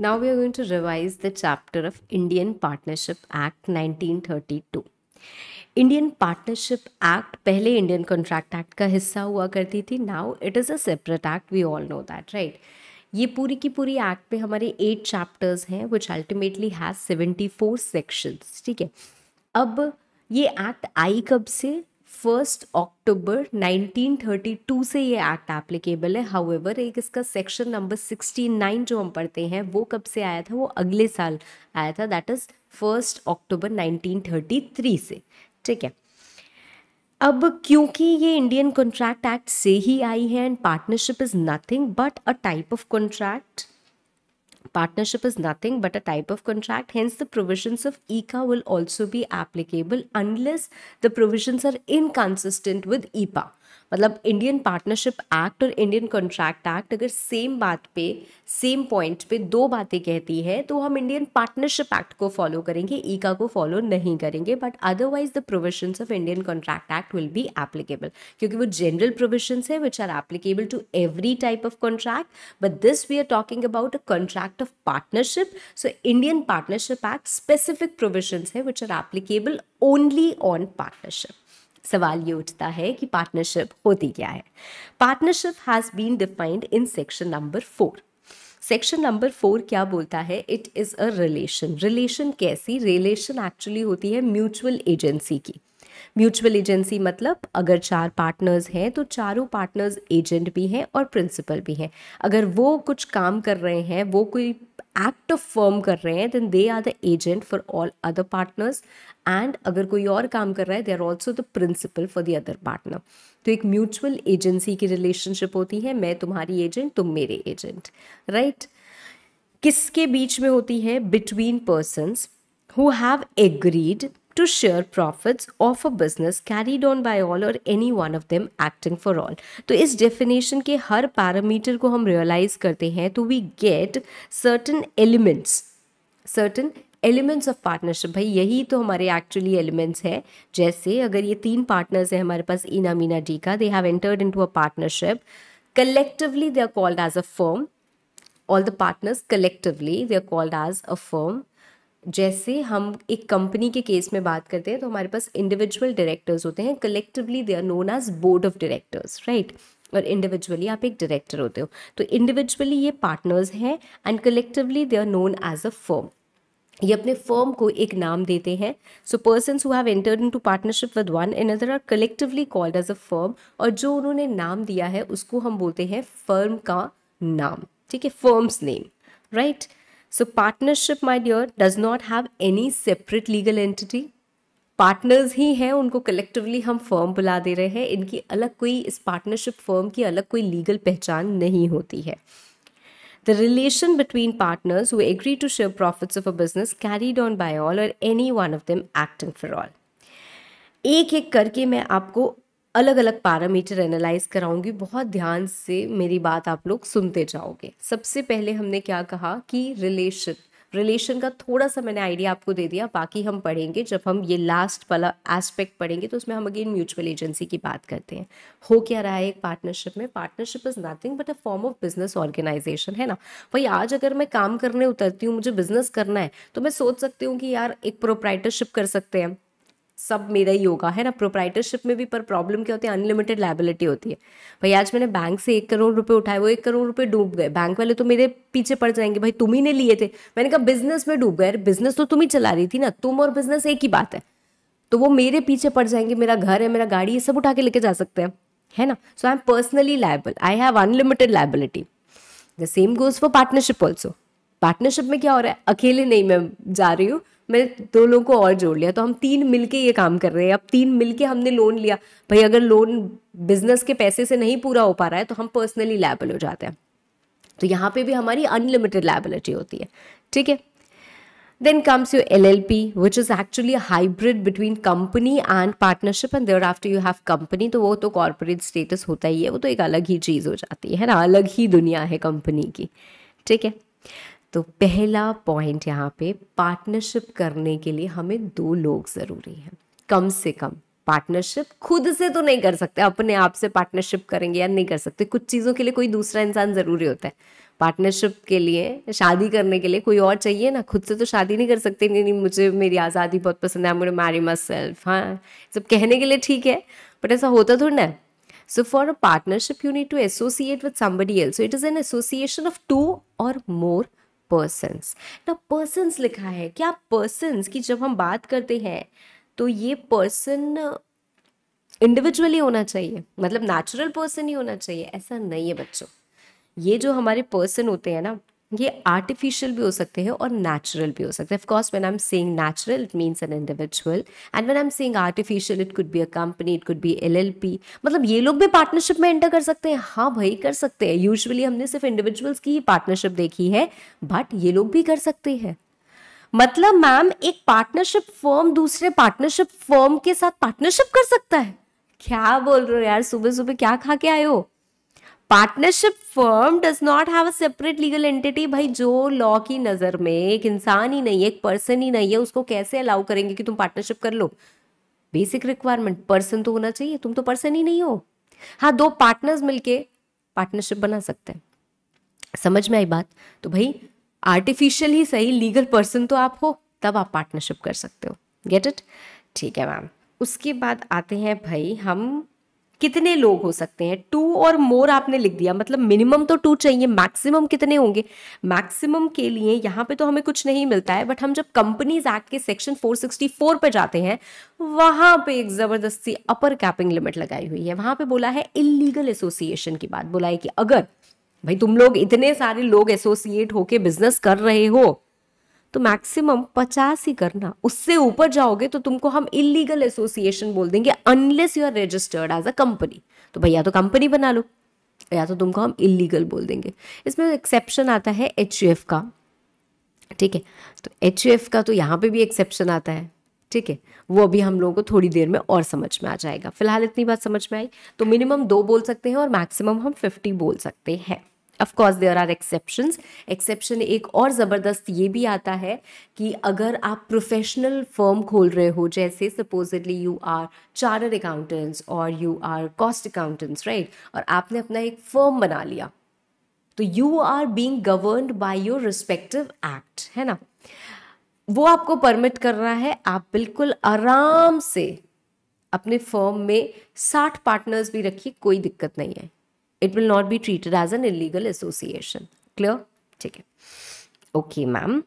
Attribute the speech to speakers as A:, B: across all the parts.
A: Now we are going to revise the chapter of Indian Partnership Act 1932. Indian partnership act पहले Indian contract act का हिस्सा हुआ करती थी now it is a separate act we all know that right ये पूरी की पूरी एक्ट में हमारे एट चैप्टर्स हैं which ultimately has seventy four sections ठीक है अब ये एक्ट आई कब से फर्स्ट अक्टूबर 1932 से ये एक्ट एप्लीकेबल है हाउएवर एक इसका सेक्शन नंबर 69 जो हम पढ़ते हैं वो कब से आया था वो अगले साल आया था दैट इज़ फर्स्ट अक्टूबर 1933 से ठीक है अब क्योंकि ये इंडियन कॉन्ट्रैक्ट एक्ट से ही आई है and partnership is nothing but a type of contract Partnership is nothing but a type of contract, hence the provisions of ECA will also be applicable unless the provisions are inconsistent with EPA. मतलब Indian partnership act और Indian contract act अगर same बात पे same point पे दो बातें कहती है तो हम इंडियन पार्टनरशिप एक्ट को फॉलो करेंगे ईका e को फॉलो नहीं करेंगे but otherwise the provisions of Indian contract act will be applicable क्योंकि वो जनरल प्रोविजंस है which are applicable to every type of contract but this we are talking about a contract of partnership so Indian partnership act specific provision है which are applicable only on partnership सवाल ये उठता है कि partnership होती क्या है partnership has been defined in section number four section number four क्या बोलता है it is a relation relation कैसी रिलेशन एक्चुअली होती है म्यूचुअल एजेंसी की म्यूचुअल एजेंसी मतलब अगर चार पार्टनर्स हैं तो चारों पार्टनर्स एजेंट भी हैं और प्रिंसिपल भी हैं अगर वो कुछ काम कर रहे हैं वो कोई एक्ट ऑफ फर्म कर रहे हैं then they are the agent for all other partners and अगर कोई और काम कर रहा है they are also the principal for the other partner तो एक म्यूचुअल एजेंसी की रिलेशनशिप होती है मैं तुम्हारी एजेंट तुम मेरे एजेंट राइट right? किसके बीच में होती है between persons who have agreed to share profits of a business carried on by all or any one of them acting for all तो इस definition के हर पैरामीटर को हम realize करते हैं तो we get certain elements certain elements of partnership भाई यही तो हमारे एक्चुअली एलिमेंट्स है जैसे अगर ये तीन पार्टनर्स हैं हमारे पास इना मीना डी का they have entered into a partnership collectively they are called as a firm all the partners collectively they are called as a firm जैसे हम एक कंपनी के केस में बात करते हैं तो हमारे पास इंडिविजुअल डायरेक्टर्स होते हैं collectively they are known as board of directors right और इंडिविजुअली आप एक डायरेक्टर होते हो तो इंडिविजुअली ये पार्टनर्स हैं and collectively they are known as a firm ये अपने फर्म को एक नाम देते हैं so person who have entered in into partnership with one another are collectively called as a firm और जो उन्होंने नाम दिया है उसको हम बोलते हैं फर्म का नाम ठीक है firm's name right right? So, partnership, my dear, does not have any separate legal entity. Partners ही हैं उनको कलेक्टिवली हम फर्म बुला दे रहे हैं इनकी अलग कोई इस पार्टनरशिप फर्म की अलग कोई लीगल पहचान नहीं होती है The relation between partners who agree to share profits of a business carried on by all or any one of them acting for all. एक एक करके मैं आपको अलग अलग पैरामीटर एनालाइज कराऊंगी बहुत ध्यान से मेरी बात आप लोग सुनते जाओगे सबसे पहले हमने क्या कहा कि रिलेशन रिलेशन का थोड़ा सा मैंने आइडिया आपको दे दिया बाकी हम पढ़ेंगे जब हम ये लास्ट वाला एस्पेक्ट पढ़ेंगे तो उसमें हम अगेन म्यूचुअल एजेंसी की बात करते हैं हो क्या रहा है एक पार्टनरशिप में partnership is nothing but a form of business organization है ना भाई आज अगर मैं काम करने उतरती हूँ मुझे बिजनेस करना है तो मैं सोच सकती हूँ कि यार एक प्रोप्राइटरशिप कर सकते हैं सब मेरा ही होगा है ना प्रोप्राइटरशिप में भी पर प्रॉब्लम क्या होती है अनलिमिटेड लाइबिलिटी होती है भाई आज मैंने बैंक से एक करोड़ रुपए उठाए वो एक करोड़ रुपए डूब गए बैंक वाले तो मेरे पीछे पड़ जाएंगे भाई तुम ही ने लिए थे मैंने कहा बिजनेस में डूब गए बिजनेस तो तुम ही चला रही थी ना तुम और बिजनेस एक ही बात है तो वो मेरे पीछे पड़ जाएंगे मेरा घर है मेरा गाड़ी ये सब उठा के लेके जा सकते हैं है ना so I am personally liable I have unlimited liability the same goes for partnership also partnership में क्या हो रहा है अकेले नहीं मैं जा रही हूँ मैंने दो लोगों को और जोड़ लिया तो हम तीन मिलके ये काम कर रहे हैं अब तीन मिलके हमने लोन लिया भाई अगर लोन बिजनेस के पैसे से नहीं पूरा हो पा रहा है तो हम पर्सनली लाइबल हो जाते हैं तो यहाँ पे भी हमारी अनलिमिटेड लाइबिलिटी होती है ठीक है then comes you L L P which is actually hybrid between company and partnership and and after you have company तो वो तो कॉरपोरेट स्टेटस होता ही है वो तो एक अलग ही चीज़ हो जाती है ना अलग ही दुनिया है कंपनी की ठीक है तो पहला पॉइंट यहाँ पे पार्टनरशिप करने के लिए हमें दो लोग ज़रूरी हैं कम से कम पार्टनरशिप खुद से तो नहीं कर सकते अपने आप से पार्टनरशिप करेंगे या नहीं कर सकते कुछ चीज़ों के लिए कोई दूसरा इंसान ज़रूरी होता है पार्टनरशिप के लिए शादी करने के लिए कोई और चाहिए ना खुद से तो शादी नहीं कर सकते नहीं नहीं मुझे मेरी आज़ादी बहुत पसंद है मुझे मैरी माई सेल्फ हाँ सब कहने के लिए ठीक है बट ऐसा होता थोड़ा ना so for a partnership you need to associate with somebody else. It is an association of two और मोर पर्सन्स ना पर्सन्स लिखा है क्या पर्सन्स की जब हम बात करते हैं तो ये पर्सन इंडिविजुअली होना चाहिए मतलब नेचुरल पर्सन ही होना चाहिए ऐसा नहीं है बच्चों ये जो हमारे पर्सन होते हैं ना ये आर्टिफिशियल भी हो सकते हैं और नेचुरल भी हो सकते हैं of course when I am saying natural it means an individual and when I am saying artificial it could be a company it could be LLP मतलब ये लोग भी पार्टनरशिप में एंटर कर सकते हैं हाँ भाई कर सकते हैं यूजुअली हमने सिर्फ इंडिविजुअल्स की ही पार्टनरशिप देखी है बट ये लोग भी कर सकते हैं मतलब मैम एक पार्टनरशिप फॉर्म दूसरे पार्टनरशिप फॉर्म के साथ पार्टनरशिप कर सकता है क्या बोल रहे हो यार सुबह सुबह क्या खा के आए हो partnership firm does not have a separate legal entity भाई जो लॉ की नज़र में एक इंसान ही नहीं है एक पर्सन ही नहीं है उसको कैसे अलाउ करेंगे कि तुम पार्टनरशिप कर लो बेसिक रिक्वायरमेंट पर्सन तो होना चाहिए तुम तो पर्सन ही नहीं हो हाँ दो पार्टनर्स मिलके पार्टनरशिप बना सकते हैं समझ में आई बात तो भाई आर्टिफिशियल ही सही लीगल पर्सन तो आप हो तब आप पार्टनरशिप कर सकते हो गेट इट ठीक है मैम उसके बाद आते हैं भाई हम कितने लोग हो सकते हैं टू और मोर आपने लिख दिया मतलब मिनिमम तो टू चाहिए मैक्सिमम कितने होंगे मैक्सिमम के लिए यहाँ पे तो हमें कुछ नहीं मिलता है बट हम जब कंपनीज एक्ट के सेक्शन 464 पर जाते हैं वहां पे एक ज़बरदस्ती अपर कैपिंग लिमिट लगाई हुई है वहां पे बोला है इलीगल एसोसिएशन की बात बोला है कि अगर भाई तुम लोग इतने सारे लोग एसोसिएट होके बिजनेस कर रहे हो तो मैक्सिमम पचास ही करना उससे ऊपर जाओगे तो तुमको हम इलीगल एसोसिएशन बोल देंगे unless you are registered as a company तो भैया तो कंपनी बना लो या तो तुमको हम इलीगल बोल देंगे इसमें एक्सेप्शन आता है एच का ठीक है तो एच का तो यहाँ पे भी एक्सेप्शन आता है ठीक है वो अभी हम लोगों को थोड़ी देर में और समझ में आ जाएगा फिलहाल इतनी बात समझ में आई तो मिनिमम दो बोल सकते हैं और मैक्सिमम हम फिफ्टी बोल सकते हैं of course there are exceptions exception एक और ज़बरदस्त ये भी आता है कि अगर आप प्रोफेशनल फर्म खोल रहे हो जैसे supposedly you are charter accountants और you are cost accountants right और आपने अपना एक फर्म बना लिया तो you are being governed by your respective act है ना वो आपको परमिट कर रहा है आप बिल्कुल आराम से अपने फर्म में साठ पार्टनर्स भी रखिए कोई दिक्कत नहीं है it will not be treated as an illegal association clear ठीक है ओके मैम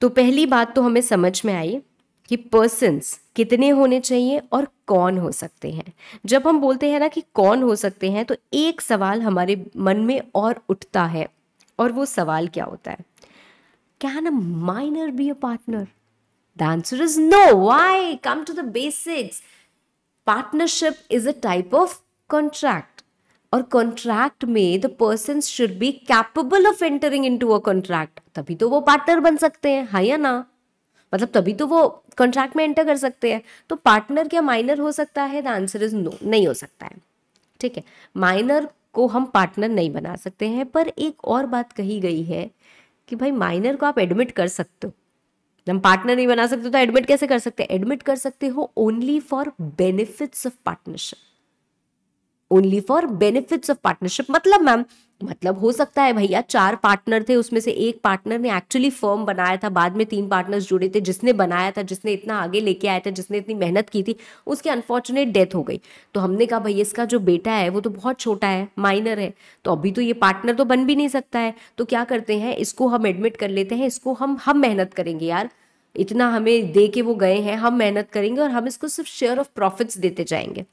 A: तो पहली बात तो हमें समझ में आई कि पर्सनस कितने होने चाहिए और कौन हो सकते हैं जब हम बोलते हैं ना कि कौन हो सकते हैं तो एक सवाल हमारे मन में और उठता है और वो सवाल क्या होता है can a minor be a partner the answer is no why come to the basics partnership is a type of contract और कॉन्ट्रैक्ट में the person should be capable of entering into a contract तभी तो वो partner बन सकते हैं हाँ या ना मतलब तभी तो वो कॉन्ट्रैक्ट में एंटर कर सकते हैं तो पार्टनर क्या माइनर हो सकता है द आंसर इज नो नहीं हो सकता है ठीक है माइनर को हम पार्टनर नहीं बना सकते हैं पर एक और बात कही गई है कि भाई माइनर को आप एडमिट कर सकते हो हम पार्टनर नहीं बना सकते तो एडमिट कैसे कर सकते एडमिट कर सकते हो only for benefits of partnership only for benefits of partnership मतलब मैम मतलब हो सकता है भैया चार पार्टनर थे उसमें से एक पार्टनर ने एक्चुअली फर्म बनाया था बाद में तीन पार्टनर्स जुड़े थे जिसने बनाया था जिसने इतना आगे लेके आया था जिसने इतनी मेहनत की थी उसकी अनफॉर्चुनेट डेथ हो गई तो हमने कहा भैया इसका जो बेटा है वो तो बहुत छोटा है माइनर है तो अभी तो ये पार्टनर तो बन भी नहीं सकता है तो क्या करते हैं इसको हम एडमिट कर लेते हैं इसको हम हम मेहनत करेंगे यार इतना हमें दे के वो गए हैं हम मेहनत करेंगे और हम इसको सिर्फ शेयर ऑफ प्रॉफिट्स देते जाएंगे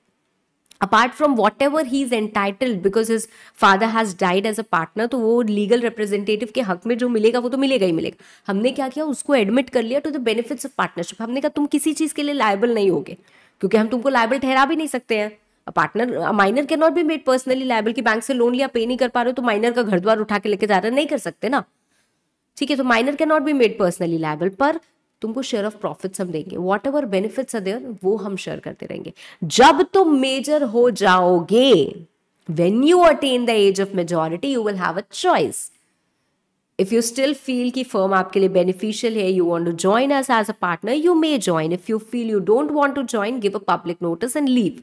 A: apart from whatever he is entitled because his father has died as a partner तो वो लीगल रिप्रेजेंटेटिव के हक में जो मिलेगा वो तो मिलेगा ही मिलेगा हमने क्या किया उसको एडमिट कर लिया to the benefits of partnership हमने कहा तुम किसी चीज़ के लिए लाइबल नहीं होगे क्योंकि हम तुमको लाइबल ठहरा भी नहीं सकते हैं partner minor can not be made personally liable की बैंक से लोन लिया पे नहीं कर पा रहे हो तो माइनर का घर द्वार उठा के लेके जा रहे नहीं कर सकते ना ठीक है तो minor can not be made personally liable पर तुमको शेयर ऑफ प्रॉफिट्स हम देंगे वॉट एवर बेनिफिट्स अदेयर वो हम शेयर करते रहेंगे जब तुम मेजर हो जाओगे when you attain the age of majority you will have a choice if you still feel कि फर्म आपके लिए बेनिफिशियल है you want to join us as a partner you may join if you feel you don't want to join give a public notice and leave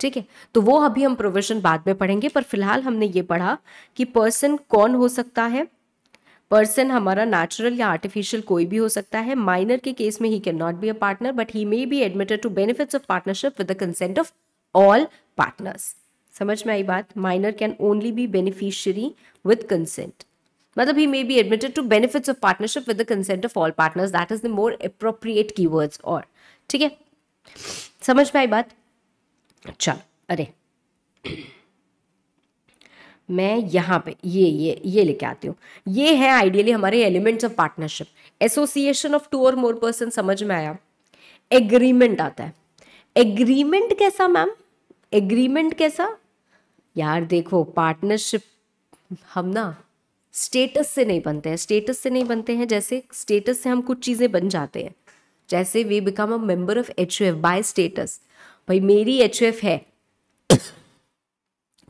A: ठीक है तो वो अभी हम प्रोविजन बाद में पढ़ेंगे पर फिलहाल हमने ये पढ़ा कि पर्सन कौन हो सकता है पर्सन हमारा नेचुरल या आर्टिफिशियल कोई भी हो सकता है माइनर के केस में he can not be a partner but he may be admitted to benefits of partnership with the consent of all partners समझ में आई बात minor can only be beneficiary with consent मतलब he may be admitted to benefits of partnership with the consent of all partners that is the more appropriate की words और ठीक है समझ में आई बात चल अरे मैं यहाँ पे ये ये ये लेके आती हूँ ये है आइडियली हमारे elements of partnership association of two और मोर पर्सन समझ में आया एग्रीमेंट आता है एग्रीमेंट कैसा मैम एग्रीमेंट कैसा यार देखो पार्टनरशिप हम ना स्टेटस से नहीं बनते हैं स्टेटस से नहीं बनते हैं जैसे स्टेटस से हम कुछ चीज़ें बन जाते हैं जैसे we become a member of H by status भाई मेरी एच एफ है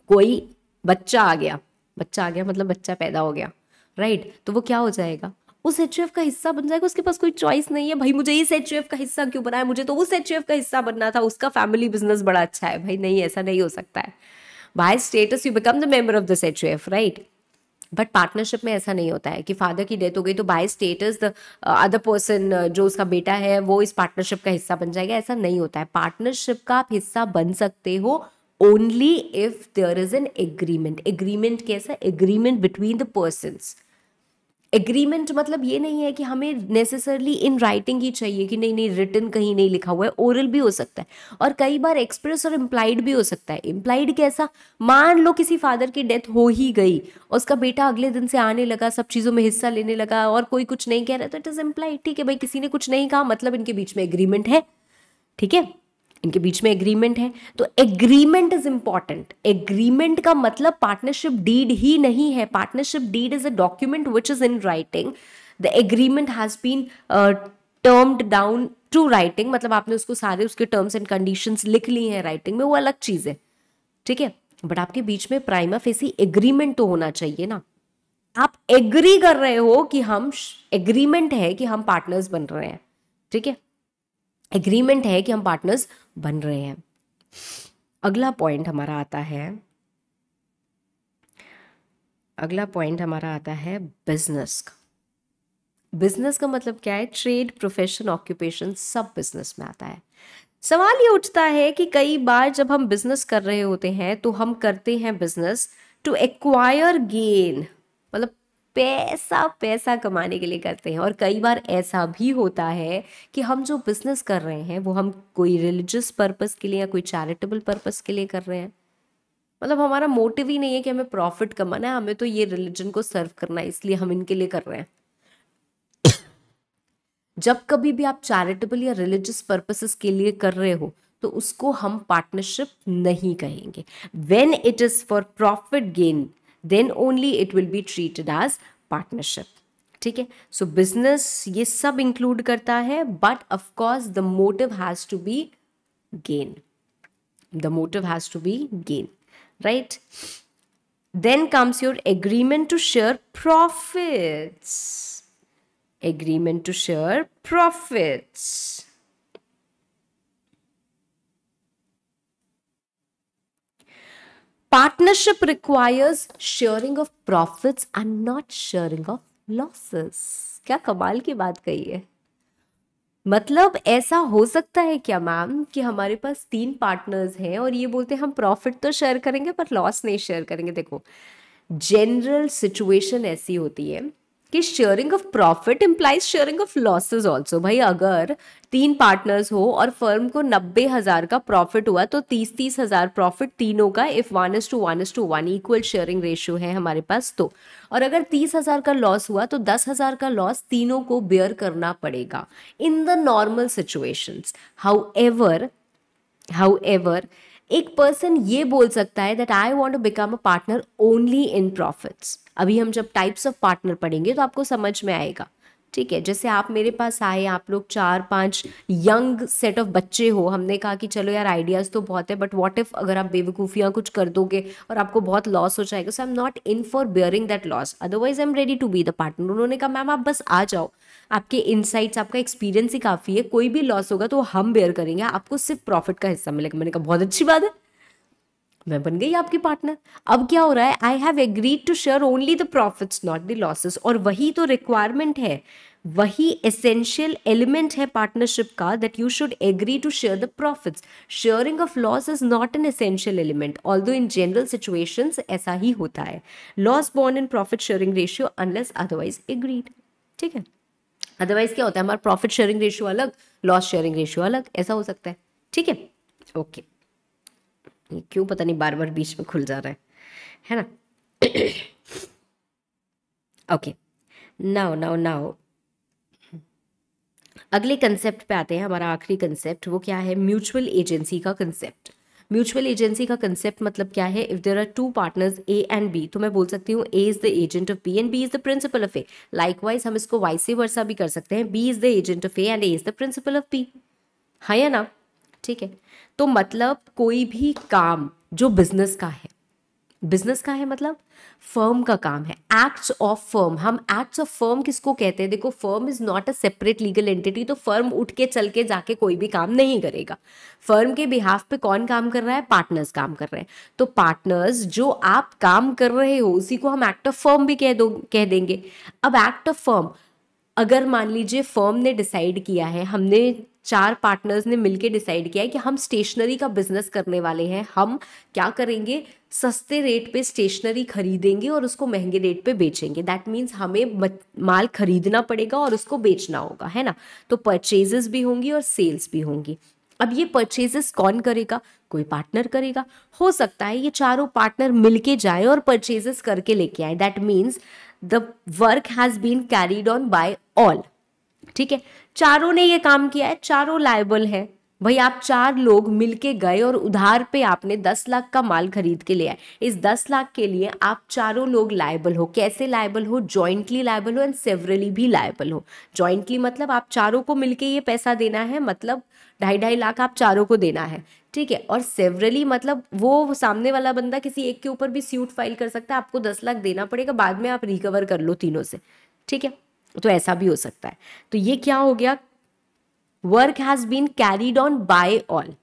A: कोई बच्चा आ गया बच्चा आ गया मतलब बच्चा पैदा हो गया राइट right? तो वो क्या हो जाएगा उस एच का हिस्सा बन जाएगा उसके पास कोई चॉइस नहीं है भाई मुझे इस एच का हिस्सा क्यों बनाया मुझे तो उस एच का हिस्सा बनना था उसका फैमिली बिजनेस बड़ा अच्छा है भाई नहीं ऐसा नहीं हो सकता है by status you become the member of this H right but partnership में ऐसा नहीं होता है कि फादर की डेथ हो गई तो by status the other person जो उसका बेटा है वो इस पार्टनरशिप का हिस्सा बन जाएगा ऐसा नहीं होता है पार्टनरशिप का आप हिस्सा बन सकते हो only if there is an agreement agreement कैसा agreement between the persons agreement मतलब ये नहीं है कि हमें नेसेसरली इन राइटिंग ही चाहिए कि नहीं नहीं रिटर्न कहीं नहीं लिखा हुआ है ओरल भी हो सकता है और कई बार एक्सप्रेस और इम्प्लाइड भी हो सकता है इम्प्लाइड कैसा मान लो किसी फादर की डेथ हो ही गई और उसका बेटा अगले दिन से आने लगा सब चीज़ों में हिस्सा लेने लगा और कोई कुछ नहीं कह रहा तो इट इज़ इम्प्लाइड ठीक है भाई किसी ने कुछ नहीं कहा मतलब इनके बीच में एग्रीमेंट है ठीक है इनके बीच में एग्रीमेंट है तो एग्रीमेंट इज इंपॉर्टेंट एग्रीमेंट का मतलब पार्टनरशिप डीड ही नहीं है partnership deed is a document which is in writing the agreement has been termed down to writing मतलब आपने उसको सारे उसके टर्म्स एंड कंडीशंस लिख ली हैं राइटिंग में वो अलग चीज़ है ठीक है बट आपके बीच में प्राइमा फेसी एग्रीमेंट तो होना चाहिए ना आप एग्री कर रहे हो कि हम एग्रीमेंट है कि हम पार्टनर्स बन रहे हैं ठीक है एग्रीमेंट है कि हम पार्टनर्स बन रहे हैं अगला पॉइंट हमारा आता है अगला पॉइंट हमारा आता है बिजनेस का बिजनेस का मतलब क्या है ट्रेड प्रोफेशन ऑक्यूपेशन सब बिजनेस में आता है सवाल ये उठता है कि कई बार जब हम बिजनेस कर रहे होते हैं तो हम करते हैं बिजनेस टू एक्वायर गेन मतलब पैसा पैसा कमाने के लिए करते हैं और कई बार ऐसा भी होता है कि हम जो बिजनेस कर रहे हैं वो हम कोई रिलीजियस पर्पस के लिए या कोई चैरिटेबल पर्पस के लिए कर रहे हैं मतलब हमारा मोटिव ही नहीं है कि हमें प्रॉफिट कमाना है हमें तो ये रिलीजन को सर्व करना है इसलिए हम इनके लिए कर रहे हैं जब कभी भी आप चैरिटेबल या रिलीजियस पर्पसेस के लिए कर रहे हो तो उसको हम पार्टनरशिप नहीं कहेंगे when it is for profit gain then only it will be treated as partnership ठीक है सो बिजनेस ये सब इंक्लूड करता है but of course the motive has to be gain the motive has to be gain right then comes your agreement to share profits agreement to share profits Partnership requires sharing of profits and not sharing of losses. क्या कमाल की बात कही है मतलब ऐसा हो सकता है क्या मैम कि हमारे पास तीन पार्टनर्स हैं और ये बोलते हैं हम प्रॉफिट तो शेयर करेंगे पर लॉस नहीं शेयर करेंगे देखो जनरल सिचुएशन ऐसी होती है कि sharing of profit implies sharing of losses also भाई अगर तीन पार्टनर्स हो और फर्म को नब्बे हजार का प्रॉफिट हुआ तो तीस तीस हजार प्रॉफिट तीनों का if one is two one is two one equal sharing ratio है हमारे पास तो और अगर तीस हजार का लॉस हुआ तो दस हजार का लॉस तीनों को बेयर करना पड़ेगा in the normal situations however however एक पर्सन ये बोल सकता है that I want to become a partner only in profits अभी हम जब टाइप्स ऑफ पार्टनर पढ़ेंगे तो आपको समझ में आएगा ठीक है जैसे आप मेरे पास आए आप लोग चार पांच यंग सेट ऑफ बच्चे हो हमने कहा कि चलो यार आइडियाज़ तो बहुत है बट व्हाट इफ़ अगर आप बेवकूफ़ियाँ कुछ कर दोगे और आपको बहुत लॉस हो जाएगा so I am not in for bearing that loss otherwise I am ready to be the partner उन्होंने कहा मैम आप बस आ जाओ आपके इनसाइट्स आपका एक्सपीरियंस ही काफ़ी है कोई भी लॉस होगा तो हम बेयर करेंगे आपको सिर्फ प्रॉफिट का हिस्सा मिलेगा मैंने कहा बहुत अच्छी बात है मैं बन गई आपकी पार्टनर अब क्या हो रहा है I have agreed to share only the profits not the losses और वही तो रिक्वायरमेंट है वही एसेंशियल एलिमेंट है पार्टनरशिप का that you should agree to share the profits sharing of loss is not an essential element although in general situations ऐसा ही होता है loss borne and profit sharing ratio unless otherwise agreed ठीक है otherwise क्या होता है हमारा प्रॉफिट शेयरिंग रेशियो अलग लॉस शेयरिंग रेशियो अलग ऐसा हो सकता है ठीक है ओके okay. ये क्यों पता नहीं बार बार बीच में खुल जा रहा है है ना ओके नाउ नाउ नाउ अगले कंसेप्ट पे आते हैं हमारा आखिरी कंसेप्ट वो क्या है म्यूचुअल एजेंसी का कंसेप्ट म्यूचुअल एजेंसी का कंसेप्ट मतलब क्या है if there are two partners A and B तो मैं बोल सकती हूँ A is the agent of B and B is the principal of A likewise हम इसको वाइस वर्सा भी कर सकते हैं B is the agent of A and A is the principal of B हाँ या ना ठीक है तो मतलब कोई भी काम जो बिजनेस का है बिजनेस का है मतलब फर्म का काम है एक्ट्स ऑफ फर्म हम एक्ट्स ऑफ फर्म किसको कहते हैं देखो firm is not a separate legal entity तो फर्म उठ के चल के जाके कोई भी काम नहीं करेगा फर्म के बिहाफ पे कौन काम कर रहा है पार्टनर्स काम कर रहे हैं तो पार्टनर्स जो आप काम कर रहे हो उसी को हम एक्ट ऑफ फर्म भी कह दो कह देंगे अब एक्ट ऑफ फर्म अगर मान लीजिए फर्म ने डिसाइड किया है हमने चार पार्टनर्स ने मिलकर डिसाइड किया है कि हम स्टेशनरी का बिजनेस करने वाले हैं हम क्या करेंगे सस्ते रेट पे स्टेशनरी खरीदेंगे और उसको महंगे रेट पे बेचेंगे दैट मीन्स हमें माल खरीदना पड़ेगा और उसको बेचना होगा है ना तो परचेजेस भी होंगी और सेल्स भी होंगी अब ये परचेजेस कौन करेगा कोई पार्टनर करेगा हो सकता है ये चारों पार्टनर मिलके जाए और परचेजेस करके लेके आए that means the work has been carried on by all ठीक है चारों ने ये काम किया है चारों लाइबल है भाई आप चार लोग मिलके गए और उधार पे आपने दस लाख का माल खरीद के लिया इस दस लाख के लिए आप चारों लोग लायबल हो कैसे लायबल हो जॉइंटली लायबल हो एंड सेवरली भी लायबल हो जॉइंटली मतलब आप चारों को मिलके ये पैसा देना है मतलब ढाई ढाई लाख आप चारों को देना है ठीक है और सेवरली मतलब वो सामने वाला बंदा किसी एक के ऊपर भी स्यूट फाइल कर सकता है आपको दस लाख देना पड़ेगा बाद में आप रिकवर कर लो तीनों से ठीक है तो ऐसा भी हो सकता है तो ये क्या हो गया work has been carried on by all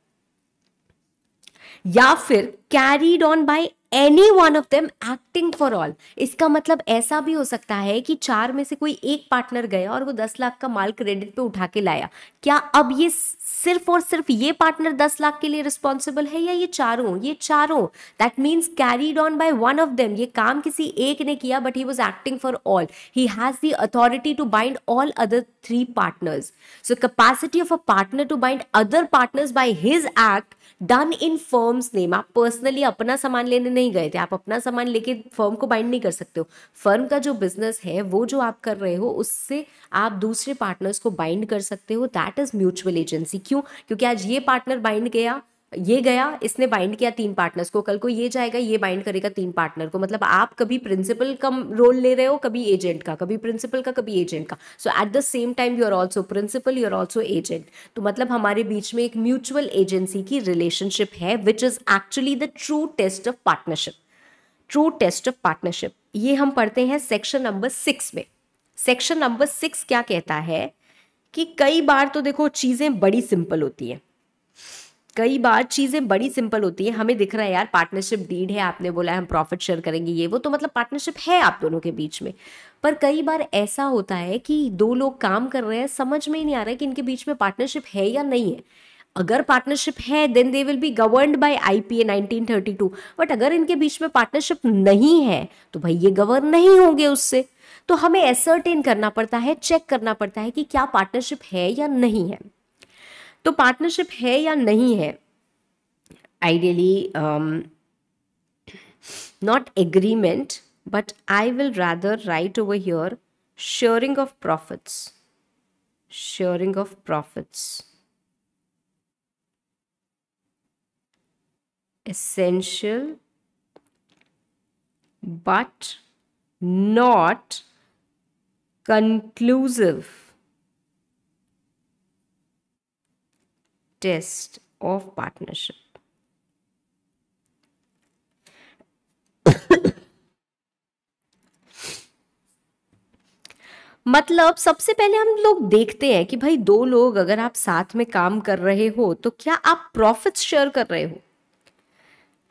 A: या फिर carried on by any one of them acting for all इसका मतलब ऐसा भी हो सकता है कि चार में से कोई एक पार्टनर गया और वो दस लाख का माल क्रेडिट पे उठा के लाया क्या अब ये सिर्फ और सिर्फ ये पार्टनर दस लाख के लिए रिस्पॉन्सिबल है या ये चारों ये चारों that means carried on by one of them ये काम किसी एक ने किया but he was acting for all he has the authority to bind all other three partners so capacity of a partner to bind other partners by his act done in firm's name आप personally अपना सामान लेने नहीं गए थे आप अपना सामान लेके फर्म को बाइंड नहीं कर सकते हो फर्म का जो बिजनेस है वो जो आप कर रहे हो उससे आप दूसरे पार्टनर्स को बाइंड कर सकते हो दैट इज म्यूचुअल एजेंसी क्यों क्योंकि आज ये पार्टनर बाइंड गया ये गया इसने बाइंड किया तीन पार्टनर्स को कल को ये जाएगा ये बाइंड करेगा तीन पार्टनर को मतलब आप कभी प्रिंसिपल का रोल ले रहे हो कभी एजेंट का कभी प्रिंसिपल का कभी एजेंट का so at the same time you are also principal you are also agent तो मतलब हमारे बीच में एक म्यूचुअल एजेंसी की रिलेशनशिप है which is actually the true test of partnership true test of partnership ये हम पढ़ते हैं सेक्शन नंबर सिक्स में सेक्शन नंबर सिक्स क्या कहता है कि कई बार तो देखो चीज़ें बड़ी सिंपल होती है कई बार चीज़ें बड़ी सिंपल होती है हमें दिख रहा है यार पार्टनरशिप डीड है आपने बोला है हम प्रॉफिट शेयर करेंगे ये वो तो मतलब पार्टनरशिप है आप दोनों के बीच में पर कई बार ऐसा होता है कि दो लोग काम कर रहे हैं समझ में ही नहीं आ रहा है कि इनके बीच में पार्टनरशिप है या नहीं है अगर पार्टनरशिप है then they will be governed by IPA 1932 but अगर इनके बीच में पार्टनरशिप नहीं है तो भाई ये गवर्न नहीं होंगे उससे तो हमें एसरटेन करना पड़ता है चेक करना पड़ता है कि क्या पार्टनरशिप है या नहीं है तो पार्टनरशिप है या नहीं है ideally not agreement but I will rather write over here sharing of profits sharing of profits essential but not conclusive test of partnership. मतलब सबसे पहले हम लोग देखते हैं कि भाई दो लोग अगर आप साथ में काम कर रहे हो तो क्या आप प्रॉफिट्स शेयर कर रहे हो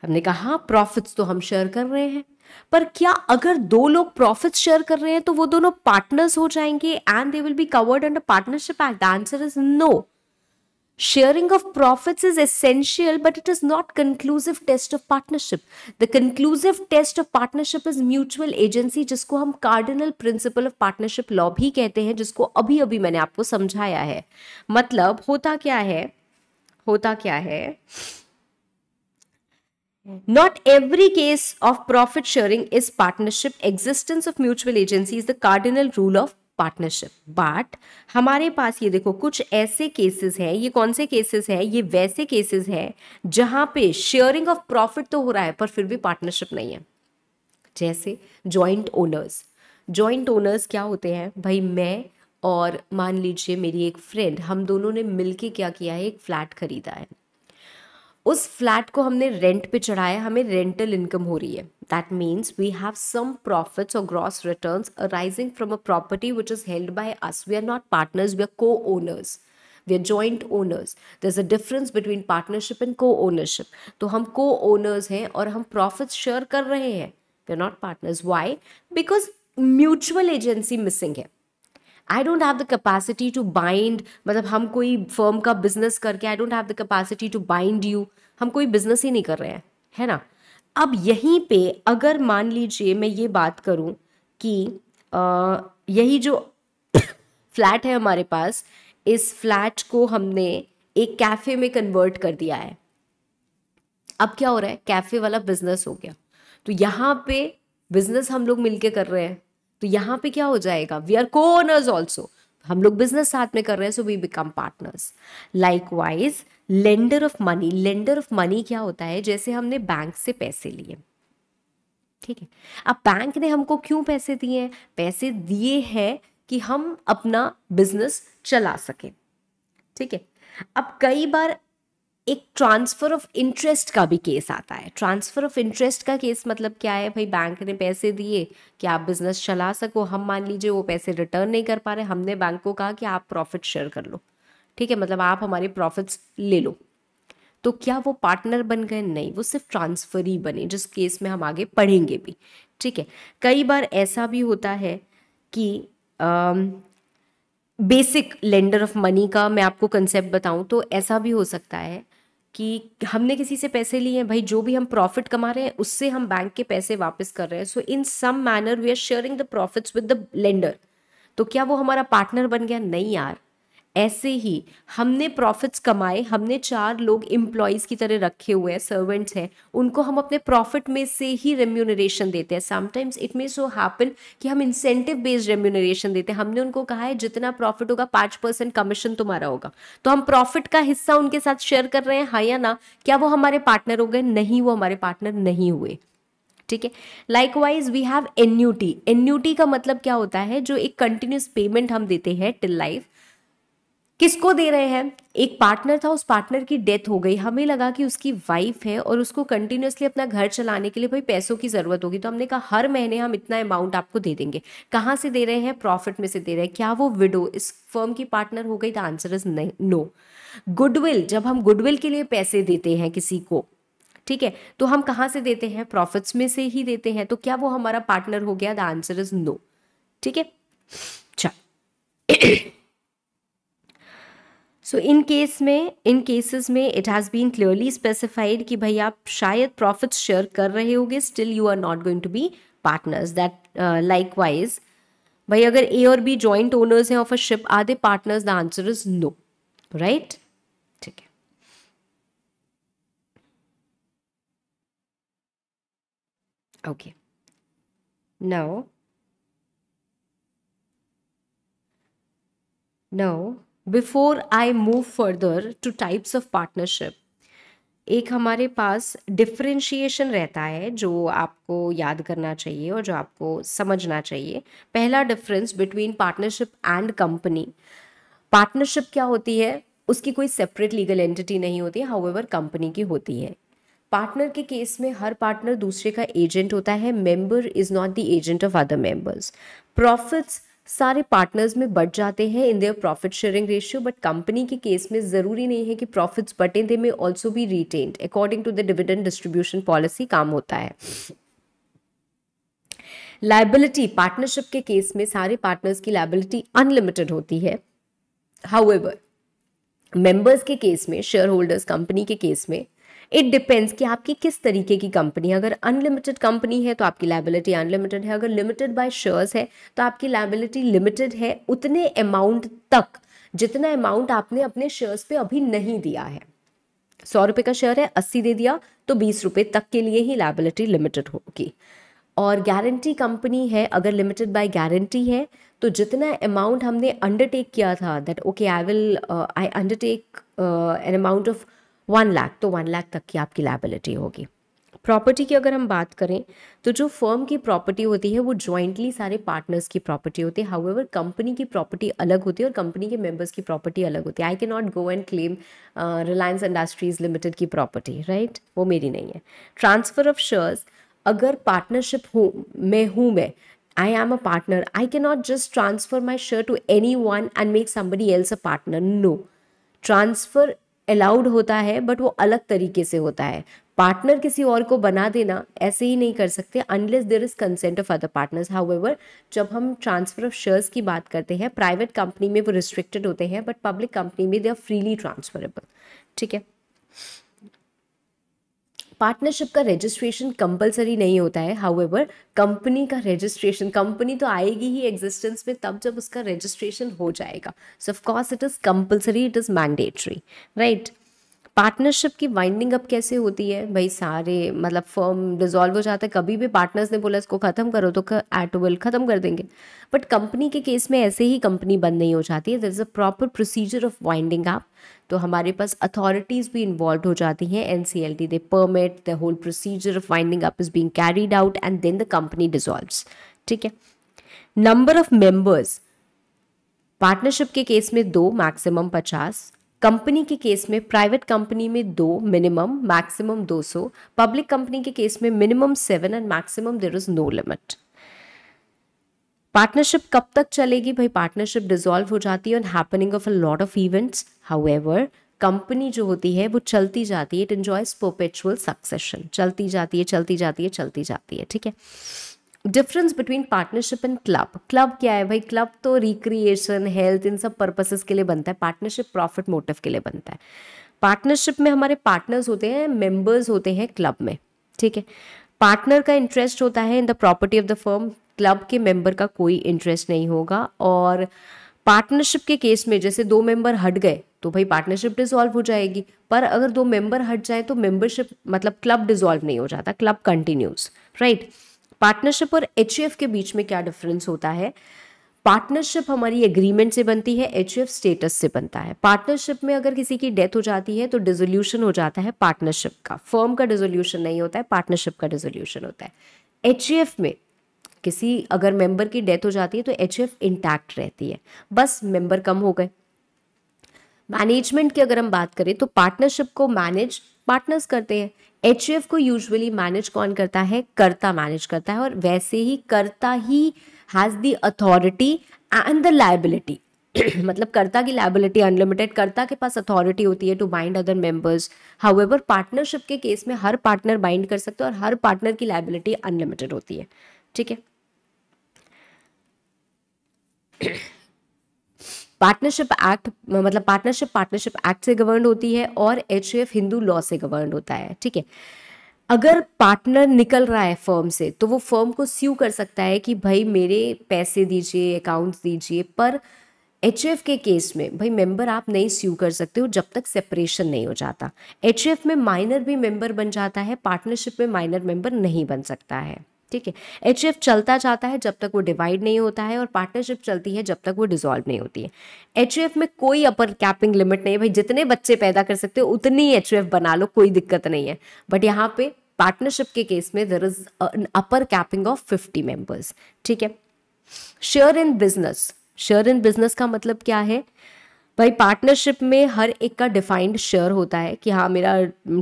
A: हमने कहा प्रॉफिट्स हाँ, तो हम शेयर कर रहे हैं पर क्या अगर दो लोग प्रॉफिट शेयर कर रहे हैं तो वो दोनों पार्टनर्स हो जाएंगे and they will be covered under partnership act answer is no sharing of profits is essential but it is not conclusive test of partnership the conclusive test of partnership is mutual agency जिसको हम cardinal principle of partnership law भी कहते हैं जिसको अभी अभी मैंने आपको समझाया है मतलब होता क्या है होता क्या है not every case of profit sharing is partnership existence of mutual agency is the cardinal rule of partnership but हमारे पास ये देखो कुछ ऐसे केसेस हैं ये कौन से केसेस हैं ये वैसे केसेस हैं जहां पे शेयरिंग ऑफ प्रॉफिट तो हो रहा है पर फिर भी पार्टनरशिप नहीं है जैसे जॉइंट ओनर्स जॉइंट ओनर्स क्या होते हैं भाई मैं और मान लीजिए मेरी एक फ्रेंड हम दोनों ने मिलके क्या किया है एक फ्लैट खरीदा है उस फ्लैट को हमने रेंट पे चढ़ाया हमें रेंटल इनकम हो रही है that means we have some profits और gross return arising from a property which is held by us we are not partners we are co owners we are joint owners there is a difference between partnership and co ownership तो हम को owners हैं और हम profit share कर रहे हैं we are not partners why because mutual agency missing है I don't have the capacity to bind मतलब हम कोई फर्म का बिजनेस करके I don't have the capacity to bind you हम कोई बिजनेस ही नहीं कर रहे हैं है ना अब यहीं पे अगर मान लीजिए मैं ये बात करूँ कि आ, यही जो फ्लैट है हमारे पास इस फ्लैट को हमने एक कैफ़े में कन्वर्ट कर दिया है अब क्या हो रहा है कैफ़े वाला बिजनेस हो गया तो यहाँ पे बिजनेस हम लोग मिलके कर रहे हैं तो यहाँ पे क्या हो जाएगा we are co owners also हम लोग बिजनेस साथ में कर रहे हैं so we become partners likewise lender of money lender of money क्या होता है जैसे हमने बैंक से पैसे लिए ठीक है अब बैंक ने हमको क्यों पैसे दिए हैं पैसे दिए हैं कि हम अपना बिजनेस चला सकें ठीक है अब कई बार एक ट्रांसफ़र ऑफ इंटरेस्ट का भी केस आता है ट्रांसफ़र ऑफ इंटरेस्ट का केस मतलब क्या है भाई बैंक ने पैसे दिए कि आप बिज़नेस चला सको हम मान लीजिए वो पैसे रिटर्न नहीं कर पा रहे हमने बैंक को कहा कि आप प्रॉफिट शेयर कर लो ठीक है मतलब आप हमारे प्रॉफिट्स ले लो तो क्या वो पार्टनर बन गए नहीं वो सिर्फ ट्रांसफ़र ही बने जिस केस में हम आगे पढ़ेंगे भी ठीक है कई बार ऐसा भी होता है कि बेसिक लेंडर ऑफ मनी का मैं आपको कंसेप्ट बताऊं तो ऐसा भी हो सकता है कि हमने किसी से पैसे लिए हैं भाई जो भी हम प्रॉफिट कमा रहे हैं उससे हम बैंक के पैसे वापस कर रहे हैं so in some manner we are sharing the profits with the lender तो क्या वो हमारा पार्टनर बन गया नहीं यार ऐसे ही हमने प्रॉफिट्स कमाए हमने चार लोग एम्प्लॉयज़ की तरह रखे हुए हैं सर्वेंट्स हैं उनको हम अपने प्रॉफिट में से ही रेम्यूनरेशन देते हैं sometimes it may so happen कि हम इंसेंटिव बेस्ड रेम्यूनरेशन देते हैं हमने उनको कहा है जितना प्रॉफिट होगा पाँच परसेंट कमीशन तुम्हारा होगा तो हम प्रॉफिट का हिस्सा उनके साथ शेयर कर रहे हैं हाँ या ना क्या वो हमारे पार्टनर हो गए नहीं वो हमारे पार्टनर नहीं हुए ठीक है likewise we have annuity annuity का मतलब क्या होता है जो एक कंटिन्यूस पेमेंट हम देते हैं टिल लाइफ किसको दे रहे हैं एक पार्टनर था उस पार्टनर की डेथ हो गई हमें लगा कि उसकी वाइफ है और उसको कंटिन्यूसली अपना घर चलाने के लिए भाई पैसों की ज़रूरत होगी तो हमने कहा हर महीने हम इतना अमाउंट आपको दे देंगे कहाँ से दे रहे हैं प्रॉफिट में से दे रहे हैं क्या वो विडो इस फर्म की पार्टनर हो गई द आंसर इज नहीं नो गुडविल जब हम गुडविल के लिए पैसे देते हैं किसी को ठीक है तो हम कहाँ से देते हैं प्रॉफिट्स में से ही देते हैं तो क्या वो हमारा पार्टनर हो गया द आंसर इज नो ठीक है चल सो इन केस में इन केसेस में it has been clearly specified कि भाई आप शायद प्रॉफिट शेयर कर रहे होगे still you are not going to be partners that likewise भाई अगर ए और बी ज्वाइंट ओनर्स हैं of a ship are they partners the answer is no right ठीक है okay now now before I move further to types of partnership एक हमारे पास differentiation रहता है जो आपको याद करना चाहिए और जो आपको समझना चाहिए पहला difference between partnership and company partnership क्या होती है उसकी कोई सेपरेट लीगल एंटिटी नहीं होती है हाउएवर कंपनी की होती है पार्टनर के केस में हर पार्टनर दूसरे का एजेंट होता है member is not the agent of other members profits सारे पार्टनर्स में बट जाते हैं in their profit sharing ratio but company के केस में ज़रूरी नहीं है कि प्रॉफिट्स बटे दे में ऑल्सो भी retained according to the dividend distribution policy काम होता है लाइबिलिटी पार्टनरशिप के केस में सारे पार्टनर्स की लाइबिलिटी अनलिमिटेड होती है एवर मेंबर्स के केस में शेयर होल्डर्स कंपनी के केस में इट डिपेंड्स कि आपकी किस तरीके की कंपनी है अगर अनलिमिटेड कंपनी है तो आपकी लाइबिलिटी अनलिमिटेड है अगर लिमिटेड बाय शेयर्स है तो आपकी लाइबिलिटी लिमिटेड है उतने अमाउंट तक जितना अमाउंट आपने अपने शेयर्स पे अभी नहीं दिया है सौ रुपए का शेयर है अस्सी दे दिया तो बीस रुपये तक के लिए ही लाइबिलिटी लिमिटेड होगी और गारंटी कंपनी है अगर लिमिटेड बाय गारंटी है तो जितना अमाउंट हमने अंडरटेक किया था that okay I will I undertake an amount of one lakh तो वन लाख तक की आपकी लाइबिलिटी होगी प्रॉपर्टी की अगर हम बात करें तो जो फर्म की प्रॉपर्टी होती है वो जॉइंटली सारे पार्टनर्स की प्रॉपर्टी होती है हाउएवर कंपनी की प्रॉपर्टी अलग होती है और कंपनी के मेंबर्स की प्रॉपर्टी अलग होती है I can not go and claim Reliance Industries Limited की प्रॉपर्टी राइट वो मेरी नहीं है ट्रांसफर ऑफ शेयर्स अगर पार्टनरशिप हूँ मैं हूँ मैं I am a partner. I cannot just transfer my share to anyone and make somebody else a partner. No. Transfer allowed होता है बट वो अलग तरीके से होता है पार्टनर किसी और को बना देना ऐसे ही नहीं कर सकते unless there is consent of other partners however जब हम ट्रांसफर ऑफ शेयर्स की बात करते हैं प्राइवेट कंपनी में वो रिस्ट्रिक्टेड होते हैं बट पब्लिक कंपनी में दे आर फ्रीली ट्रांसफरेबल ठीक है पार्टनरशिप का रजिस्ट्रेशन कंपलसरी नहीं होता है हाउ कंपनी का रजिस्ट्रेशन कंपनी तो आएगी ही एग्जिस्टेंस में तब जब उसका रजिस्ट्रेशन हो जाएगा so of course it is compulsory it is mandatory right partnership की वाइंडिंग अप कैसे होती है भाई सारे मतलब फॉर्म डिजॉल्व हो जाता है कभी भी पार्टनर्स ने बोला इसको ख़त्म करो तो एट विल ख़त्म कर देंगे बट कंपनी के केस में ऐसे ही कंपनी बंद नहीं हो जाती है there is a proper procedure of winding up तो हमारे पास अथॉरिटीज़ भी इन्वॉल्व हो जाती हैं N C L T they permit the whole procedure of up is being carried out and then the company dissolve ठीक है नंबर ऑफ मेंबर्स पार्टनरशिप के केस में दो मैक्सिमम पचास कंपनी के केस में प्राइवेट कंपनी में दो मिनिमम मैक्सिमम दो सौ पब्लिक कंपनी के केस में minimum seven and maximum there is no limit partnership कब तक चलेगी भाई पार्टनरशिप डिजोल्व हो जाती है on happening of a lot of events however company जो होती है वो चलती जाती है इट इन्जॉयज पोपेचुअल सक्सेशन चलती जाती है चलती जाती है चलती जाती है ठीक है difference between partnership and club club क्या है भाई क्लब तो रिक्रिएशन हेल्थ इन सब पर्पसेस के लिए बनता है पार्टनरशिप प्रॉफिट मोटिव के लिए बनता है पार्टनरशिप में हमारे पार्टनर्स होते हैं मेंबर्स होते हैं क्लब में ठीक है पार्टनर का इंटरेस्ट होता है in the property of the firm club के मेंबर का कोई इंटरेस्ट नहीं होगा और पार्टनरशिप के केस में जैसे दो मेंबर हट गए तो भाई पार्टनरशिप डिसॉल्व हो जाएगी पर अगर दो मेंबर हट जाए तो मेंबरशिप मतलब क्लब डिसॉल्व नहीं हो जाता क्लब कंटिन्यूज राइट पार्टनरशिप और एच के बीच में क्या डिफरेंस होता है पार्टनरशिप हमारी एग्रीमेंट से बनती है एच स्टेटस से बनता है पार्टनरशिप में अगर किसी की डेथ हो जाती है तो डिजोल्यूशन हो जाता है पार्टनरशिप का फर्म का डिजोल्यूशन नहीं होता है पार्टनरशिप का डिजोल्यूशन होता है एच में किसी अगर मेंबर की डेथ हो जाती है तो एच इंटैक्ट रहती है बस मेंबर कम हो गए मैनेजमेंट की अगर हम बात करें तो पार्टनरशिप को मैनेज पार्टनर्स करते हैं एच को यूजुअली मैनेज कौन करता है कर्ता मैनेज करता है और वैसे ही karta he has the authority and the liability मतलब कर्ता की लाइबिलिटी अनलिमिटेड कर्ता के पास अथॉरिटी होती है to bind other members however partnership के केस में हर पार्टनर बाइंड कर सकते हैं और हर पार्टनर की लाइबिलिटी अनलिमिटेड होती है ठीक है पार्टनरशिप एक्ट मतलब पार्टनरशिप पार्टनरशिप एक्ट से गवर्न होती है और एच हिंदू लॉ से गवर्न होता है ठीक है अगर पार्टनर निकल रहा है फर्म से तो वो फर्म को स्यू कर सकता है कि भाई मेरे पैसे दीजिए अकाउंट्स दीजिए पर एच के केस में भाई मेंबर आप नहीं स्यू कर सकते हो जब तक सेपरेशन नहीं हो जाता एच में माइनर भी मेंबर बन जाता है पार्टनरशिप में माइनर मेंबर नहीं बन सकता है ठीक है एच चलता जाता है जब तक वो डिवाइड नहीं होता है और पार्टनरशिप चलती है जब तक वो डिजोल्व नहीं होती है एच में कोई अपर कैपिंग लिमिट नहीं है भाई जितने बच्चे पैदा कर सकते हो उतनी एच बना लो कोई दिक्कत नहीं है बट यहाँ पे पार्टनरशिप के केस में there is upper capping of fifty members ठीक है share in business share in business का मतलब क्या है भाई पार्टनरशिप में हर एक का डिफाइंड शेयर होता है कि हाँ मेरा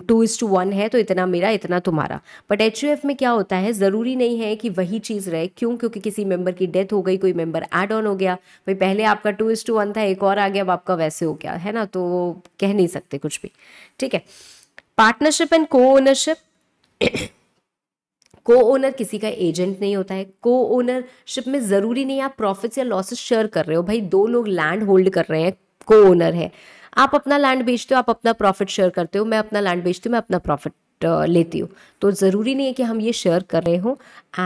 A: टू इज़ टू वन है तो इतना मेरा इतना तुम्हारा बट एच में क्या होता है ज़रूरी नहीं है कि वही चीज़ रहे क्यों क्योंकि किसी मेंबर की डेथ हो गई कोई मेंबर एड ऑन हो गया भाई पहले आपका टू इज़ टू वन था एक और आ गया अब आपका वैसे हो गया है ना तो कह नहीं सकते कुछ भी ठीक है partnership and co ownership co owner किसी का एजेंट नहीं होता है को ओनरशिप में ज़रूरी नहीं आप प्रॉफिट्स या लॉसेस शेयर कर रहे हो भाई दो लोग लैंड होल्ड कर रहे हैं को ओनर है आप अपना लैंड बेचते हो आप अपना प्रॉफिट शेयर करते हो मैं अपना लैंड बेचती हूँ मैं अपना प्रॉफिट uh, लेती हूँ तो ज़रूरी नहीं है कि हम ये शेयर कर रहे हों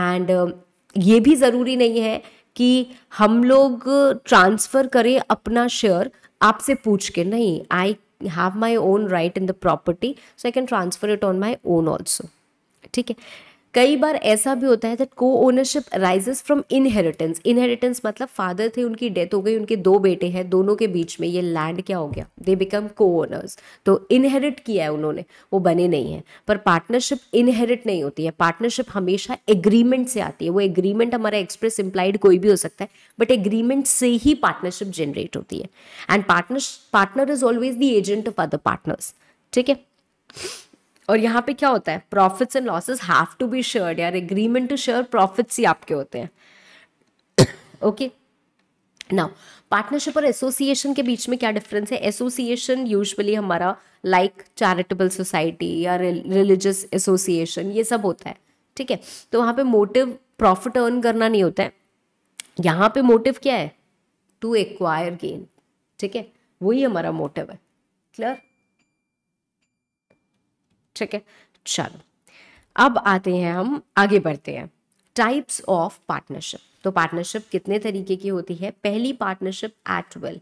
A: एंड uh, ये भी ज़रूरी नहीं है कि हम लोग ट्रांसफ़र करें अपना शेयर आपसे पूछ के नहीं I have my own right in the property so I can transfer it on my own also ठीक है कई बार ऐसा भी होता है that co ownership rises from inheritance inheritance मतलब फादर थे उनकी डेथ हो गई उनके दो बेटे हैं दोनों के बीच में ये लैंड क्या हो गया दे बिकम को ओनर्स तो इनहेरिट किया है उन्होंने वो बने नहीं है पर पार्टनरशिप इनहेरिट नहीं होती है पार्टनरशिप हमेशा एग्रीमेंट से आती है वो एग्रीमेंट हमारा एक्सप्रेस इंप्लाइड कोई भी हो सकता है बट एग्रीमेंट से ही पार्टनरशिप जनरेट होती है and partner partner is always the agent of other partners ठीक है और यहाँ पे क्या होता है profits and losses have to be shared यार एग्रीमेंट टू शेयर प्रॉफिट्स ही आपके होते हैं ओके नाउ पार्टनरशिप और एसोसिएशन के बीच में क्या डिफरेंस है एसोसिएशन यूजुअली हमारा लाइक चैरिटेबल सोसाइटी या रिलीजियस एसोसिएशन ये सब होता है ठीक है तो वहाँ पे मोटिव प्रॉफिट अर्न करना नहीं होता है यहाँ पे मोटिव क्या है टू एक्वायर गेन ठीक है वही हमारा मोटिव है क्लियर ठीक है चलो अब आते हैं हम आगे बढ़ते हैं टाइप्स ऑफ पार्टनरशिप तो पार्टनरशिप कितने तरीके की होती है पहली partnership at will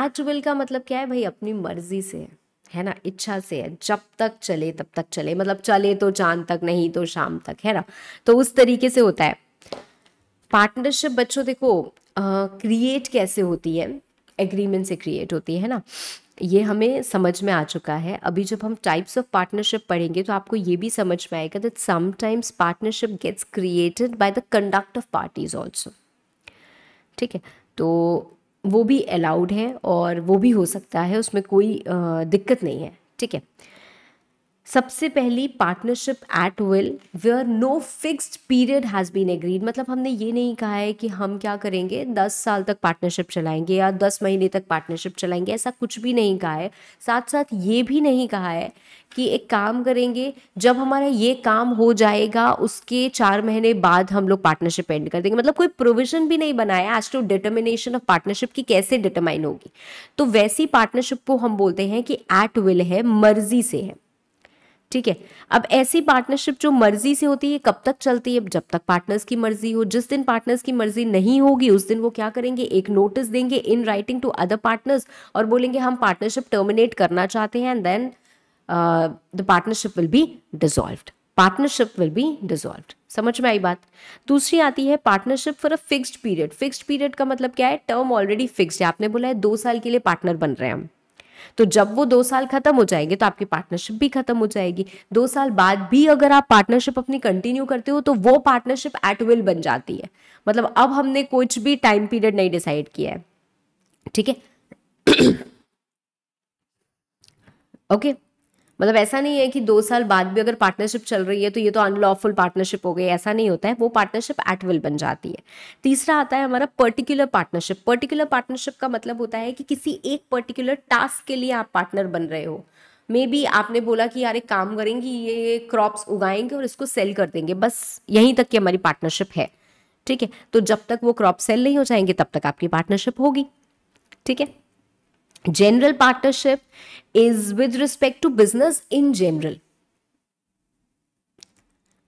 A: at will का मतलब क्या है भाई अपनी मर्जी से है है ना इच्छा से है जब तक चले तब तक चले मतलब चले तो चांद तक नहीं तो शाम तक है ना तो उस तरीके से होता है पार्टनरशिप बच्चों देखो क्रिएट कैसे होती है एग्रीमेंट से क्रिएट होती है ना ये हमें समझ में आ चुका है अभी जब हम टाइप्स ऑफ पार्टनरशिप पढ़ेंगे तो आपको ये भी समझ में आएगा that sometimes partnership gets created by the conduct of parties also ठीक है तो वो भी अलाउड है और वो भी हो सकता है उसमें कोई दिक्कत नहीं है ठीक है सबसे पहली partnership at will where no fixed period has been agreed मतलब हमने ये नहीं कहा है कि हम क्या करेंगे दस साल तक पार्टनरशिप चलाएंगे या दस महीने तक पार्टनरशिप चलाएंगे ऐसा कुछ भी नहीं कहा है साथ साथ ये भी नहीं कहा है कि एक काम करेंगे जब हमारा ये काम हो जाएगा उसके चार महीने बाद हम लोग पार्टनरशिप एंड कर देंगे मतलब कोई प्रोविजन भी नहीं बनाया as to determination of partnership की कैसे डिटरमाइन होगी तो वैसी पार्टनरशिप को हम बोलते हैं कि एट विल है मर्जी से है ठीक है अब ऐसी पार्टनरशिप जो मर्जी से होती है कब तक चलती है जब तक पार्टनर्स की मर्जी हो जिस दिन पार्टनर्स की मर्जी नहीं होगी उस दिन वो क्या करेंगे एक नोटिस देंगे in writing to other partners और बोलेंगे हम पार्टनरशिप टर्मिनेट करना चाहते हैं and then the partnership will be dissolved partnership will be dissolve समझ में आई बात दूसरी आती है partnership for a fixed period fixed period का मतलब क्या है टर्म ऑलरेडी फिक्स्ड है आपने बोला है दो साल के लिए पार्टनर बन रहे हैं हम तो जब वो दो साल खत्म हो जाएंगे तो आपकी पार्टनरशिप भी खत्म हो जाएगी दो साल बाद भी अगर आप पार्टनरशिप अपनी कंटिन्यू करते हो तो वो पार्टनरशिप एट विल बन जाती है मतलब अब हमने कुछ भी टाइम पीरियड नहीं डिसाइड किया है ठीक है ओके okay. मतलब ऐसा नहीं है कि दो साल बाद भी अगर पार्टनरशिप चल रही है तो ये तो अनलॉफुल पार्टनरशिप हो गई ऐसा नहीं होता है वो पार्टनरशिप एट विल बन जाती है तीसरा आता है हमारा पर्टिकुलर पार्टनरशिप पर्टिकुलर पार्टनरशिप का मतलब होता है कि किसी एक पर्टिकुलर टास्क के लिए आप पार्टनर बन रहे हो मे बी आपने बोला कि यार एक काम करेंगे ये क्रॉप्स उगाएंगे और इसको सेल कर देंगे बस यहीं तक की हमारी पार्टनरशिप है ठीक है तो जब तक वो क्रॉप सेल नहीं हो जाएंगे तब तक आपकी पार्टनरशिप होगी ठीक है general partnership is with respect to business in general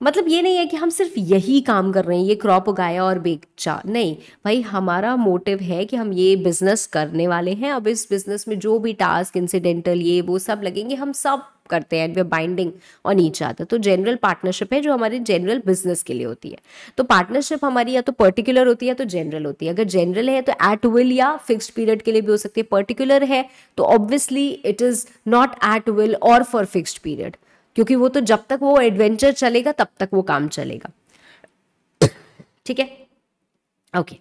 A: मतलब ये नहीं है कि हम सिर्फ यही काम कर रहे हैं ये क्रॉप उगाया और बेचा नहीं भाई हमारा मोटिव है कि हम ये बिज़नेस करने वाले हैं अब इस बिज़नेस में जो भी टास्क इंसिडेंटल ये वो सब लगेंगे हम सब करते हैं and they binding on each other तो जनरल पार्टनरशिप है जो हमारे जनरल बिजनेस के लिए होती है तो पार्टनरशिप हमारी या तो पर्टिकुलर होती है तो जनरल होती है अगर जनरल है तो एट विल या फिक्स पीरियड के लिए भी हो सकती है पर्टिकुलर है तो obviously it is not at will और फॉर फिक्स पीरियड क्योंकि वो तो जब तक वो एडवेंचर चलेगा तब तक वो काम चलेगा ठीक है okay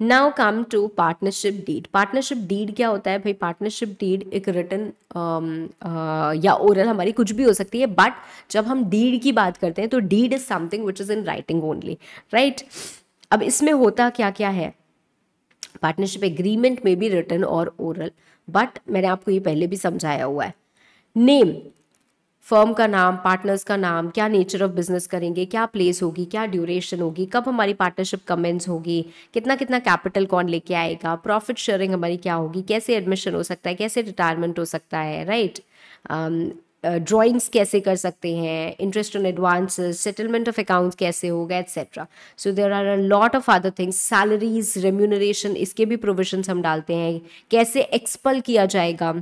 A: now come to partnership deed partnership deed क्या होता है भाई पार्टनरशिप डीड एक रिटर्न um, uh, या ओरल हमारी कुछ भी हो सकती है बट जब हम डीड की बात करते हैं तो deed is something which is in writing only right अब इसमें होता क्या क्या है पार्टनरशिप एग्रीमेंट में भी रिटर्न और ओरल बट मैंने आपको ये पहले भी समझाया हुआ है नेम फर्म का नाम पार्टनर्स का नाम क्या नेचर ऑफ बिजनेस करेंगे क्या प्लेस होगी क्या ड्यूरेशन होगी कब हमारी पार्टनरशिप कमेंस होगी कितना कितना कैपिटल कौन लेके आएगा प्रॉफिट शेयरिंग हमारी क्या होगी कैसे एडमिशन हो सकता है कैसे रिटायरमेंट हो सकता है राइट ड्राइंग्स um, uh, कैसे कर सकते हैं interest on advance settlement of accounts कैसे होगा etcetera so there are a lot of other things salaries remuneration इसके भी प्रोविजन्स हम डालते हैं कैसे एक्सपल किया जाएगा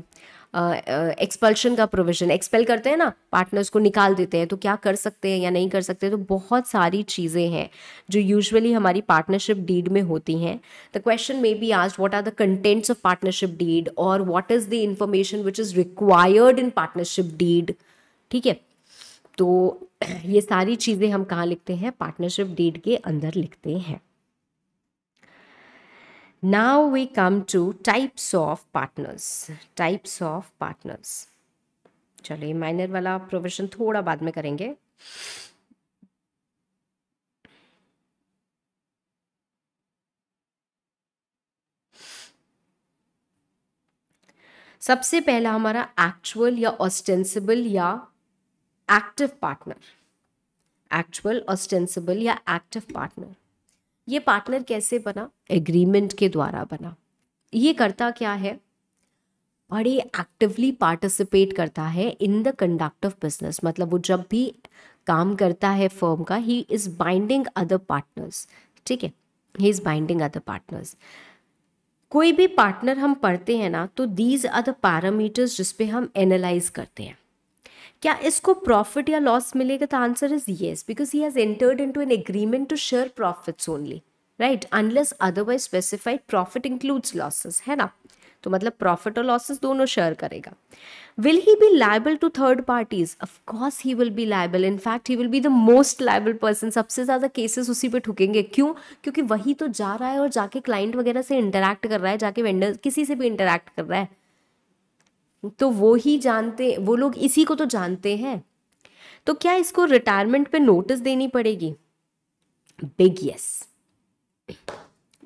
A: एक्सपल्शन का प्रोविजन एक्सपेल करते हैं ना पार्टनर्स को निकाल देते हैं तो क्या कर सकते हैं या नहीं कर सकते तो बहुत सारी चीज़ें हैं जो यूजुअली हमारी पार्टनरशिप डीड में होती हैं द क्वेश्चन मे बी आज what are the contents of partnership deed और what is the information which is required in partnership deed ठीक है तो ये सारी चीज़ें हम कहाँ लिखते हैं पार्टनरशिप डीड के अंदर लिखते हैं Now we come to types of partners. Types of partners. चलिए माइनर वाला प्रोविजन थोड़ा बाद में करेंगे सबसे पहला हमारा एक्चुअल या ऑस्टेंसिबल या एक्टिव पार्टनर एक्चुअल ऑस्टेंसिबल या एक्टिव पार्टनर ये पार्टनर कैसे बना एग्रीमेंट के द्वारा बना ये करता क्या है बड़े एक्टिवली पार्टिसिपेट करता है in the conduct of business मतलब वो जब भी काम करता है फर्म का he is binding other partners ठीक है he is binding other partners कोई भी पार्टनर हम पढ़ते हैं ना तो दीज आर द पैरामीटर्स जिसपे हम एनालाइज करते हैं क्या इसको प्रॉफिट या लॉस मिलेगा तो answer is yes because he has entered in to an agreement to share profits only right unless otherwise specified profit includes losses है ना तो मतलब प्रॉफिट और लॉसेस दोनों शेयर करेगा will he be liable to third parties of course he will be liable in fact he will be the most liable person सबसे ज़्यादा cases उसी पे ठुकेंगे क्यों क्योंकि वही तो जा रहा है और जाके क्लाइंट वगैरह से इंटरेक्ट कर रहा है जाके वेंडर किसी से भी इंटरेक्ट कर रहा है तो वो ही जानते वो लोग इसी को तो जानते हैं तो क्या इसको रिटायरमेंट पे नोटिस देनी पड़ेगी बिग यस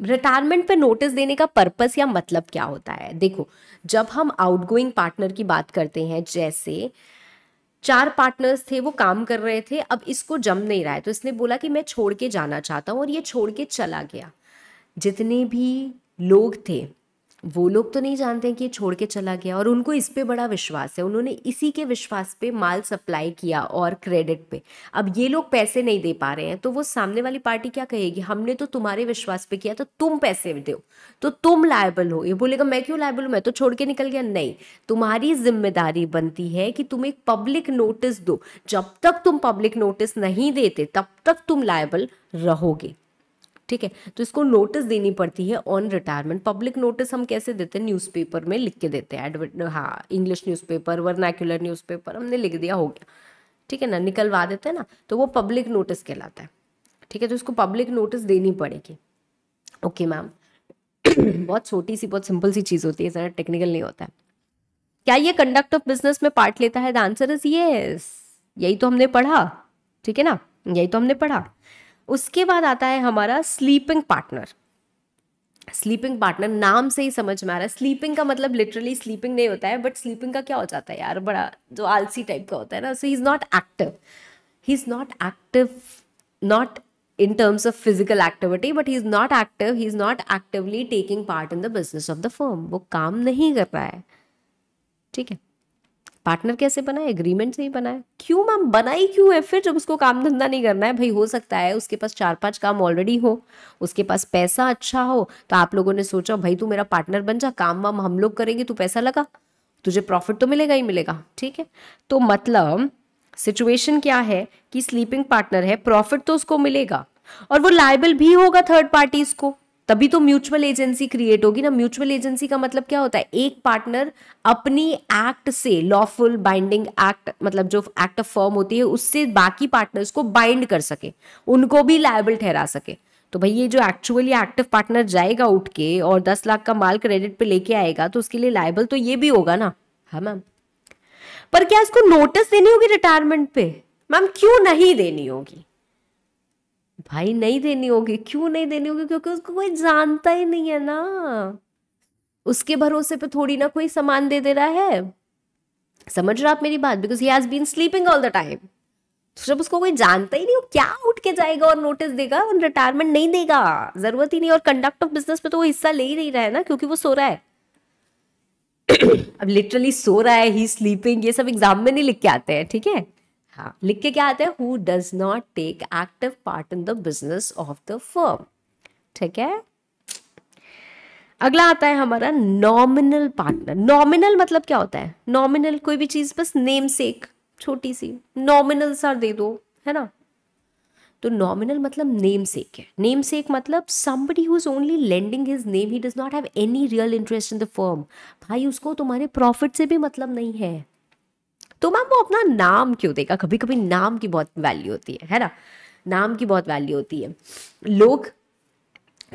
A: रिटायरमेंट पे नोटिस देने का पर्पस या मतलब क्या होता है देखो जब हम आउटगोइंग पार्टनर की बात करते हैं जैसे चार पार्टनर्स थे वो काम कर रहे थे अब इसको जम नहीं रहा है तो इसने बोला कि मैं छोड़ के जाना चाहता हूँ और ये छोड़ के चला गया जितने भी लोग थे वो लोग तो नहीं जानते हैं कि ये छोड़ के चला गया और उनको इस पर बड़ा विश्वास है उन्होंने इसी के विश्वास पे माल सप्लाई किया और क्रेडिट पे अब ये लोग पैसे नहीं दे पा रहे हैं तो वो सामने वाली पार्टी क्या कहेगी हमने तो तुम्हारे विश्वास पे किया तो तुम पैसे दो तो तुम लायबल हो ये बोलेगा मैं क्यों लायबल हूँ मैं तो छोड़ के निकल गया नहीं तुम्हारी जिम्मेदारी बनती है कि तुम एक पब्लिक नोटिस दो जब तक तुम पब्लिक नोटिस नहीं देते तब तक तुम लायबल रहोगे ठीक है तो इसको नोटिस देनी पड़ती है ऑन रिटायरमेंट पब्लिक नोटिस हम कैसे देते हैं न्यूज़पेपर में लिख के देते हैं एडवर्ट हाँ इंग्लिश न्यूज़पेपर वर्नैक्युलर न्यूज़पेपर हमने लिख दिया हो गया ठीक है ना निकलवा देते हैं ना तो वो पब्लिक नोटिस कहलाता है ठीक है तो इसको पब्लिक नोटिस देनी पड़ेगी ओके मैम बहुत छोटी सी बहुत सिंपल सी चीज़ होती है ज़रा टेक्निकल नहीं होता है क्या ये कंडक्ट ऑफ बिजनेस में पार्ट लेता है द आंसर इज येस यही तो हमने पढ़ा ठीक है ना यही तो हमने पढ़ा उसके बाद आता है हमारा स्लीपिंग पार्टनर स्लीपिंग पार्टनर नाम से ही समझ में आ रहा है स्लीपिंग का मतलब लिटरली स्लीपिंग नहीं होता है बट स्लीपिंग का क्या हो जाता है यार बड़ा जो आलसी टाइप का होता है ना so he is not active he is not active not in terms of physical activity but he is not active he is not actively taking part in the business of the firm वो काम नहीं कर रहा है ठीक है partner कैसे बनाए एग्रीमेंट से ही बनाए क्यों मैम बनाई क्यों है फिर जब उसको काम धंधा नहीं करना है भाई हो सकता है उसके पास चार पांच काम ऑलरेडी हो उसके पास पैसा अच्छा हो तो आप लोगों ने सोचा भाई तू मेरा पार्टनर बन जा काम वाम हम लोग करेंगे तू पैसा लगा तुझे प्रॉफिट तो मिलेगा ही मिलेगा ठीक है तो मतलब सिचुएशन क्या है कि स्लीपिंग पार्टनर है प्रॉफिट तो उसको मिलेगा और वो लाइबल भी होगा थर्ड पार्टीज को तभी तो म्यूचुअल एजेंसी क्रिएट होगी ना म्यूचुअल एजेंसी का मतलब क्या होता है एक पार्टनर अपनी एक्ट से लॉफुल बाइंडिंग एक्ट मतलब जो एक्ट ऑफ फॉर्म होती है उससे बाकी पार्टनर्स को बाइंड कर सके उनको भी लाइबल ठहरा सके तो भाई ये जो एक्चुअली एक्टिव पार्टनर जाएगा उठ के और दस लाख का माल क्रेडिट पे लेके आएगा तो उसके लिए लाइबल तो ये भी होगा ना हाँ मैम पर क्या इसको नोटिस देनी होगी रिटायरमेंट पे मैम क्यों नहीं देनी होगी भाई नहीं देनी होगी क्यों नहीं देनी होगी क्योंकि उसको कोई जानता ही नहीं है ना उसके भरोसे पे थोड़ी ना कोई सामान दे दे रहा है समझ रहे आप मेरी बात because he has been sleeping all the time जब उसको कोई जानता ही नहीं हो क्या उठ के जाएगा और नोटिस देगा और रिटायरमेंट नहीं देगा जरूरत ही नहीं और कंडक्ट ऑफ बिजनेस में तो वो हिस्सा ले ही नहीं रहा है ना क्योंकि वो सो रहा है अब लिटरली सो रहा है ही स्लीपिंग ये सब एग्जाम में नहीं लिख के आते हैं ठीक है हाँ लिख के क्या आता है who does not take active part in the business of the firm ठीक है अगला आता है हमारा नॉमिनल पार्टनर नॉमिनल मतलब क्या होता है नॉमिनल कोई भी चीज बस नेम सेक छोटी सी नॉमिनल सर दे दो है ना तो नॉमिनल मतलब नेम सेक है नेम सेक मतलब somebody who is only lending his name he does not have any real interest in the firm भाई उसको तुम्हारे प्रॉफिट से भी मतलब नहीं है तो मैम वो अपना नाम क्यों देगा कभी कभी नाम की बहुत वैल्यू होती है है ना नाम की बहुत वैल्यू होती है लोग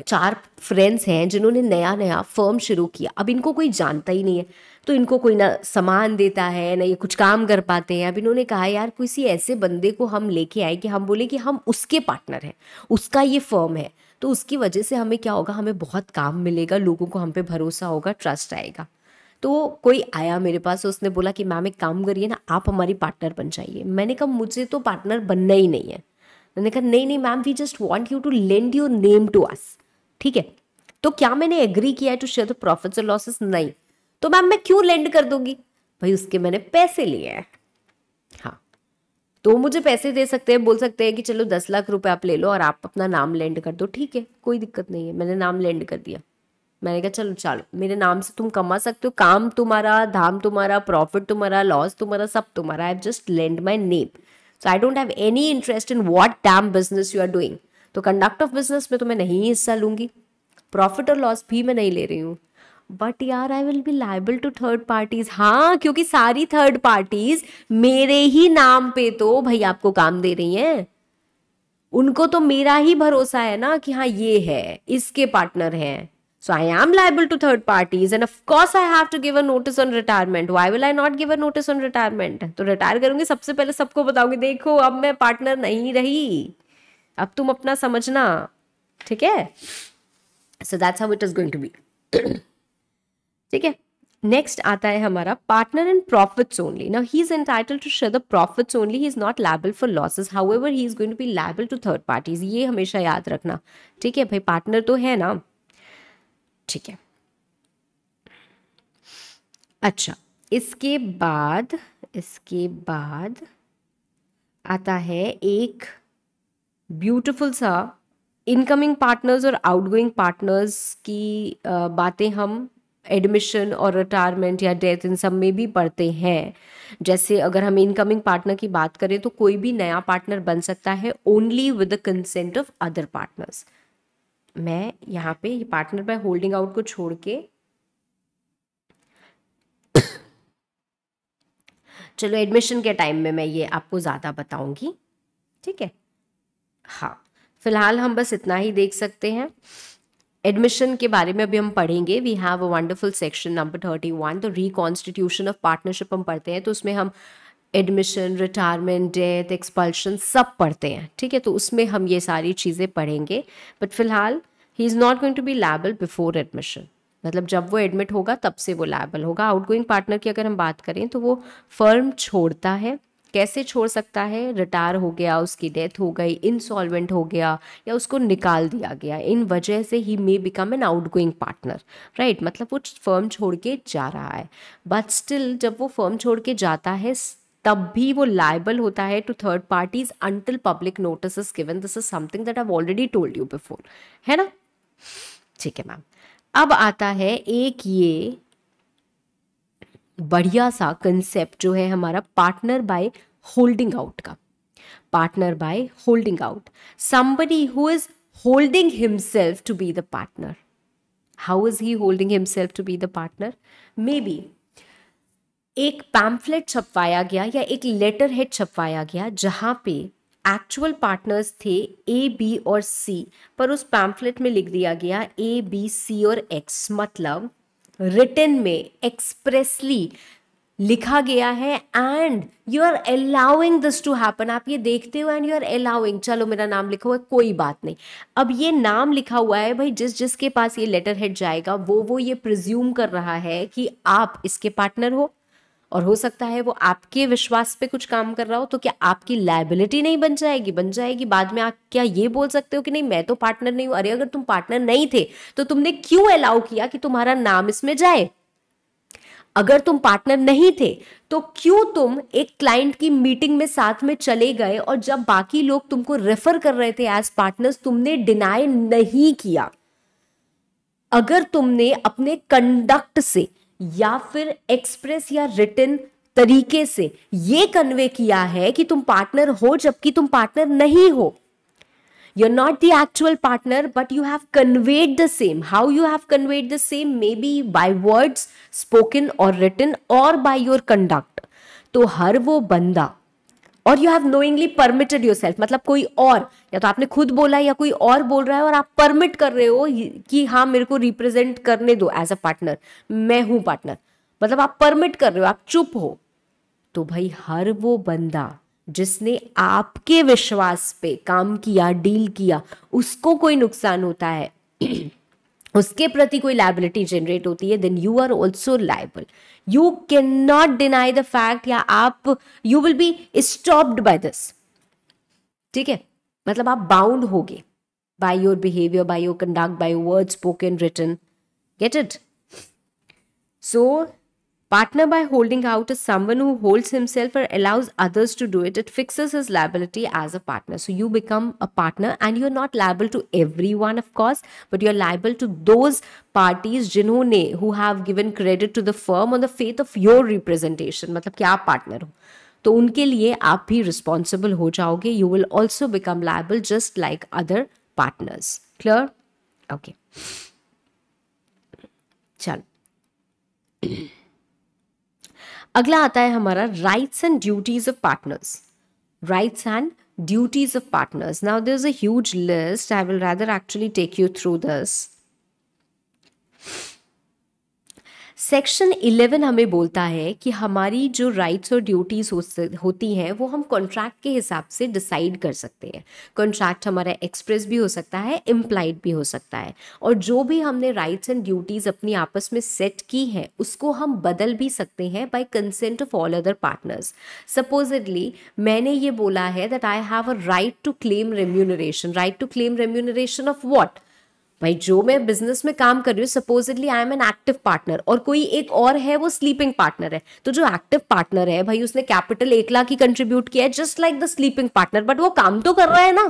A: चार फ्रेंड्स हैं जिन्होंने नया नया फर्म शुरू किया अब इनको कोई जानता ही नहीं है तो इनको कोई ना सामान देता है ना ये कुछ काम कर पाते हैं अब इन्होंने कहा यार किसी ऐसे बंदे को हम लेके आए कि हम बोले कि हम उसके पार्टनर हैं उसका ये फर्म है तो उसकी वजह से हमें क्या होगा हमें बहुत काम मिलेगा लोगों को हम पे भरोसा होगा ट्रस्ट आएगा तो कोई आया मेरे पास उसने बोला कि मैम एक काम करिए ना आप हमारी पार्टनर बन जाइए मैंने कहा मुझे तो पार्टनर बनना ही नहीं है मैंने कहा नहीं नहीं ma'am we just want you to lend your name to us ठीक है तो क्या मैंने एग्री किया है टू शेयर द प्रॉफिट्स और लॉसेस नहीं तो मैम मैं क्यों लेंड कर दूंगी भाई उसके मैंने पैसे लिए हैं हाँ तो मुझे पैसे दे सकते हैं बोल सकते हैं कि चलो दस लाख रुपए आप ले लो और आप अपना नाम लेंड कर दो ठीक है कोई दिक्कत नहीं है मैंने नाम लेंड कर दिया मैंने कहा चलो चलो मेरे नाम से तुम कमा सकते हो काम तुम्हारा धाम तुम्हारा प्रॉफिट तुम्हारा लॉस तुम्हारा सब तुम्हारा I just lend my name so I don't have any interest in what damn business you are doing तो कंडक्ट ऑफ बिजनेस में तो मैं नहीं हिस्सा लूंगी प्रॉफिट और लॉस भी मैं नहीं ले रही हूँ बट यार I will be liable to third parties हाँ क्योंकि सारी थर्ड पार्टीज मेरे ही नाम पे तो भाई आपको काम दे रही हैं उनको तो मेरा ही भरोसा है ना कि हाँ ये है इसके पार्टनर हैं So I am liable to third parties and of course I have to give a notice on retirement. Why will I not give a notice on retirement? तो retire करूंगी सबसे पहले सबको बताऊंगी देखो अब मैं partner नहीं रही अब तुम अपना समझना ठीक है so that's how it is going to be ठीक है नेक्स्ट आता है हमारा partner in profits only now he is entitle to share the profits only he is not liable for losses however he is going to be liable to third parties ये हमेशा याद रखना ठीक है भाई पार्टनर तो है ना ठीक है अच्छा इसके बाद इसके बाद आता है एक ब्यूटीफुल सा इनकमिंग पार्टनर्स और आउटगोइंग पार्टनर्स की बातें हम एडमिशन और रिटायरमेंट या डेथ इन सब में भी पढ़ते हैं जैसे अगर हम इनकमिंग पार्टनर की बात करें तो कोई भी नया पार्टनर बन सकता है only with the consent of other partners मैं यहाँ पे ये पार्टनर बाय होल्डिंग आउट को छोड़ के चलो एडमिशन के टाइम में मैं ये आपको ज़्यादा बताऊंगी ठीक है हाँ फिलहाल हम बस इतना ही देख सकते हैं एडमिशन के बारे में अभी हम पढ़ेंगे we have a wonderful section number thirty one तो रिकॉन्स्टिट्यूशन ऑफ पार्टनरशिप हम पढ़ते हैं तो उसमें हम एडमिशन रिटायरमेंट डेथ एक्सपल्शन सब पढ़ते हैं ठीक है तो उसमें हम ये सारी चीज़ें पढ़ेंगे बट फिलहाल he is not going to be liable before admission मतलब जब वो एडमिट होगा तब से वो लाइबल होगा आउटगोइंग पार्टनर की अगर हम बात करें तो वो फर्म छोड़ता है कैसे छोड़ सकता है रिटायर हो गया उसकी डेथ हो गई इंसॉल्वेंट हो गया या उसको निकाल दिया गया इन वजह से he may become an outgoing partner right मतलब वो फर्म छोड़ के जा रहा है बट स्टिल जब वो फर्म छोड़ के जाता है तब भी वो लाइबल होता है to third parties until public notice is given this is something that I already told you before है ना ठीक है मैम अब आता है एक ये बढ़िया सा कंसेप्ट जो है हमारा पार्टनर बाय होल्डिंग आउट का partner by holding out somebody who is holding himself to be the partner how is he holding himself to be the partner may be एक पैम्फलेट छपवाया गया या एक लेटर हेड छपवाया गया जहाँ पे actual partners थे ए बी और सी पर उस पैम्फलेट में लिख दिया गया ए बी सी और एक्स मतलब रिटर्न में एक्सप्रेसली लिखा गया है and you are allowing this to happen आप ये देखते हो एंड यू आर अलाउिंग चलो मेरा नाम लिखा हुआ है कोई बात नहीं अब ये नाम लिखा हुआ है भाई जिस जिसके पास ये लेटर हेड जाएगा वो वो ये प्रिज्यूम कर रहा है कि आप इसके पार्टनर हो और हो सकता है वो आपके विश्वास पे कुछ काम कर रहा हो तो क्या आपकी लाइबिलिटी नहीं बन जाएगी बन जाएगी बाद में आप क्या ये बोल सकते हो कि नहीं मैं तो पार्टनर नहीं हूं अरे अगर तुम पार्टनर नहीं थे तो तुमने क्यों अलाउ किया कि तुम्हारा नाम इसमें जाए अगर तुम पार्टनर नहीं थे तो क्यों तुम एक क्लाइंट की मीटिंग में साथ में चले गए और जब बाकी लोग तुमको रेफर कर रहे थे एज पार्टनर्स तुमने डिनाई नहीं किया अगर तुमने अपने कंडक्ट से या फिर एक्सप्रेस या रिटर्न तरीके से ये कन्वे किया है कि तुम पार्टनर हो जबकि तुम पार्टनर नहीं हो you're not the actual partner but you have conveyed the same how you have conveyed the same may be by words spoken और रिटर्न और बाय योर कंडक्ट तो हर वो बंदा और you have knowingly permitted yourself मतलब कोई और या तो आपने खुद बोला या कोई और बोल रहा है और आप परमिट कर रहे हो कि हाँ मेरे को रिप्रेजेंट करने दो एज अ पार्टनर मैं हूं पार्टनर मतलब आप परमिट कर रहे हो आप चुप हो तो भाई हर वो बंदा जिसने आपके विश्वास पे काम किया डील किया उसको कोई नुकसान होता है उसके प्रति कोई लाइबिलिटी जनरेट होती है then you are also liable you can not deny the fact या आप you will be stopped by this ठीक है मतलब आप बाउंड हो गए by your behaviour by your conduct by word spoken written get it so Partner by holding out is someone who holds himself or allows others to do it. It fixes his liability as a partner. So you become a partner and you're not liable to everyone, of course, but you're liable to those parties जिन्होंने who have given credit to the firm on the faith of your representation. मतलब कि आप partner हो तो उनके लिए आप भी responsible हो जाओगे You will also become liable just like other partners. Clear? Okay. चलो अगला आता है हमारा rights and duties of partners rights and duties of partners now there is a list I will rather actually take you through this section 11 हमें बोलता है कि हमारी जो राइट्स और ड्यूटीज़ हो, होती हैं वो हम कॉन्ट्रैक्ट के हिसाब से डिसाइड कर सकते हैं कॉन्ट्रैक्ट हमारा एक्सप्रेस भी हो सकता है इम्प्लाइड भी हो सकता है और जो भी हमने राइट्स एंड ड्यूटीज़ अपनी आपस में सेट की हैं उसको हम बदल भी सकते हैं by consent of all other partners supposedly मैंने ये बोला है that I have a right to claim remuneration right to claim remuneration of what भाई जो मैं बिजनेस में काम कर रही हूँ supposedly I am an active partner और कोई एक और है वो स्लीपिंग पार्टनर है तो जो एक्टिव पार्टनर है भाई उसने कैपिटल एक लाख ही कंट्रीब्यूट किया है just like the sleeping partner but वो काम तो कर रहा है ना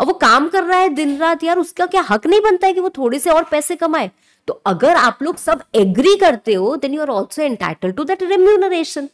A: और वो काम कर रहा है दिन रात यार उसका क्या हक नहीं बनता है कि वो थोड़े से और पैसे कमाए तो अगर आप लोग सब एग्री करते हो then you are also entitle to that remuneration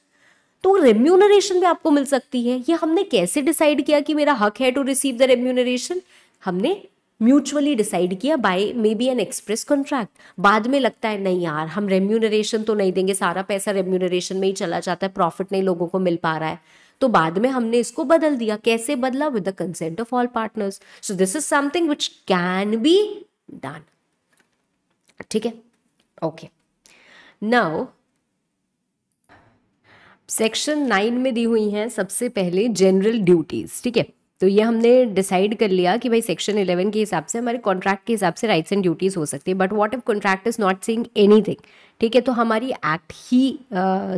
A: तो रेम्यूनरेशन भी आपको मिल सकती है ये हमने कैसे डिसाइड किया कि मेरा हक है टू रिसीव द रेम्यूनरेशन हमने म्यूचुअली डिसाइड किया by may be an express contract बाद में लगता है नहीं यार हम रेम्यूनरेशन तो नहीं देंगे सारा पैसा रेम्यूनरेशन में ही चला जाता है प्रॉफिट नहीं लोगों को मिल पा रहा है तो बाद में हमने इसको बदल दिया कैसे बदला with the consent of all partners so this is something which can be done ठीक है ओके नाउ सेक्शन नाइन में दी हुई है सबसे पहले जनरल ड्यूटीज ठीक है तो ये हमने डिसाइड कर लिया कि भाई सेक्शन 11 के हिसाब से हमारे कॉन्ट्रैक्ट के हिसाब से राइट्स एंड ड्यूटीज़ हो सकती है but what if contract is not seeing anything ठीक है तो हमारी एक्ट ही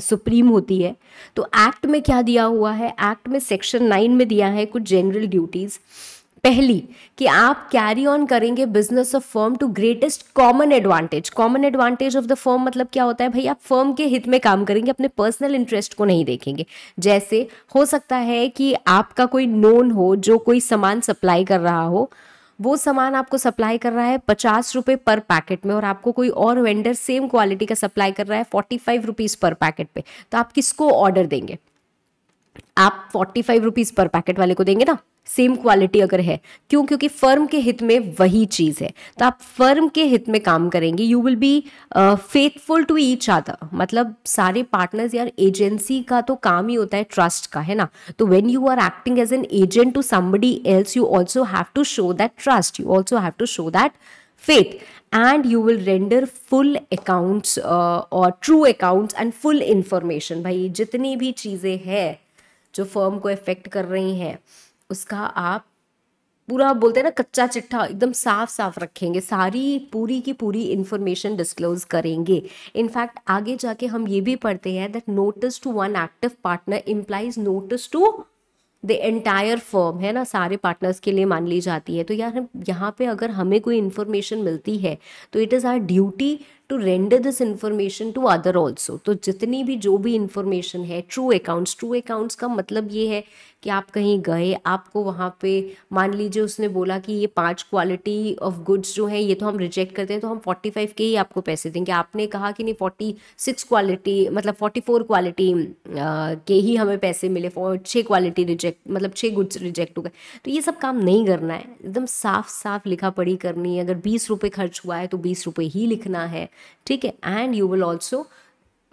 A: सुप्रीम होती है तो एक्ट में क्या दिया हुआ है एक्ट में सेक्शन नाइन में दिया है कुछ जनरल ड्यूटीज़ पहली कि आप कैरी ऑन करेंगे business of firm to greatest common advantage common advantage of the firm मतलब क्या होता है भाई आप फर्म के हित में काम करेंगे अपने पर्सनल इंटरेस्ट को नहीं देखेंगे जैसे हो सकता है कि आपका कोई नोन हो जो कोई सामान सप्लाई कर रहा हो वो सामान आपको सप्लाई कर रहा है पचास रुपये पर पैकेट में और आपको कोई और वेंडर सेम क्वालिटी का सप्लाई कर रहा है forty five rupees per packet पे तो आप किसको ऑर्डर देंगे आप forty five rupees per packet वाले को देंगे ना सेम क्वालिटी अगर है क्यों क्योंकि फर्म के हित में वही चीज़ है तो आप फर्म के हित में काम करेंगे you will be faithful to each other मतलब सारे पार्टनर्स यार एजेंसी का तो काम ही होता है ट्रस्ट का है ना तो when you are acting as an agent to somebody else you also have to show that trust you also have to show that faith and you will render full accounts और true accounts and full information भाई जितनी भी चीज़ें हैं जो firm को effect कर रही हैं उसका आप पूरा बोलते हैं ना कच्चा चिट्ठा एकदम साफ साफ रखेंगे सारी पूरी की पूरी इन्फॉर्मेशन डिस्क्लोज करेंगे इनफैक्ट आगे जाके हम ये भी पढ़ते हैं that notice to one active partner implies notice to the entire firm है ना सारे पार्टनर्स के लिए मान ली जाती है तो यार यहाँ पे अगर हमें कोई इन्फॉर्मेशन मिलती है तो it is our duty to render this information to other also तो जितनी भी जो भी इन्फॉर्मेशन है ट्रू अकाउंट्स ट्रू अकाउंट्स का मतलब ये है कि आप कहीं गए आपको वहाँ पे मान लीजिए उसने बोला कि ये पांच क्वालिटी ऑफ गुड्स जो हैं ये तो हम रिजेक्ट करते हैं तो हम फोर्टी फाइव के ही आपको पैसे देंगे आपने कहा कि नहीं फोर्टी सिक्स क्वालिटी मतलब फोर्टी फोर क्वालिटी के ही हमें पैसे मिले छः क्वालिटी रिजेक्ट मतलब छः गुड्स रिजेक्ट हो गए तो ये सब काम नहीं करना है एकदम साफ साफ लिखा पढ़ी करनी है अगर बीस रुपये खर्च हुआ है तो बीस रुपये ही लिखना है ठीक है and you will also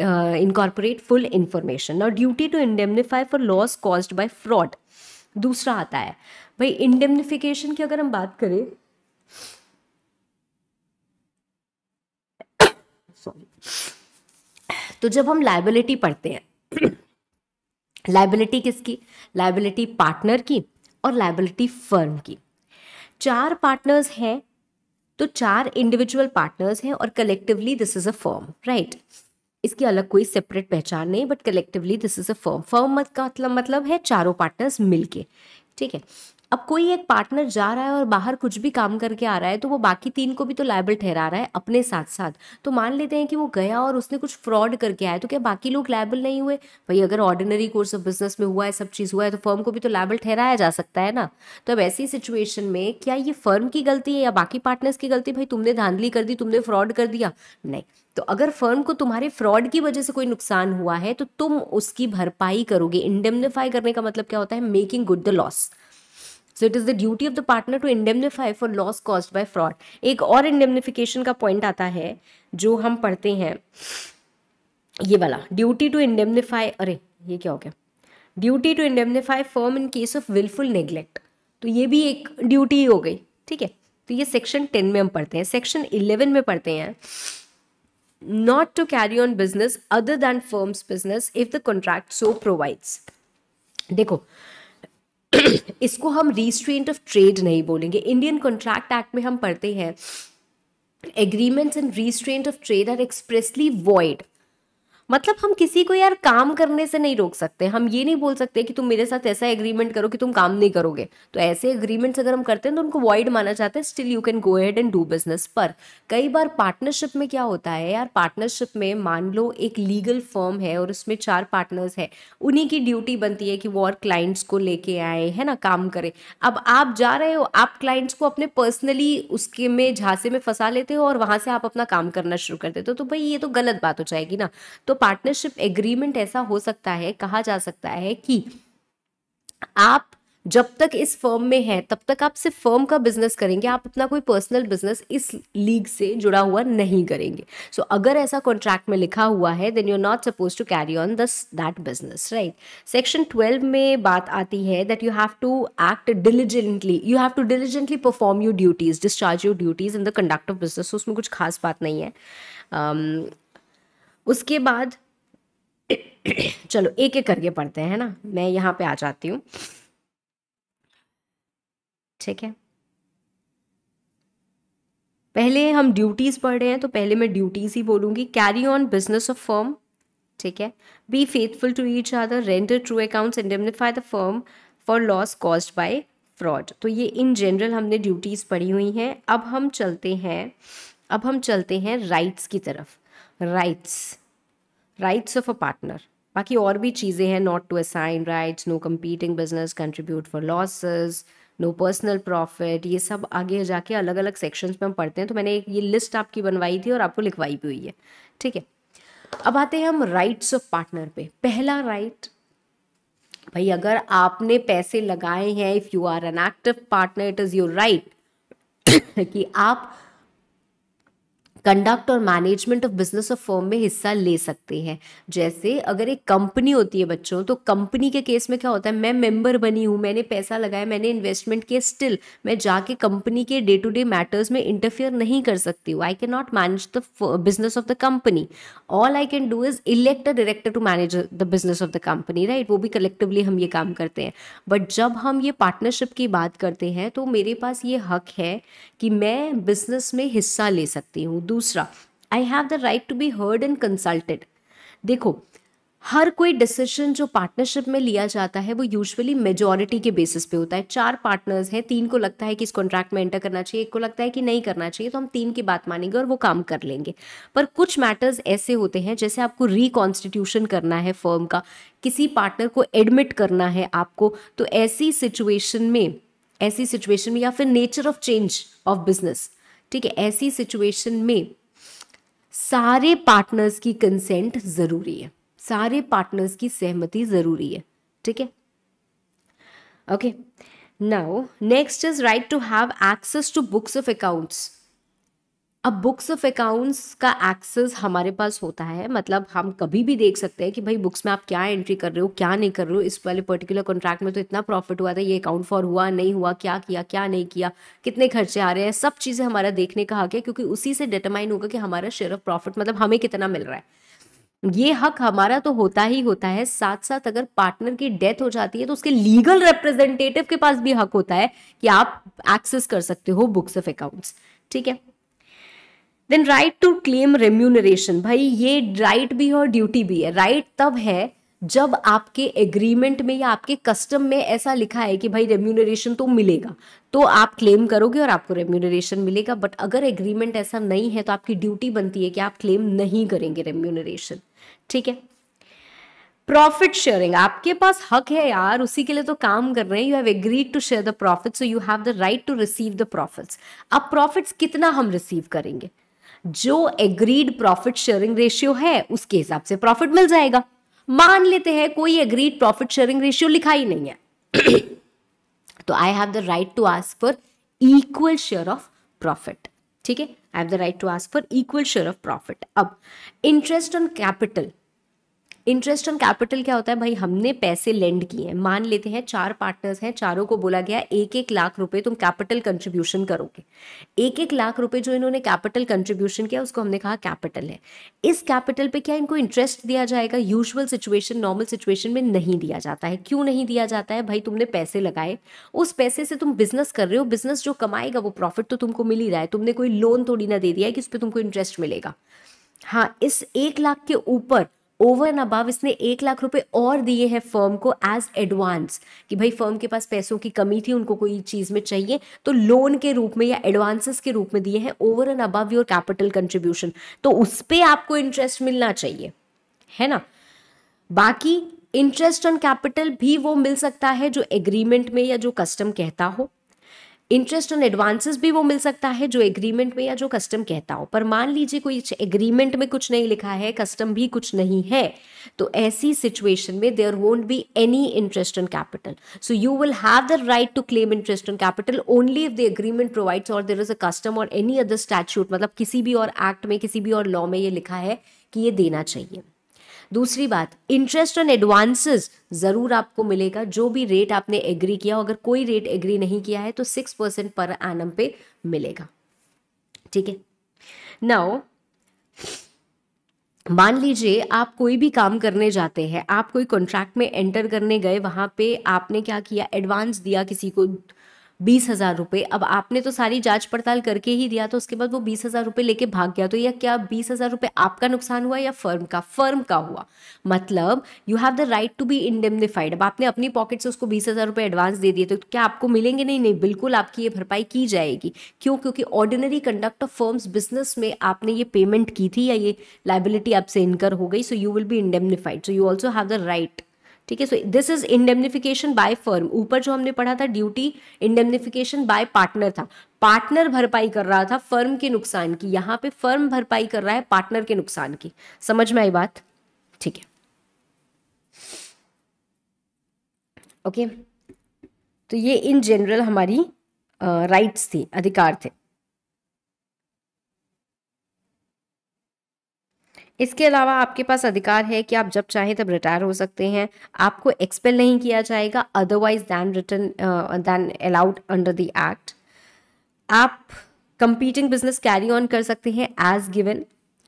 A: incorporate full information और duty to indemnify for loss caused by fraud दूसरा आता है भाई इंडेमनिफिकेशन की अगर हम बात करें सॉरी तो जब हम लाइबिलिटी पढ़ते हैं लाइबिलिटी किसकी लाइबिलिटी पार्टनर की और लाइबिलिटी फर्म की चार पार्टनर्स हैं तो चार इंडिविजुअल पार्टनर्स हैं और collectively this is a firm right इसकी अलग कोई सेपरेट पहचान नहीं but collectively this is a firm firm का मतलब मतलब है चारों पार्टनर्स मिलके ठीक है अब कोई एक पार्टनर जा रहा है और बाहर कुछ भी काम करके आ रहा है तो वो बाकी तीन को भी तो लाइबल ठहरा रहा है अपने साथ साथ तो मान लेते हैं कि वो गया और उसने कुछ फ्रॉड करके आया तो क्या बाकी लोग लाइबल नहीं हुए भाई अगर ऑर्डिनरी कोर्स ऑफ बिजनेस में हुआ है सब चीज़ हुआ है तो फर्म को भी तो लाइबल ठहराया जा सकता है ना तो अब ऐसी सिचुएशन में क्या ये फर्म की गलती है या बाकी पार्टनर्स की गलती भाई तुमने धांधली कर दी तुमने फ्रॉड कर दिया नहीं तो अगर फर्म को तुम्हारे फ्रॉड की वजह से कोई नुकसान हुआ है तो तुम उसकी भरपाई करोगे इंडेमनिफाई करने का मतलब क्या होता है making good the loss so it is the duty of the partner to indemnify for loss cause by fraud एक और इंडेमनीफिकेशन का पॉइंट आता है जो हम पढ़ते हैं ये वाला ड्यूटी टू इंडेमनीफाई अरे ये क्या हो गया duty to indemnify firm in case of wilful neglect तो ये भी एक ड्यूटी हो गई ठीक है तो ये सेक्शन टेन में हम पढ़ते हैं सेक्शन इलेवन में पढ़ते हैं not to carry on business other than firm's business if the contract so provides देखो इसको हम रिस्ट्रेंट ऑफ ट्रेड नहीं बोलेंगे इंडियन कॉन्ट्रैक्ट एक्ट में हम पढ़ते हैं agreements and restraint of trade are expressly void मतलब हम किसी को यार काम करने से नहीं रोक सकते हम ये नहीं बोल सकते कि तुम मेरे साथ ऐसा एग्रीमेंट करो कि तुम काम नहीं करोगे तो ऐसे एग्रीमेंट्स अगर हम करते हैं तो उनको वॉइड माना जाता है still you can go ahead and do business पर कई बार पार्टनरशिप में क्या होता है यार पार्टनरशिप में मान लो एक लीगल फर्म है और उसमें चार पार्टनर्स है उन्हीं की ड्यूटी बनती है कि वो और क्लाइंट्स को लेके आए है ना काम करे अब आप जा रहे हो आप क्लाइंट्स को अपने पर्सनली उसके में झांसे में फंसा लेते हो और वहां से आप अपना काम करना शुरू कर देते हो तो भाई ये तो गलत बात हो जाएगी ना तो पार्टनरशिप एग्रीमेंट ऐसा हो सकता है कहा जा सकता है कि आप जब तक इस फर्म में है तब तक आप सिर्फ फर्म का बिजनेस करेंगे आप अपना कोई पर्सनल बिजनेस इस लीग से जुड़ा हुआ नहीं करेंगे सो so, अगर ऐसा कॉन्ट्रैक्ट में लिखा हुआ है then you are not suppose to carry on this that business right section 12 में बात आती है that you have to act diligently you have to diligently perform your duties discharge your duties in the conduct of business उसमें कुछ खास बात नहीं है um, उसके बाद चलो एक एक करके पढ़ते हैं ना मैं यहाँ पे आ जाती हूँ ठीक है पहले हम ड्यूटीज़ पढ़ रहे हैं तो पहले मैं ड्यूटीज़ ही बोलूंगी carry on business of firm ठीक है be faithful to each other render true accounts indemnify the firm for loss caused by fraud तो ये इन जनरल हमने ड्यूटीज़ पढ़ी हुई हैं अब हम चलते हैं अब हम चलते हैं राइट्स की तरफ rights rights of a partner बाकी और भी चीज़ें हैं not to assign rights no competing business contribute for losses no personal profit ये सब आगे जाके अलग अलग सेक्शंस में हम पढ़ते हैं तो मैंने एक ये लिस्ट आपकी बनवाई थी और आपको लिखवाई भी हुई है ठीक है अब आते हैं हम राइट्स ऑफ पार्टनर पे पहला राइट right, भाई अगर आपने पैसे लगाए हैं if you are an active partner it is your right कि आप कंडक्ट और management of business of firm में हिस्सा ले सकते हैं जैसे अगर एक कंपनी होती है बच्चों तो कंपनी के केस में क्या होता है मैं मेंबर बनी हूँ मैंने पैसा लगाया मैंने इन्वेस्टमेंट किया स्टिल मैं जाके कंपनी के डे टू डे मैटर्स में इंटरफेयर नहीं कर सकती हूँ I can not manage the business of the company all I can do is elect a director to manage the business of the company right वो भी collectively हम ये काम करते हैं बट जब हम ये पार्टनरशिप की बात करते हैं तो मेरे पास ये हक है कि मैं बिजनेस में हिस्सा ले सकती हूँ दूसरा I have the right to be heard and consulted देखो हर कोई डिसीजन जो पार्टनरशिप में लिया जाता है वो यूजुअली मेजॉरिटी के बेसिस पे होता है चार पार्टनर्स हैं तीन को लगता है कि इस कॉन्ट्रैक्ट में एंटर करना चाहिए एक को लगता है कि नहीं करना चाहिए तो हम तीन की बात मानेंगे और वो काम कर लेंगे पर कुछ मैटर्स ऐसे होते हैं जैसे आपको रिकॉन्स्टिट्यूशन करना है फर्म का किसी पार्टनर को एडमिट करना है आपको तो ऐसी सिचुएशन में ऐसी सिचुएशन में या फिर nature of change of business ठीक है ऐसी सिचुएशन में सारे पार्टनर्स की कंसेंट ज़रूरी है सारे पार्टनर्स की सहमति ज़रूरी है ठीक है okay now next is right to have access to books of accounts अब बुक्स ऑफ अकाउंट्स का एक्सेस हमारे पास होता है मतलब हम कभी भी देख सकते हैं कि भाई बुक्स में आप क्या एंट्री कर रहे हो क्या नहीं कर रहे हो इस वाले पर्टिकुलर कॉन्ट्रैक्ट में तो इतना प्रॉफिट हुआ था ये अकाउंट फॉर हुआ नहीं हुआ क्या किया क्या नहीं किया कितने खर्चे आ रहे हैं सब चीज़ें हमारा देखने का हक है क्योंकि उसी से डिटरमाइन होगा कि हमारा शेयर ऑफ प्रॉफिट मतलब हमें कितना मिल रहा है ये हक हमारा तो होता ही होता है साथ साथ अगर पार्टनर की डेथ हो जाती है तो उसके लीगल रिप्रेजेंटेटिव के पास भी हक होता है कि आप एक्सेस कर सकते हो बुक्स ऑफ अकाउंट्स ठीक है then right to claim remuneration भाई ये राइट भी है और ड्यूटी भी है राइट तब है जब आपके एग्रीमेंट में या आपके कस्टम में ऐसा लिखा है कि भाई रेम्यूनरेशन तो मिलेगा तो आप क्लेम करोगे और आपको रेम्यूनरेशन मिलेगा बट अगर एग्रीमेंट ऐसा नहीं है तो आपकी ड्यूटी बनती है कि आप क्लेम नहीं करेंगे रेम्यूनरेशन ठीक है प्रॉफिट शेयरिंग आपके पास हक है यार उसी के लिए तो काम कर रहे हैं you have agreed to share the profit so you have the right to receive the profits अब प्रॉफिट्स कितना हम रिसीव करेंगे जो एग्रीड प्रॉफिट शेयरिंग रेशियो है उसके हिसाब से प्रॉफिट मिल जाएगा मान लेते हैं कोई एग्रीड प्रॉफिट शेयरिंग रेशियो लिखा ही नहीं है तो I have the right to ask for equal share of profit ठीक है I have the right to ask for equal share of profit अब interest on capital interest on capital क्या होता है भाई हमने पैसे लेंड किए हैं मान लेते हैं चार पार्टनर्स हैं चारों को बोला गया एक एक लाख रुपए तुम कैपिटल कंट्रीब्यूशन करोगे एक एक लाख रुपए जो इन्होंने कैपिटल कंट्रीब्यूशन किया उसको हमने कहा कैपिटल है इस कैपिटल पे क्या इनको इंटरेस्ट दिया जाएगा यूजल सिचुएशन नॉर्मल सिचुएशन में नहीं दिया जाता है क्यों नहीं दिया जाता है भाई तुमने पैसे लगाए उस पैसे से तुम बिजनेस कर रहे हो बिजनेस जो कमाएगा वो प्रॉफिट तो तुमको मिल ही रहा है तुमने कोई लोन थोड़ी ना दे दिया है कि उस पर तुमको इंटरेस्ट मिलेगा हाँ इस एक लाख के ऊपर ओवर एंड अबव इसने एक लाख रुपए और दिए हैं फर्म को एज एडवांस कि भाई फर्म के पास पैसों की कमी थी उनको कोई चीज़ में चाहिए तो लोन के रूप में या एडवांसेस के रूप में दिए हैं over and above your capital contribution तो उस पर आपको इंटरेस्ट मिलना चाहिए है ना बाकी इंटरेस्ट ऑन कैपिटल भी वो मिल सकता है जो एग्रीमेंट में या जो कस्टम कहता हो इंटरेस्ट ऑन एडवांसेस भी वो मिल सकता है जो एग्रीमेंट में या जो कस्टम कहता हो पर मान लीजिए कोई एग्रीमेंट में कुछ नहीं लिखा है कस्टम भी कुछ नहीं है तो ऐसी सिचुएशन में there won't be any interest on capital so you will have the right to claim interest on capital only if the agreement provides और देर इज अ कस्टम और एनी अदर स्टैट्यूट मतलब किसी भी और act में किसी भी और लॉ में ये लिखा है कि ये देना चाहिए दूसरी बात इंटरेस्ट ऑन एडवांसेस ज़रूर आपको मिलेगा जो भी रेट आपने एग्री किया अगर कोई रेट एग्री नहीं किया है तो सिक्स परसेंट पर एनम पे मिलेगा ठीक है नाउ मान लीजिए आप कोई भी काम करने जाते हैं आप कोई कॉन्ट्रैक्ट में एंटर करने गए वहां पे आपने क्या किया एडवांस दिया किसी को बीस हज़ार रुपये अब आपने तो सारी जांच पड़ताल करके ही दिया तो उसके बाद वो बीस हज़ार रुपये लेके भाग गया तो यह क्या बीस हज़ार रुपये आपका नुकसान हुआ या फर्म का फर्म का हुआ मतलब you have the right to be indemnified अब आपने अपनी पॉकेट से उसको बीस हज़ार रुपये एडवांस दे दिए तो क्या आपको मिलेंगे नहीं नहीं बिल्कुल आपकी ये भरपाई की जाएगी क्यों क्योंकि ordinary conduct of firm's business में आपने ये पेमेंट की थी या ये लाइबिलिटी आपसे इनकर हो गई so you will be indemnified so you also have the right ठीक है so this is indemnification by firm ऊपर जो हमने पढ़ा था ड्यूटी इंडेमनिफिकेशन बाय पार्टनर था पार्टनर भरपाई कर रहा था फर्म के नुकसान की यहां पे फर्म भरपाई कर रहा है पार्टनर के नुकसान की समझ में आई बात ठीक है ओके okay. तो ये इन जनरल हमारी राइट्स uh, थी अधिकार थे इसके अलावा आपके पास अधिकार है कि आप जब चाहें तब रिटायर हो सकते हैं आपको एक्सपेल नहीं किया जाएगा otherwise than written than allowed under the act आप कंपीटिंग बिजनेस कैरी ऑन कर सकते हैं एज गिवन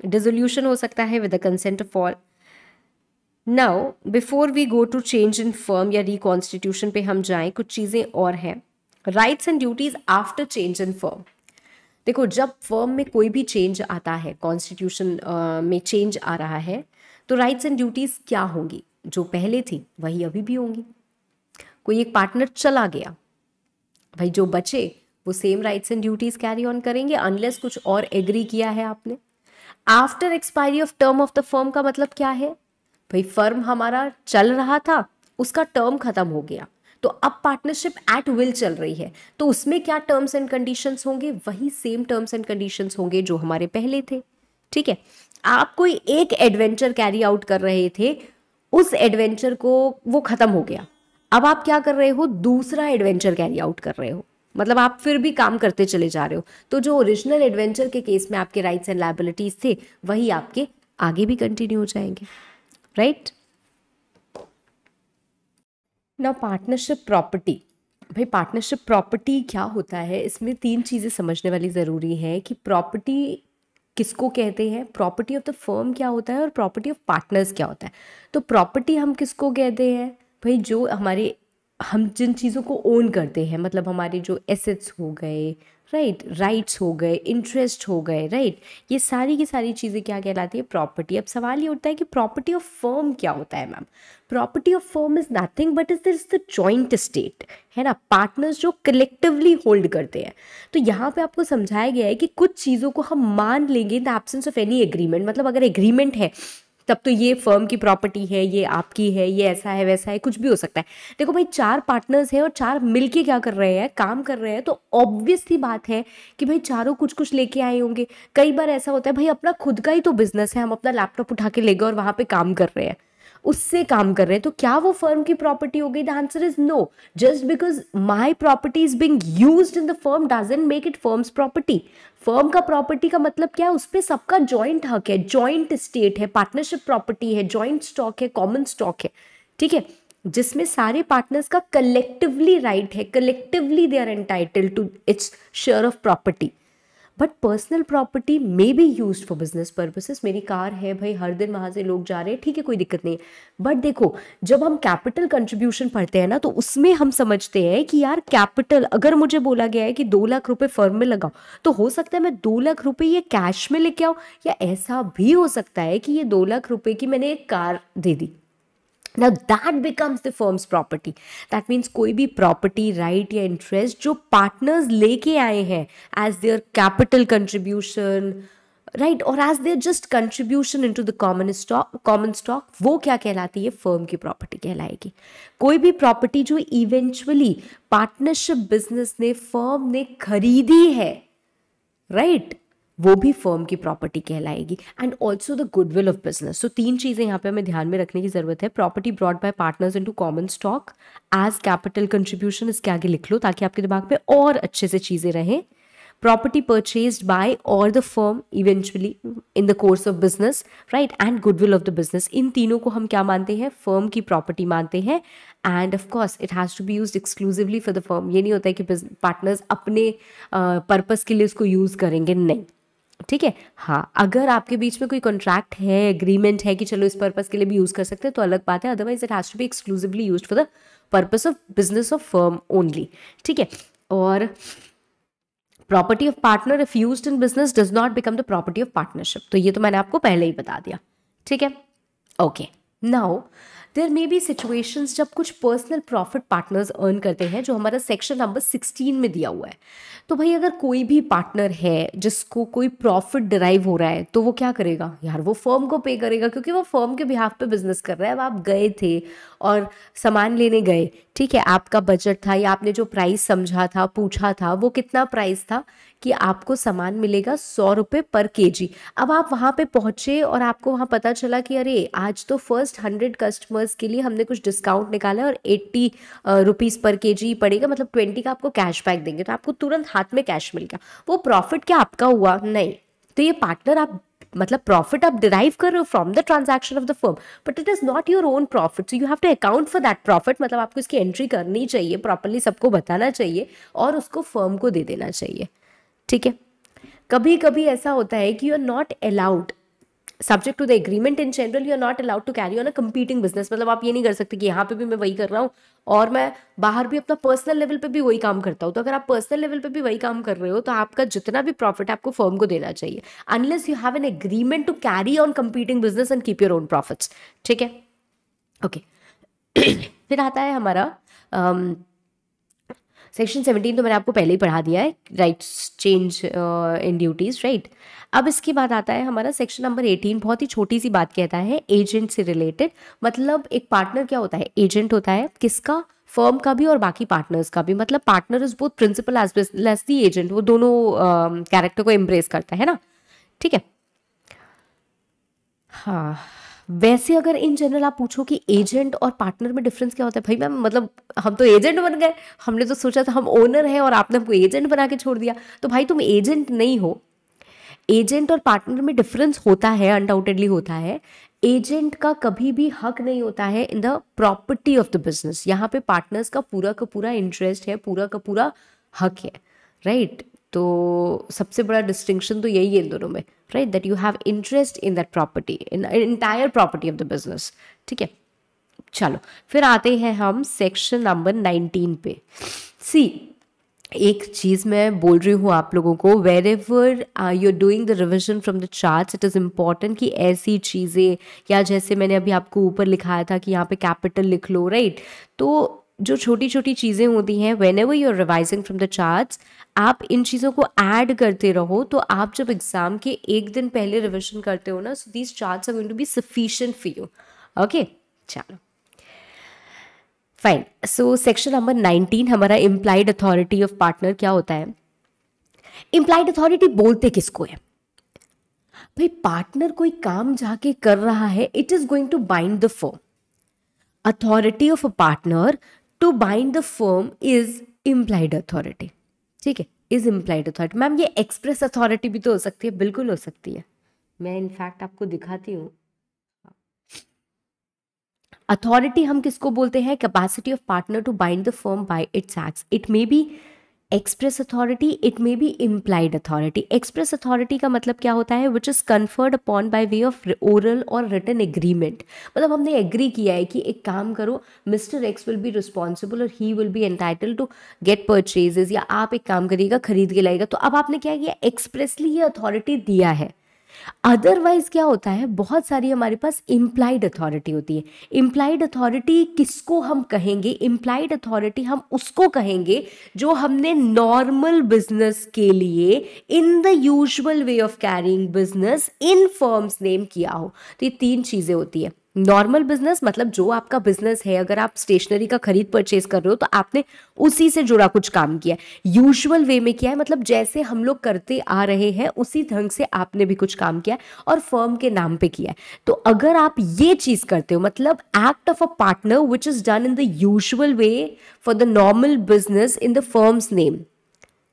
A: डिजोल्यूशन हो सकता है with a consent of all now before we go to change in firm या रिकॉन्स्टिट्यूशन पे हम जाएं कुछ चीज़ें और हैं rights and duties after change in firm देखो जब फर्म में कोई भी चेंज आता है कॉन्स्टिट्यूशन में चेंज आ रहा है तो राइट्स एंड ड्यूटीज़ क्या होंगी जो पहले थी वही अभी भी होंगी कोई एक पार्टनर चला गया भाई जो बचे वो same rights and duties carry on करेंगे अनलेस कुछ और एग्री किया है आपने after expiry of term of the firm का मतलब क्या है भाई फर्म हमारा चल रहा था उसका टर्म खत्म हो गया तो अब पार्टनरशिप एट विल चल रही है तो उसमें क्या टर्म्स एंड कंडीशंस होंगे वही सेम टर्म्स एंड कंडीशंस होंगे जो हमारे पहले थे ठीक है आप कोई एक एडवेंचर कैरी आउट कर रहे थे उस एडवेंचर को वो ख़त्म हो गया अब आप क्या कर रहे हो दूसरा एडवेंचर कैरी आउट कर रहे हो मतलब आप फिर भी काम करते चले जा रहे हो तो जो ओरिजिनल एडवेंचर के केस में आपके राइट्स एंड लाइबिलिटीज़ थे वही आपके आगे भी कंटिन्यू हो जाएंगे राइट ना पार्टनरशिप प्रॉपर्टी भाई पार्टनरशिप प्रॉपर्टी क्या होता है इसमें तीन चीज़ें समझने वाली ज़रूरी हैं कि प्रॉपर्टी किसको कहते हैं प्रॉपर्टी ऑफ द फर्म क्या होता है और प्रॉपर्टी ऑफ पार्टनर्स क्या होता है तो प्रॉपर्टी हम किसको कहते हैं भाई जो हमारे हम जिन चीज़ों को ओन करते हैं मतलब हमारे जो एसेट्स हो गए राइट right? राइट्स हो गए इंटरेस्ट हो गए राइट right? ये सारी की सारी चीज़ें क्या कहलाती है प्रॉपर्टी अब सवाल ये उठता है कि प्रॉपर्टी ऑफ फर्म क्या होता है ma'am property of firm is nothing but is is the joint estate है ना पार्टनर्स जो कलेक्टिवली होल्ड करते हैं तो यहाँ पे आपको समझाया गया है कि कुछ चीज़ों को हम मान लेंगे in the absence of any agreement मतलब अगर एग्रीमेंट है तब तो ये फर्म की प्रॉपर्टी है ये आपकी है ये ऐसा है वैसा है कुछ भी हो सकता है देखो भाई चार पार्टनर्स हैं और चार मिलके क्या कर रहे हैं काम कर रहे हैं तो ऑब्वियस सी बात है कि भाई चारों कुछ कुछ लेके आए होंगे कई बार ऐसा होता है भाई अपना खुद का ही तो बिजनेस है हम अपना लैपटॉप उठा के ले गए और वहाँ पर काम कर रहे हैं उससे काम कर रहे हैं तो क्या वो फर्म की प्रॉपर्टी हो गई the answer is no just because my property is being use in the firm doesn't make it firm's property firm का प्रॉपर्टी का मतलब क्या है उस पर सबका ज्वाइंट हक है ज्वाइंट स्टेट है पार्टनरशिप प्रॉपर्टी है ज्वाइंट स्टॉक है कॉमन स्टॉक है ठीक है जिसमें सारे पार्टनर्स का कलेक्टिवली राइट right है collectively they are entitle to its share of property but personal property may be use for business purposes मेरी कार है भाई हर दिन वहाँ से लोग जा रहे हैं ठीक है कोई दिक्कत नहीं बट देखो जब हम कैपिटल कंट्रीब्यूशन पढ़ते हैं ना तो उसमें हम समझते हैं कि यार कैपिटल अगर मुझे बोला गया है कि दो लाख रुपये फर्म में लगाओ तो हो सकता है मैं दो लाख रुपये ये कैश में लेके आऊँ या ऐसा भी हो सकता है कि ये दो लाख रुपये की मैंने एक कार दे दी now that becomes the firm's property that means कोई भी प्रॉपर्टी राइट या इंटरेस्ट जो पार्टनर्स लेके आए हैं as their capital contribution right और as their just contribution into the common stock common stock वो क्या कहलाती है फर्म की प्रॉपर्टी कहलाएगी कोई भी प्रॉपर्टी जो इवेंचुअली पार्टनरशिप बिजनेस ने फर्म ने खरीदी है राइट right? वो भी फर्म की प्रॉपर्टी कहलाएगी and also the goodwill of business so तीन चीज़ें यहाँ पे हमें ध्यान में रखने की ज़रूरत है property brought by partners into common stock as capital contribution इसके आगे लिख लो ताकि आपके दिमाग में और अच्छे से चीज़ें रहें प्रॉपर्टी परचेज बाय और the firm eventually in the course of business right and goodwill of the business इन तीनों को हम क्या मानते हैं फर्म की प्रॉपर्टी मानते हैं and of course it has to be use exclusively for the firm ये नहीं होता है कि पार्टनर्स अपने पर्पज़ uh, के लिए उसको यूज़ करेंगे नहीं ठीक है हाँ अगर आपके बीच में कोई कॉन्ट्रैक्ट है एग्रीमेंट है कि चलो इस पर्पज़ के लिए भी यूज़ कर सकते हैं तो अलग बात है otherwise it has to be exclusively use for the purpose of business of firm only ठीक है और property of partner if use in business does not become the property of partnership तो ये तो मैंने आपको पहले ही बता दिया ठीक है okay now there may be situations जब कुछ पर्सनल प्रॉफिट पार्टनर्स अर्न करते हैं जो हमारा सेक्शन नंबर सिक्सटीन में दिया हुआ है तो भाई अगर कोई भी पार्टनर है जिसको कोई प्रॉफिट डिराइव हो रहा है तो वो क्या करेगा यार वो फर्म को पे करेगा क्योंकि वो फर्म के बिहाफ पे बिजनेस कर रहा है अब आप गए थे और सामान लेने गए ठीक है आपका बजट था या आपने जो प्राइस समझा था पूछा था वो कितना प्राइस था कि आपको सामान मिलेगा सौ रुपये पर केजी अब आप वहाँ पे पहुँचे और आपको वहाँ पता चला कि अरे आज तो फर्स्ट हंड्रेड कस्टमर्स के लिए हमने कुछ डिस्काउंट निकाला और एट्टी रुपीज़ पर के जी पड़ेगा मतलब ट्वेंटी का आपको कैशबैक देंगे तो आपको तुरंत हाथ में कैश मिल गया वो प्रॉफिट क्या आपका हुआ नहीं तो ये पार्टनर आप मतलब प्रॉफिट आप डिराइव कर रहे हो from the transaction of the firm but it is not your own profit so you have to account for that profit मतलब आपको इसकी एंट्री करनी चाहिए प्रॉपरली सबको बताना चाहिए और उसको फर्म को दे देना चाहिए ठीक है कभी कभी ऐसा होता है कि you are not allowed subject to the agreement in general you are not allowed to carry on a competing business मतलब आप ये नहीं कर सकते कि यहाँ पे भी मैं वही कर रहा हूँ और मैं बाहर भी अपना पर्सनल लेवल पे भी वही काम करता हूँ तो अगर आप पर्सनल लेवल पे भी वही काम कर रहे हो तो आपका जितना भी प्रॉफिट आपको फर्म को देना चाहिए unless you have an agreement to carry on competing business and keep your own profits ठीक है ओके okay. फिर आता है हमारा um, सेक्शन सेवनटीन तो मैंने आपको पहले ही पढ़ा दिया है rights change in duties right अब इसके बाद आता है हमारा सेक्शन नंबर एटीन बहुत ही छोटी सी बात कहता है एजेंट से रिलेटेड मतलब एक पार्टनर क्या होता है एजेंट होता है किसका फर्म का भी और बाकी पार्टनर्स का भी मतलब partner is both principal as less the agent वो दोनों कैरेक्टर um, uh, को एम्ब्रेस करता है ना ठीक है हाँ वैसे अगर इन जनरल आप पूछो कि एजेंट और पार्टनर में डिफरेंस क्या होता है भाई मैम मतलब हम तो एजेंट बन गए हमने तो सोचा था हम ओनर हैं और आपने हमको एजेंट बना के छोड़ दिया तो भाई तुम एजेंट नहीं हो एजेंट और पार्टनर में डिफरेंस होता है अनडाउटेडली होता है एजेंट का कभी भी हक नहीं होता है in the property of the business यहाँ पे पार्टनर्स का पूरा का पूरा इंटरेस्ट है पूरा का पूरा हक है राइट right? तो सबसे बड़ा डिस्टिंक्शन तो यही है इन दोनों में right that you have interest in that property in entire property of the business ठीक है चलो फिर आते हैं हम सेक्शन नंबर नाइनटीन पे सी एक चीज़ मैं बोल रही हूँ आप लोगों को wherever you are doing the revision from the chart it is important कि ऐसी चीज़ें या जैसे मैंने अभी आपको ऊपर लिखाया था कि यहाँ पे कैपिटल लिख लो राइट तो जो छोटी छोटी चीज़ें होती हैं whenever you are revising from the charts आप इन चीज़ों को ऐड करते रहो तो आप जब एग्ज़ाम के एक दिन पहले रिविजन करते हो ना so these charts are going to be sufficient for you okay चलो fine so section number nineteen हमारा इम्प्लाइड अथॉरिटी ऑफ पार्टनर क्या होता है इम्प्लाइड अथॉरिटी बोलते किसको है भाई पार्टनर कोई काम जाके कर रहा है it is going to bind the firm authority of a partner to bind the firm is implied authority ठीक है इज इम्प्लाइड अथॉरिटी मैम ये एक्सप्रेस अथॉरिटी भी तो हो सकती है बिल्कुल हो सकती है मैं इनफैक्ट आपको दिखाती हूँ अथॉरिटी हम किसको बोलते हैं capacity of partner to bind the firm by its acts it may be express authority it may be implied authority express authority का मतलब क्या होता है which is conferred upon by way of oral और रिटर्न एग्रीमेंट मतलब हमने agree किया है कि एक काम करो mister X will be responsible और he will be entitle to get purchases या आप एक काम करिएगा खरीद के लाएगा तो अब आपने क्या किया एक्सप्रेसली ये अथॉरिटी दिया है अदरवाइज क्या होता है बहुत सारी हमारे पास इम्प्लाइड अथॉरिटी होती है इम्प्लाइड अथॉरिटी किसको हम कहेंगे इम्प्लाइड अथॉरिटी हम उसको कहेंगे जो हमने नॉर्मल बिजनेस के लिए in the usual way of carrying business in firm's name किया हो तो ये तीन चीज़ें होती है नॉर्मल बिजनेस मतलब जो आपका बिजनेस है अगर आप स्टेशनरी का खरीद परचेज कर रहे हो तो आपने उसी से जुड़ा कुछ काम किया है यूजुअल वे में किया है मतलब जैसे हम लोग करते आ रहे हैं उसी ढंग से आपने भी कुछ काम किया है और फर्म के नाम पे किया है तो अगर आप ये चीज़ करते हो मतलब act of a partner which is done in the usual way for the normal business in the firm's name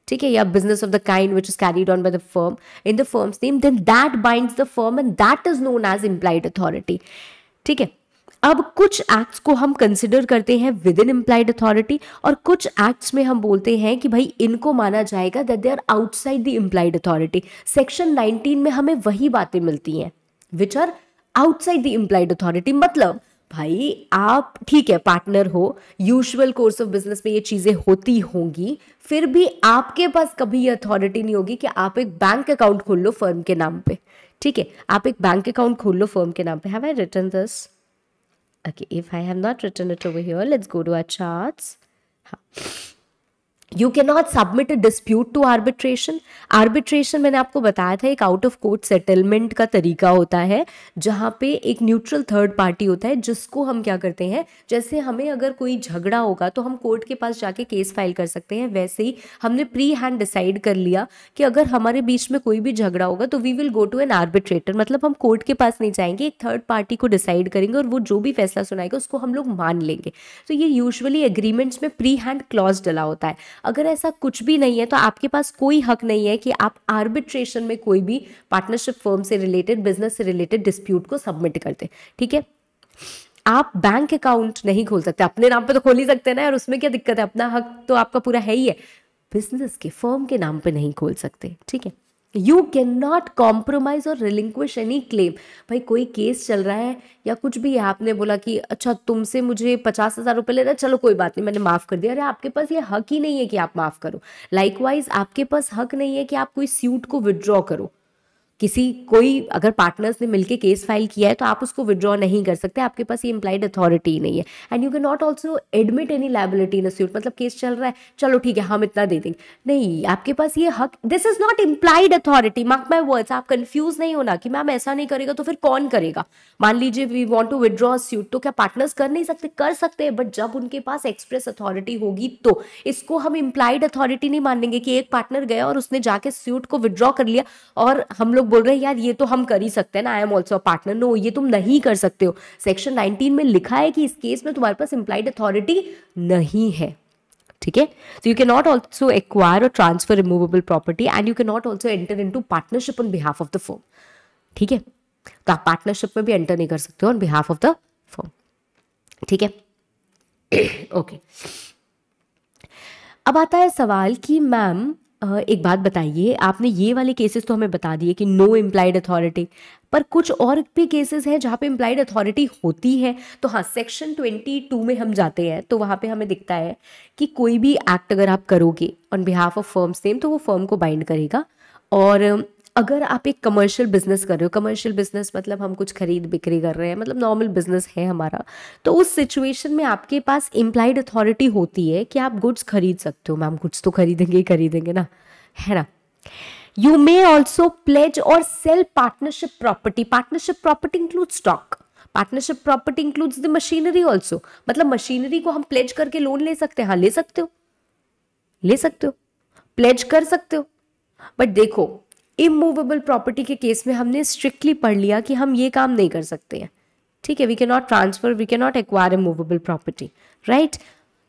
A: ठीक है या business of the kind which is carried on by the firm in the firm's name then that binds the firm and that is known as implied authority ठीक है अब कुछ acts को हम consider करते हैं विद इन इम्प्लाइड अथॉरिटी और कुछ एक्ट्स में हम बोलते हैं कि भाई इनको माना जाएगा that they are outside the implied authority section 19 में हमें वही बातें मिलती हैं which are outside the implied authority मतलब भाई आप ठीक है पार्टनर हो यूजुअल कोर्स ऑफ बिजनेस में ये चीज़ें होती होंगी फिर भी आपके पास कभी ये अथॉरिटी नहीं होगी कि आप एक बैंक अकाउंट खोल लो फर्म के नाम पे ठीक है आप एक बैंक अकाउंट खोल लो फर्म के नाम पे have I written this okay if I have not written it over here let's go to our charts हाँ you can not submit a dispute to arbitration arbitration मैंने आपको बताया था एक आउट ऑफ कोर्ट सेटलमेंट का तरीका होता है जहाँ पे एक न्यूट्रल थर्ड पार्टी होता है जिसको हम क्या करते हैं जैसे हमें अगर कोई झगड़ा होगा तो हम कोर्ट के पास जाके केस फाइल कर सकते हैं वैसे ही हमने प्री हैंड डिसाइड कर लिया कि अगर हमारे बीच में कोई भी झगड़ा होगा तो we will go to an arbitrator मतलब हम कोर्ट के पास नहीं जाएंगे एक थर्ड पार्टी को डिसाइड करेंगे और वो जो भी फैसला सुनाएगा उसको हम लोग मान लेंगे तो ये यूजली एग्रीमेंट्स में प्री हैंड क्लॉज डला होता है अगर ऐसा कुछ भी नहीं है तो आपके पास कोई हक नहीं है कि आप आर्बिट्रेशन में कोई भी पार्टनरशिप फर्म से रिलेटेड बिजनेस से रिलेटेड डिस्प्यूट को सबमिट करते ठीक है आप बैंक अकाउंट नहीं खोल सकते अपने नाम पे तो खोल ही सकते हैं ना और उसमें क्या दिक्कत है अपना हक तो आपका पूरा है ही है बिजनेस के फर्म के नाम पे नहीं खोल सकते ठीक है यू कैन नॉट कॉम्प्रोमाइज और रिलिंक्विश एनी क्लेम भाई कोई केस चल रहा है या कुछ भी है आपने बोला कि अच्छा तुमसे मुझे पचास हज़ार रुपये लेना चलो कोई बात नहीं मैंने माफ़ कर दिया अरे आपके पास ये हक ही नहीं है कि आप माफ़ करो लाइकवाइज आपके पास हक नहीं है कि आप कोई सूट को विदड्रॉ करो किसी कोई अगर पार्टनर्स ने मिलके केस फाइल किया है तो आप उसको विड्रॉ नहीं कर सकते आपके पास ये इम्प्लाइड अथॉरिटी नहीं है and you can not also admit any liability in at मतलब केस चल रहा है चलो ठीक है हम इतना दे देंगे नहीं आपके पास ये हक this is not implied authority mark my words आप कन्फ्यूज नहीं होना कि मैम ऐसा नहीं करेगा तो फिर कौन करेगा मान लीजिए we want to withdraw suit तो क्या पार्टनर्स कर नहीं सकते कर सकते हैं बट जब उनके पास एक्सप्रेस अथॉरिटी होगी तो इसको हम इम्प्लाइड अथॉरिटी नहीं मानेंगे कि एक पार्टनर गया और उसने जाके स्यूट को विदड्रॉ कर लिया और हम लोग लोग बोल रहे हैं यार ये तो हम कर ही सकते हैं ना I am also partner no ये तुम नहीं कर सकते हो सेक्शन नाइनटीन में लिखा है कि इस केस में तुम्हारे पास इम्प्लाइड अथॉरिटी नहीं है ठीक है so you can not also acquire और transfer removable property and you can not also enter in partnership on behalf of the firm ठीक है तो आप पार्टनरशिप में भी एंटर नहीं कर सकते हो on behalf of the firm ठीक है ओके okay. अब आता है सवाल कि मैम एक बात बताइए आपने ये वाले केसेस तो हमें बता दिए कि नो इम्प्लाइड अथॉरिटी पर कुछ और भी केसेस हैं जहाँ पे इम्प्लाइड अथॉरिटी होती है तो हाँ सेक्शन 22 में हम जाते हैं तो वहाँ पे हमें दिखता है कि कोई भी एक्ट अगर आप करोगे on behalf of firm same तो वो फर्म को बाइंड करेगा और अगर आप एक कमर्शियल बिजनेस कर रहे हो कमर्शियल बिजनेस मतलब हम कुछ खरीद बिक्री कर रहे हैं मतलब नॉर्मल बिजनेस है हमारा तो उस सिचुएशन में आपके पास इम्प्लाइड अथॉरिटी होती है कि आप गुड्स खरीद सकते हो मैम गुड्स तो खरीदेंगे ही खरीदेंगे ना है ना यू मे ऑल्सो प्लेज और sell partnership property partnership property include stock partnership property includes the machinery also मतलब मशीनरी को हम प्लेज करके लोन ले सकते हैं हाँ ले सकते हो ले सकते हो प्लेज कर सकते हो बट देखो इमूवेबल प्रॉपर्टी के केस में हमने स्ट्रिक्टली पढ़ लिया कि हम ये काम नहीं कर सकते हैं ठीक है we can not transfer we can not acquire immovable property right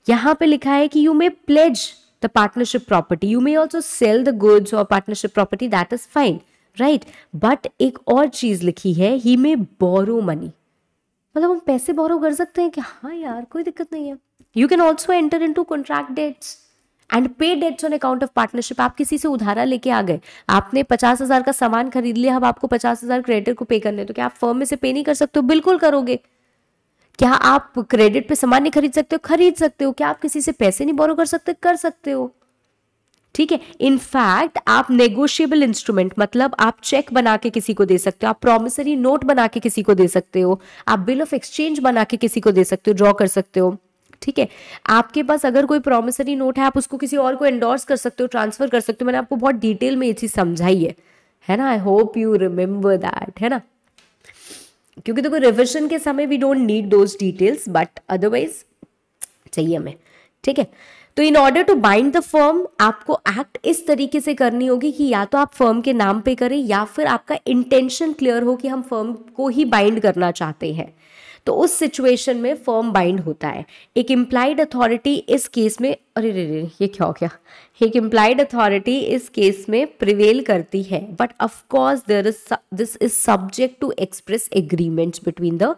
A: यहाँ पे लिखा है कि you may pledge the partnership property you may also sell the goods और partnership property that is fine right but एक और चीज लिखी है ही मे बोरो मनी मतलब हम पैसे बोरो कर सकते हैं कि हाँ यार कोई दिक्कत नहीं है you can also enter into contract debts and pay debts on account of partnership आप किसी से उधारा लेके आ गए आपने पचास हजार का सामान खरीद लिया अब आपको पचास हजार क्रेडिटर को पे करने तो क्या आप फर्म में से पे नहीं कर सकते हो बिल्कुल करोगे क्या आप क्रेडिट पे सामान नहीं खरीद सकते हो खरीद सकते हो क्या आप किसी से पैसे नहीं बोरो कर सकते कर सकते हो ठीक है इनफैक्ट आप नेगोशिएबल इंस्ट्रूमेंट मतलब आप चेक बना के किसी को दे सकते हो आप प्रोमिसरी नोट बना के किसी को दे सकते हो आप बिल ऑफ एक्सचेंज बना के किसी को दे सकते हो ड्रॉ कर सकते हो ठीक है आपके पास अगर कोई प्रोमिसरी नोट है आप उसको किसी और को एंडोर्स कर सकते हो ट्रांसफर कर सकते हो मैंने आपको बहुत डिटेल में ये चीज़ समझाई है है ना I hope you remember that है ना क्योंकि देखो तो रिविजन के समय we don't need those details but otherwise चाहिए हमें ठीक है तो in order to bind the firm आपको एक्ट इस तरीके से करनी होगी कि या तो आप फर्म के नाम पे करें या फिर आपका इंटेंशन क्लियर हो कि हम फर्म को ही बाइंड करना चाहते हैं तो उस सिचुएशन में फर्म बाइंड होता है एक इम्प्लाइड अथॉरिटी इस केस में अरे रे रे ये क्या हो गया एक इम्प्लाइड अथॉरिटी इस केस में प्रिवेल करती है but of course there is this is subject to express agreements between the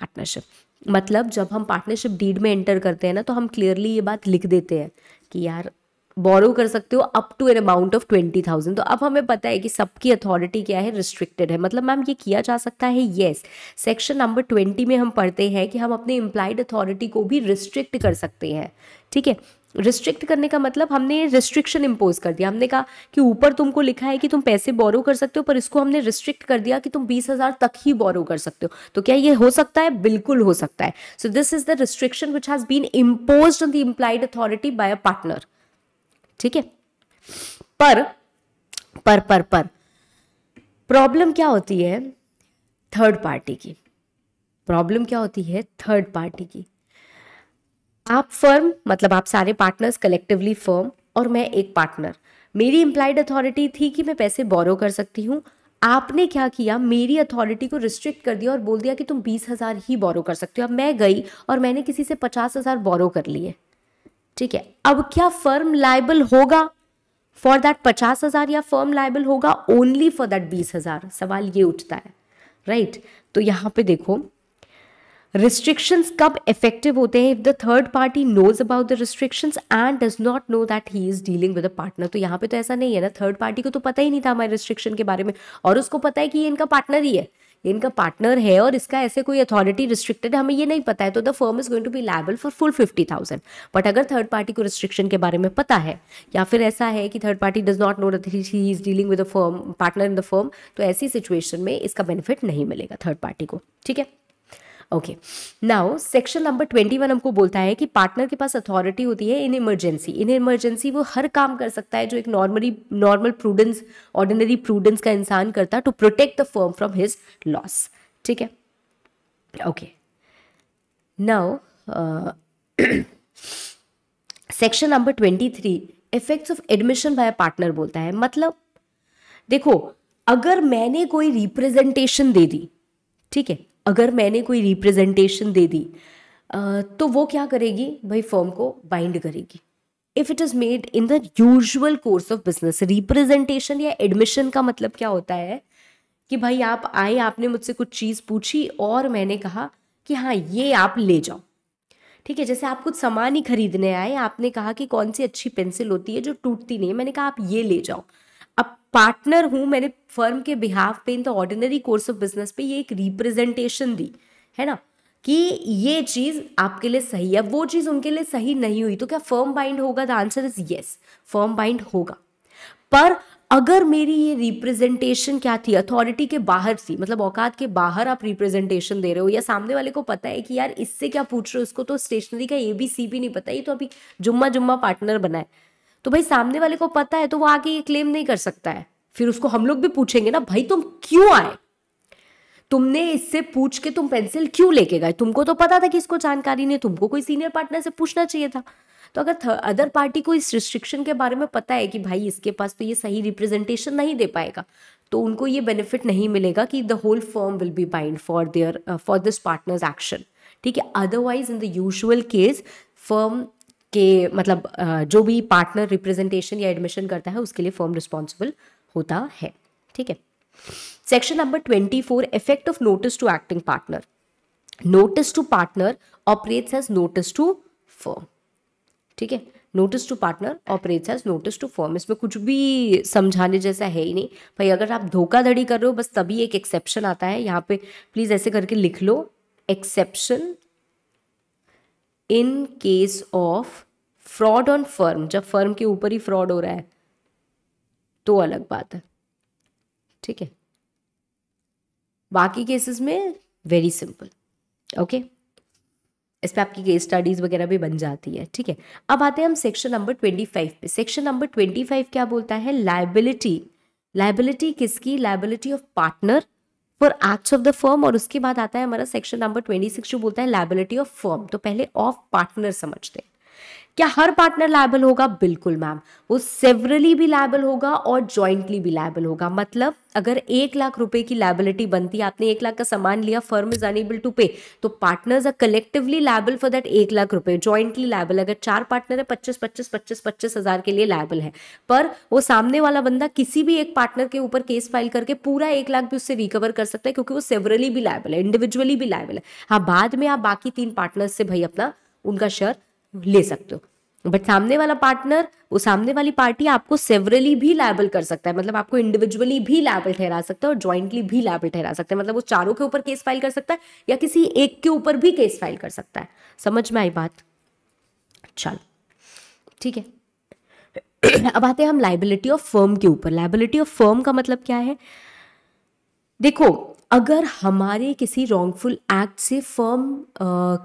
A: partnership मतलब जब हम पार्टनरशिप डीड में एंटर करते हैं ना तो हम क्लियरली ये बात लिख देते हैं कि यार बोरो कर सकते हो up to an amount of twenty thousand तो अब हमें पता है कि सबकी अथॉरिटी क्या है रिस्ट्रिक्टेड है मतलब मैम ये किया जा सकता है येस सेक्शन नंबर ट्वेंटी में हम पढ़ते हैं कि हम अपने इम्प्लाइड अथॉरिटी को भी रिस्ट्रिक्ट कर सकते हैं ठीक है रिस्ट्रिक्ट करने का मतलब हमने रिस्ट्रिक्शन इम्पोज कर दिया हमने कहा कि ऊपर तुमको लिखा है कि तुम पैसे बोरो कर सकते हो पर इसको हमने रिस्ट्रिक्ट कर दिया कि तुम बीस हज़ार तक ही बोरो कर सकते हो तो क्या ये हो सकता है बिल्कुल हो सकता है so this is the restriction which has been impose on the implied authority by a partner ठीक है पर पर पर पर प्रॉब्लम क्या होती है थर्ड पार्टी की प्रॉब्लम क्या होती है थर्ड पार्टी की आप फर्म मतलब आप सारे पार्टनर्स कलेक्टिवली फर्म और मैं एक पार्टनर मेरी इंप्लाइड अथॉरिटी थी कि मैं पैसे बोरो कर सकती हूँ आपने क्या किया मेरी अथॉरिटी को रिस्ट्रिक्ट कर दिया और बोल दिया कि तुम बीस हज़ार ही बोरो कर सकते हो अब मैं गई और मैंने किसी से पचास हज़ार बोरो कर लिए ठीक है अब क्या फर्म लाइबल होगा फॉर दैट पचास हजार या फर्म लाइबल होगा ओनली फॉर दैट बीस हजार सवाल ये उठता है राइट right? तो यहां पे देखो रिस्ट्रिक्शंस कब इफेक्टिव होते हैं if the third party knows about the restrictions and does not know that he is dealing with a partner तो यहां पे तो ऐसा नहीं है ना थर्ड पार्टी को तो पता ही नहीं था हमारे रिस्ट्रिक्शन के बारे में और उसको पता है कि ये इनका पार्टनर ही है इनका पार्टनर है और इसका ऐसे कोई अथॉरिटी रिस्ट्रिक्टेड हमें ये नहीं पता है तो the firm is going to be liable for full fifty thousand but अगर थर्ड पार्टी को रिस्ट्रिक्शन के बारे में पता है या फिर ऐसा है कि third party does not know that he is dealing with firm partner in the firm तो ऐसी सिचुएशन में इसका बेनिफिट नहीं मिलेगा थर्ड पार्टी को ठीक है okay now section number twenty one हमको बोलता है कि पार्टनर के पास अथॉरिटी होती है इन इमरजेंसी इन इमरजेंसी वो हर काम कर सकता है जो एक normally normal prudence ordinary prudence का इंसान करता है to protect the firm from his loss ठीक है okay now section number twenty three effects of admission by partner बोलता है मतलब देखो अगर मैंने कोई रिप्रेजेंटेशन दे दी ठीक है अगर मैंने कोई रिप्रेजेंटेशन दे दी तो वो क्या करेगी भाई फॉर्म को बाइंड करेगी if it is made in the usual course of business representation या एडमिशन का मतलब क्या होता है कि भाई आप आए आपने मुझसे कुछ चीज़ पूछी और मैंने कहा कि हाँ ये आप ले जाओ ठीक है जैसे आप कुछ सामान ही खरीदने आए आपने कहा कि कौन सी अच्छी पेंसिल होती है जो टूटती नहीं है मैंने कहा आप ये ले जाओ अब पार्टनर हूँ मैंने फर्म के बिहाफ पे in the ordinary course of business पे ये एक रिप्रेजेंटेशन दी है ना कि ये चीज़ आपके लिए सही है वो चीज़ उनके लिए सही नहीं हुई तो क्या फर्म बाइंड होगा the answer is yes firm bind होगा पर अगर मेरी ये रिप्रेजेंटेशन क्या थी अथॉरिटी के बाहर थी मतलब औकात के बाहर आप रिप्रेजेंटेशन दे रहे हो या सामने वाले को पता है कि यार इससे क्या पूछ रहे हो उसको तो स्टेशनरी का ए बी सी भी नहीं पता ये तो अभी जुम्मा जुम्मा पार्टनर बनाए तो भाई सामने वाले को पता है तो वो आके ये क्लेम नहीं कर सकता है फिर उसको हम लोग भी पूछेंगे ना भाई तुम क्यों आए तुमने इससे पूछ के तुम पेंसिल क्यों लेके गए तुमको तो पता था कि इसको जानकारी नहीं तुमको कोई सीनियर पार्टनर से पूछना चाहिए था तो अगर अदर पार्टी को इस रिस्ट्रिक्शन के बारे में पता है कि भाई इसके पास तो ये सही रिप्रेजेंटेशन नहीं दे पाएगा तो उनको ये बेनिफिट नहीं मिलेगा कि the whole form will be bind for there for this partners action ठीक है otherwise in the usual case firm के मतलब जो भी पार्टनर रिप्रेजेंटेशन या एडमिशन करता है उसके लिए फॉर्म रिस्पॉन्सिबल होता है ठीक है section number twenty four effect of notice to acting partner notice to partner operates as notice to form ठीक है notice to partner operates as notice to form इसमें कुछ भी समझाने जैसा है ही नहीं भाई अगर आप धोखाधड़ी कर रहे हो बस तभी एक एक्सेप्शन आता है यहाँ पे प्लीज़ ऐसे करके लिख लो exception in case of fraud on firm जब फर्म के ऊपर ही फ्रॉड हो रहा है तो अलग बात है ठीक है बाकी केसेस में वेरी सिंपल ओके इस पर आपकी केस स्टडीज वगैरह भी बन जाती है ठीक है अब आते हैं हम सेक्शन नंबर ट्वेंटी फाइव पे सेक्शन नंबर ट्वेंटी फाइव क्या बोलता है लाइबिलिटी लाइबिलिटी किसकी liability of partner for act of the firm और उसके बाद आता है हमारा सेक्शन नंबर ट्वेंटी सिक्स जो बोलता है लाइबिलिटी ऑफ फर्म तो पहले ऑफ पार्टनर समझते हैं क्या हर पार्टनर लाइबल होगा बिल्कुल मैम वो सेवरली भी लाइबल होगा और जॉइंटली भी लाइबल होगा मतलब अगर एक लाख रुपए की लाइबिलिटी बनती है आपने एक लाख का सामान लिया firm is unable to pay तो partners are collectively liable for that एक लाख रुपए जॉइंटली लाइबल अगर चार पार्टनर है पच्चीस पच्चीस पच्चीस पच्चीस हजार के लिए लाइबल है पर वो सामने वाला बंदा किसी भी एक पार्टनर के ऊपर केस फाइल करके पूरा एक लाख भी उससे रिकवर कर सकता है क्योंकि वो सेवरली भी लायबल है इंडिविजुअली भी लाइबल है हाँ बाद में आप बाकी तीन पार्टनर्स से भाई अपना उनका शेयर ले सकते हो बट सामने वाला पार्टनर वो सामने वाली पार्टी आपको सेवरली भी लाइबल कर सकता है मतलब आपको इंडिविजुअली भी लाइबल ठहरा सकता है और ज्वाइंटली भी लाइबल ठहरा सकता है मतलब वो चारों के ऊपर केस फाइल कर सकता है या किसी एक के ऊपर भी केस फाइल कर सकता है समझ में आई बात चल ठीक है अब आते हैं हम लाइबिलिटी ऑफ फर्म के ऊपर लाइबिलिटी ऑफ फर्म का मतलब क्या है देखो अगर हमारे किसी रॉन्गफुल एक्ट से फर्म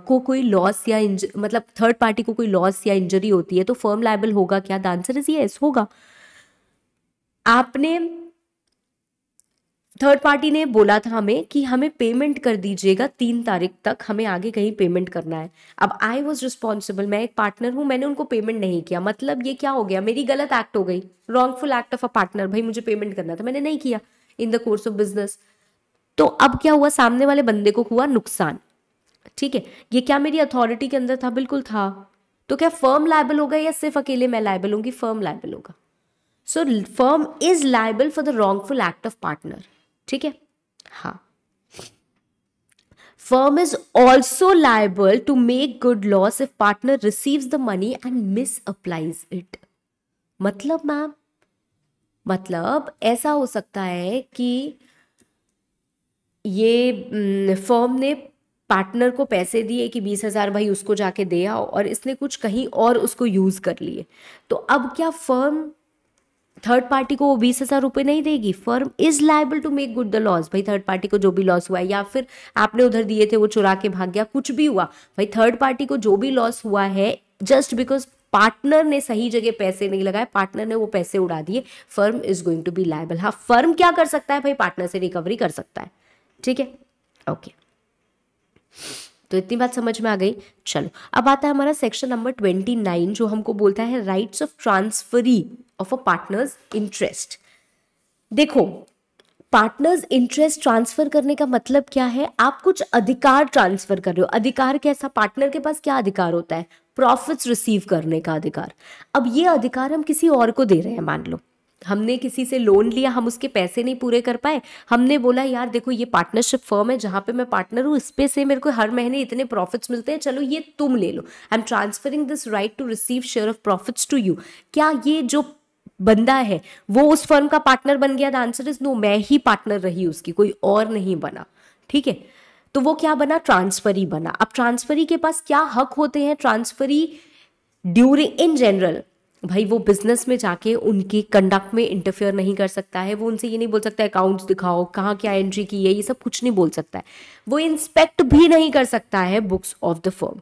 A: को कोई लॉस या इंज मतलब थर्ड पार्टी को कोई लॉस या इंजरी होती है तो फर्म लाइबल होगा क्या द आंसर इज यस होगा आपने थर्ड पार्टी ने बोला था हमें कि हमें पेमेंट कर दीजिएगा तीन तारीख तक हमें आगे कहीं पेमेंट करना है अब आई वॉज रिस्पॉन्सिबल मैं एक पार्टनर हूँ मैंने उनको पेमेंट नहीं किया मतलब ये क्या हो गया मेरी गलत एक्ट हो गई wrongful act of a partner भाई मुझे पेमेंट करना था मैंने नहीं किया in the course of business तो अब क्या हुआ सामने वाले बंदे को हुआ नुकसान ठीक है ये क्या मेरी अथॉरिटी के अंदर था बिल्कुल था तो क्या फर्म लाइबल होगा या सिर्फ अकेले मैं लाइबल होंगी फर्म लाइबल होगा so firm is liable for the wrongful act of partner ठीक है हाँ is also liable to make good loss if partner receive the money and misapplies it मतलब मैम मतलब ऐसा हो सकता है कि ये फर्म ने पार्टनर को पैसे दिए कि बीस हज़ार भाई उसको जाके दे आओ और इसने कुछ कहीं और उसको यूज़ कर लिए तो अब क्या फर्म थर्ड पार्टी को वो बीस हज़ार रुपये नहीं देगी firm is liable to make good the loss भाई थर्ड पार्टी को जो भी लॉस हुआ है या फिर आपने उधर दिए थे वो चुरा के भाग गया कुछ भी हुआ भाई थर्ड पार्टी को जो भी लॉस हुआ है जस्ट बिकॉज पार्टनर ने सही जगह पैसे नहीं लगाए पार्टनर ने वो पैसे उड़ा दिए firm is going to be liable हाँ फर्म क्या कर सकता है भाई पार्टनर से रिकवरी कर सकता है ठीक है ओके तो इतनी बात समझ में आ गई चलो अब आता है हमारा सेक्शन नंबर ट्वेंटी नाइन जो हमको बोलता है rights of transferee of a partners interest देखो पार्टनर्स इंटरेस्ट ट्रांसफर करने का मतलब क्या है आप कुछ अधिकार ट्रांसफर कर रहे हो अधिकार कैसा पार्टनर के पास क्या अधिकार होता है प्रॉफिट्स रिसीव करने का अधिकार अब ये अधिकार हम किसी और को दे रहे हैं मान लो हमने किसी से लोन लिया हम उसके पैसे नहीं पूरे कर पाए हमने बोला यार देखो ये पार्टनरशिप फर्म है जहाँ पे मैं पार्टनर हूँ इस पे से मेरे को हर महीने इतने प्रॉफिट्स मिलते हैं चलो ये तुम ले लो I am transferring this right to receive share of profits to you क्या ये जो बंदा है वो उस फर्म का पार्टनर बन गया द आंसर इज नो मैं ही पार्टनर रही उसकी कोई और नहीं बना ठीक है तो वो क्या बना ट्रांसफरी बना अब ट्रांसफरी के पास क्या हक होते हैं ट्रांसफरी ड्यूरिंग इन जनरल भाई वो बिजनेस में जाके उनकी कंडक्ट में इंटरफेयर नहीं कर सकता है वो उनसे ये नहीं बोल सकता अकाउंट्स दिखाओ कहाँ क्या एंट्री की है ये सब कुछ नहीं बोल सकता है वो इंस्पेक्ट भी नहीं कर सकता है बुक्स ऑफ द फर्म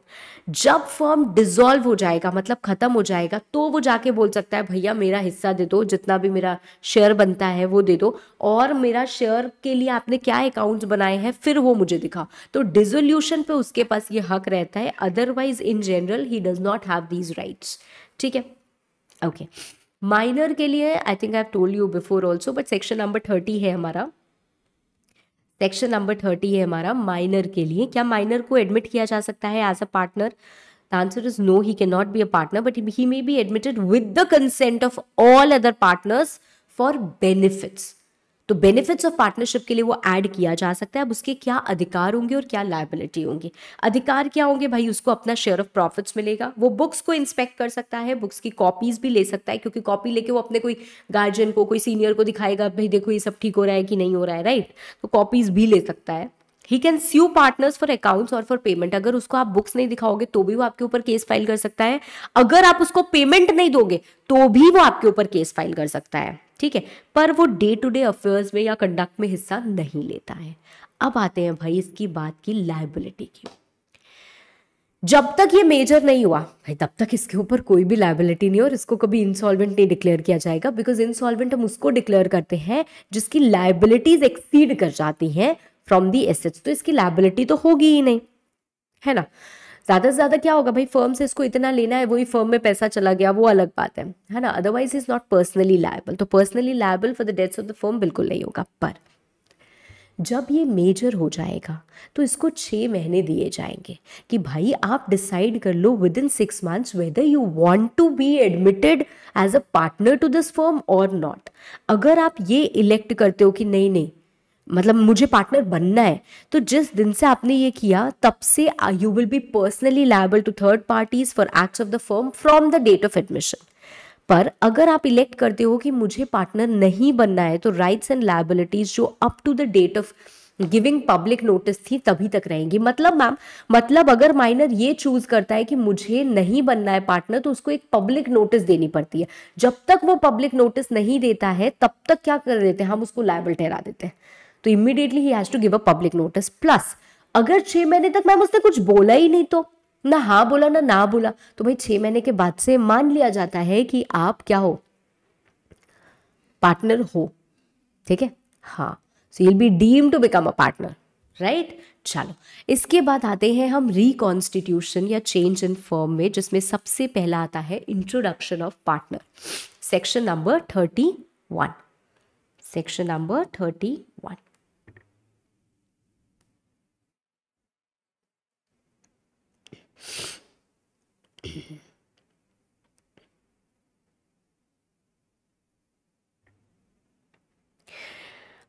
A: जब फर्म डिजॉल्व हो जाएगा मतलब ख़त्म हो जाएगा तो वो जाके बोल सकता है भैया मेरा हिस्सा दे दो जितना भी मेरा शेयर बनता है वो दे दो और मेरा शेयर के लिए आपने क्या अकाउंट्स बनाए हैं फिर वो मुझे दिखा तो डिजोल्यूशन पे उसके पास ये हक रहता है otherwise in general he does not have these rights ठीक है ओके माइनर के लिए I think I have told you before also but section number thirty है हमारा सेक्शन नंबर थर्टी है हमारा माइनर के लिए क्या माइनर को एडमिट किया जा सकता है as a partner the answer is no he can not be a partner but he may be admitted with the consent of all other partners for benefits तो बेनिफिट्स ऑफ पार्टनरशिप के लिए वो add किया जा सकता है अब उसके क्या अधिकार होंगे और क्या लाइबिलिटी होंगी अधिकार क्या होंगे भाई उसको अपना शेयर ऑफ प्रॉफिट्स मिलेगा वो बुक्स को इंस्पेक्ट कर सकता है बुक्स की कॉपीज भी ले सकता है क्योंकि कॉपी लेके वो अपने कोई गार्जियन को कोई सीनियर को दिखाएगा भाई देखो ये सब ठीक हो रहा है कि नहीं हो रहा है राइट तो कॉपीज भी ले सकता है he can sue partners for accounts और फॉर पेमेंट अगर उसको आप बुक्स नहीं दिखाओगे तो भी वो आपके ऊपर केस फाइल कर सकता है अगर आप उसको पेमेंट नहीं दोगे तो भी वो आपके ऊपर केस फाइल कर सकता है ठीक है पर वो डे टू डे अफेयर्स में या कंडक्ट में हिस्सा नहीं लेता है अब आते हैं भाई इसकी बात की लाइबिलिटी की जब तक ये मेजर नहीं हुआ भाई तब तक इसके ऊपर कोई भी लाइबिलिटी नहीं और इसको कभी इंसॉल्वेंट नहीं डिक्लेयर किया जाएगा बिकॉज इंसॉल्वेंट हम उसको डिक्लेयर करते हैं जिसकी लाइबिलिटीज एक्सीड कर जाती हैं फ्रॉम दी एसेट्स तो इसकी लाइबिलिटी तो होगी ही नहीं है ना ज़्यादा से ज़्यादा क्या होगा भाई फर्म से इसको इतना लेना है वही फर्म में पैसा चला गया वो अलग बात है है ना otherwise is not personally liable तो personally liable for the debts of the firm बिल्कुल नहीं होगा पर जब ये मेजर हो जाएगा तो इसको छः महीने दिए जाएंगे कि भाई आप डिसाइड कर लो within six months whether you want to be admitted as a partner to this firm और नॉट अगर आप ये इलेक्ट करते हो कि नहीं नहीं मतलब मुझे पार्टनर बनना है तो जिस दिन से आपने ये किया तब से you will be personally liable to third parties for acts of the firm from the date of admission पर अगर आप इलेक्ट करते हो कि मुझे पार्टनर नहीं बनना है तो राइट्स एंड लाइबिलिटीज जो up to the date of giving public notice थी तभी तक रहेंगी मतलब मैम मतलब अगर माइनर ये चूज करता है कि मुझे नहीं बनना है पार्टनर तो उसको एक पब्लिक नोटिस देनी पड़ती है जब तक वो पब्लिक नोटिस नहीं देता है तब तक क्या कर देते हैं हम उसको लाइबल ठहरा देते हैं तो immediately he has to give a public notice plus अगर छह महीने तक मैम उसने कुछ बोला ही नहीं तो ना हाँ बोला ना ना बोला तो भाई छह महीने के बाद से मान लिया जाता है कि आप क्या हो पार्टनर हो ठीक है हाँ so you'll be deem to become a partner right चलो इसके बाद आते हैं हम रिकॉन्स्टिट्यूशन या चेंज इन फॉर्म में जिसमें सबसे पहला आता है introduction of partner section number thirty one section number thirty えー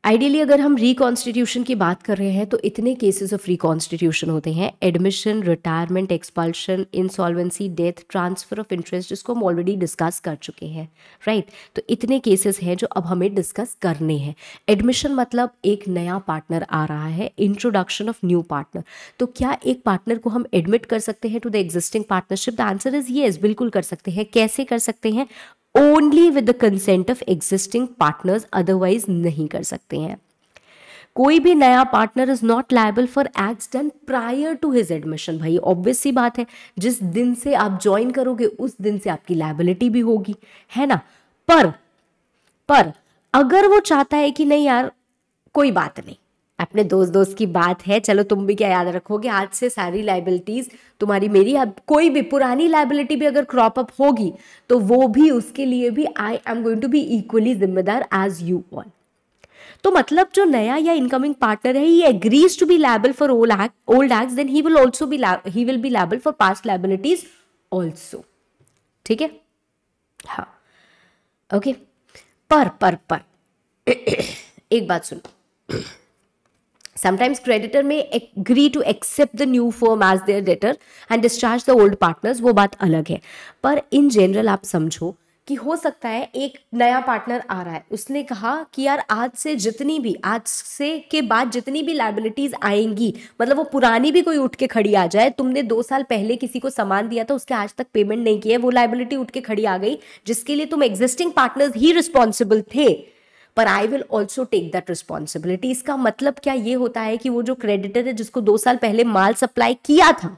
A: ideally अगर हम रिकॉन्स्टिट्यूशन की बात कर रहे हैं तो इतने केसेस ऑफ रिकॉन्स्टिट्यूशन होते हैं admission retirement expulsion insolvency death transfer of interest जिसको हम ऑलरेडी डिस्कस कर चुके हैं राइट right? तो इतने केसेस हैं जो अब हमें डिस्कस करने हैं एडमिशन मतलब एक नया पार्टनर आ रहा है इंट्रोडक्शन ऑफ न्यू पार्टनर तो क्या एक पार्टनर को हम एडमिट कर सकते हैं to the existing partnership the answer is yes बिल्कुल कर सकते हैं कैसे कर सकते हैं only with the consent of existing partners otherwise नहीं कर सकते हैं कोई भी नया partner is not liable for acts done prior to his admission भाई ऑब्वियस सी बात है जिस दिन से आप ज्वाइन करोगे उस दिन से आपकी लाइबिलिटी भी होगी है ना पर पर अगर वो चाहता है कि नहीं यार कोई बात नहीं अपने दोस्त दोस्त की बात है चलो तुम भी क्या याद रखोगे आज से सारी लाइबिलिटीज़ तुम्हारी मेरी अब कोई भी पुरानी लाइबिलिटी भी अगर क्रॉप अप होगी तो वो भी उसके लिए भी I am going to be equally जिम्मेदार एज यू ऑल तो मतलब जो नया या इनकमिंग पार्टनर है he agrees to be liable for old act old act then he will also be he will be liable for past liabilities also ठीक है हाँ ओके okay. पर पर पर एक बात सुनो Sometimes creditor may agree to accept the new firm as their debtor and discharge the old partners वो बात अलग है पर in general आप समझो कि हो सकता है एक नया पार्टनर आ रहा है उसने कहा कि यार आज से जितनी भी आज से के बाद जितनी भी लाइबिलिटीज आएंगी मतलब वो पुरानी भी कोई उठ के खड़ी आ जाए तुमने दो साल पहले किसी को सामान दिया था उसके आज तक पेमेंट नहीं किया वो लाइबिलिटी उठ के खड़ी आ गई जिसके लिए तुम एग्जिस्टिंग पार्टनर्स ही रिस्पॉन्सिबल थे पर I will also take that responsibility इसका मतलब क्या ये होता है कि वो जो क्रेडिटर है जिसको दो साल पहले माल सप्लाई किया था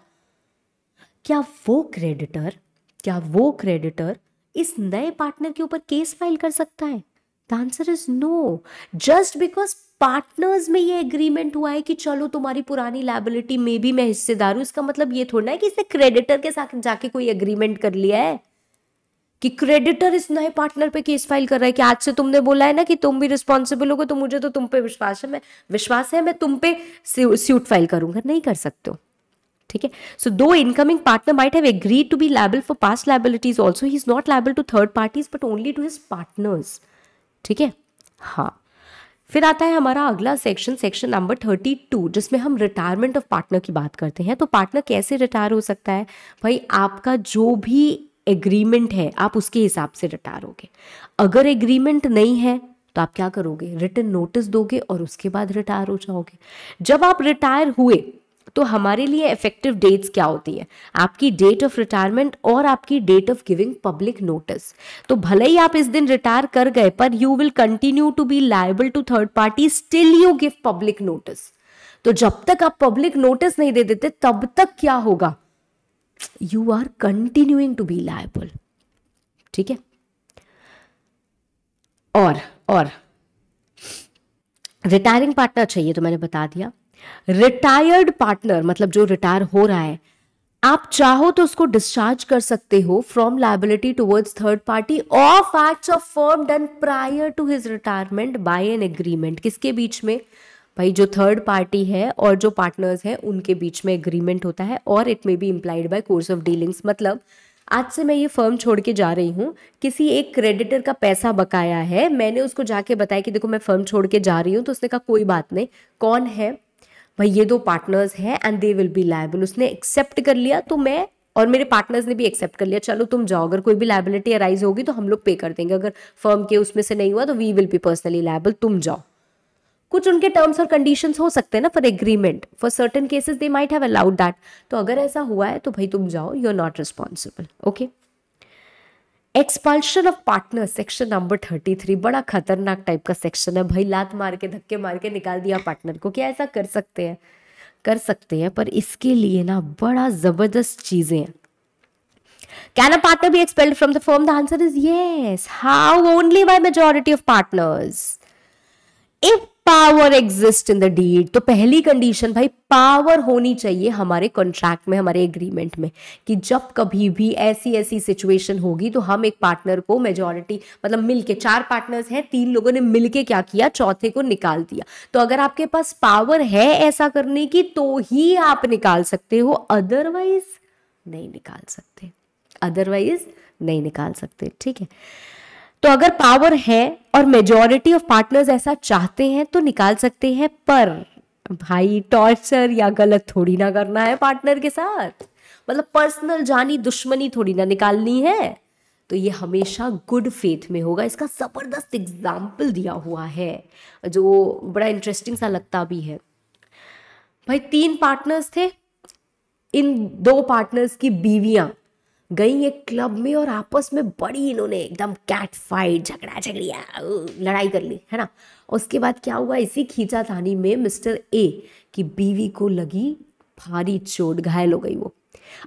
A: क्या वो क्रेडिटर क्या वो क्रेडिटर इस नए पार्टनर के ऊपर केस फाइल कर सकता है the answer is no just because partners में ये एग्रीमेंट हुआ है कि चलो तुम्हारी पुरानी लाइबिलिटी में भी मैं हिस्सेदार हूं इसका मतलब ये थोड़ा है कि इसने क्रेडिटर के साथ जाके कोई एग्रीमेंट कर लिया है कि क्रेडिटर इस नए पार्टनर पे केस फाइल कर रहा है कि आज से तुमने बोला है ना कि तुम भी रिस्पॉन्सिबल होगे तो मुझे तो तुम पे विश्वास है मैं विश्वास है मैं तुम पे स्यूट फाइल करूंगा नहीं कर सकते हो ठीक है so though incoming partner might have agreed to be liable for past liabilities also he is not liable to third parties but only to his partners ठीक है हाँ फिर आता है हमारा अगला section section number thirty two जिसमें हम रिटायरमेंट ऑफ पार्टनर की बात करते हैं तो पार्टनर कैसे रिटायर हो सकता है भाई आपका जो भी एग्रीमेंट है आप उसके हिसाब से रिटायरोगे अगर एग्रीमेंट नहीं है तो आप क्या करोगे रिटर्न नोटिस दोगे और उसके बाद रिटायर हो जाओगे जब आप रिटायर हुए तो हमारे लिए इफेक्टिव डेट्स क्या होती है आपकी डेट ऑफ रिटायरमेंट और आपकी date of giving public notice तो भले ही आप इस दिन रिटायर कर गए पर you will continue to be liable to third party still you give public notice तो जब तक आप पब्लिक नोटिस नहीं दे देते तब तक क्या होगा you are continuing to be liable ठीक है और और रिटायरिंग पार्टनर चाहिए तो मैंने बता दिया रिटायर्ड पार्टनर मतलब जो रिटायर हो रहा है आप चाहो तो उसको डिस्चार्ज कर सकते हो from liability towards third party of acts of firm done prior to his retirement by an agreement किसके बीच में भाई जो थर्ड पार्टी है और जो पार्टनर्स हैं उनके बीच में एग्रीमेंट होता है और it may be implied by course of dealings मतलब आज से मैं ये फर्म छोड़ के जा रही हूँ किसी एक क्रेडिटर का पैसा बकाया है मैंने उसको जाके बताया कि देखो मैं फर्म छोड़ के जा रही हूँ तो उसने कहा कोई बात नहीं कौन है भाई ये दो पार्टनर्स हैं and they will be liable उसने एक्सेप्ट कर लिया तो मैं और मेरे पार्टनर्स ने भी एक्सेप्ट कर लिया चलो तुम जाओ अगर कोई भी लाइबिलिटी अराइज होगी तो हम लोग पे कर देंगे अगर फर्म के उसमें से नहीं हुआ तो we will be personally liable तुम जाओ कुछ उनके टर्म्स और कंडीशंस हो सकते हैं ना for agreement for certain cases they might have allowed that तो अगर ऐसा हुआ है तो भाई तुम जाओ you are not responsible okay expulsion of partner section number thirty three बड़ा खतरनाक टाइप का सेक्शन है भाई लात मार के धक्के मार के निकाल दिया पार्टनर को क्या ऐसा कर सकते हैं कर सकते हैं पर इसके लिए ना बड़ा ज़बरदस्त चीज़ें हैं can a partner be expelled from the firm? The answer is yes. How only by majority of partners if power exist in the deed तो पहली कंडीशन भाई पावर होनी चाहिए हमारे कॉन्ट्रैक्ट में हमारे एग्रीमेंट में कि जब कभी भी ऐसी ऐसी सिचुएशन होगी तो हम एक पार्टनर को मेजोरिटी मतलब मिलके चार पार्टनर्स हैं तीन लोगों ने मिलके क्या किया चौथे को निकाल दिया तो अगर आपके पास पावर है ऐसा करने की तो ही आप निकाल सकते हो अदरवाइज नहीं निकाल सकते अदरवाइज नहीं निकाल सकते ठीक है तो अगर पावर है और मेजोरिटी ऑफ पार्टनर्स ऐसा चाहते हैं तो निकाल सकते हैं पर भाई टॉर्चर या गलत थोड़ी ना करना है पार्टनर के साथ मतलब पर्सनल जानी दुश्मनी थोड़ी ना निकालनी है तो ये हमेशा गुड फेथ में होगा इसका ज़बरदस्त एग्जाम्पल दिया हुआ है जो बड़ा इंटरेस्टिंग सा लगता भी है भाई तीन पार्टनर्स थे इन दो पार्टनर्स की बीवियां गई एक क्लब में और आपस में बड़ी इन्होंने एकदम कैट फाइट झगड़ा झगड़िया लड़ाई कर ली है ना उसके बाद क्या हुआ इसी खींचातानी में मिस्टर ए की बीवी को लगी भारी चोट घायल हो गई वो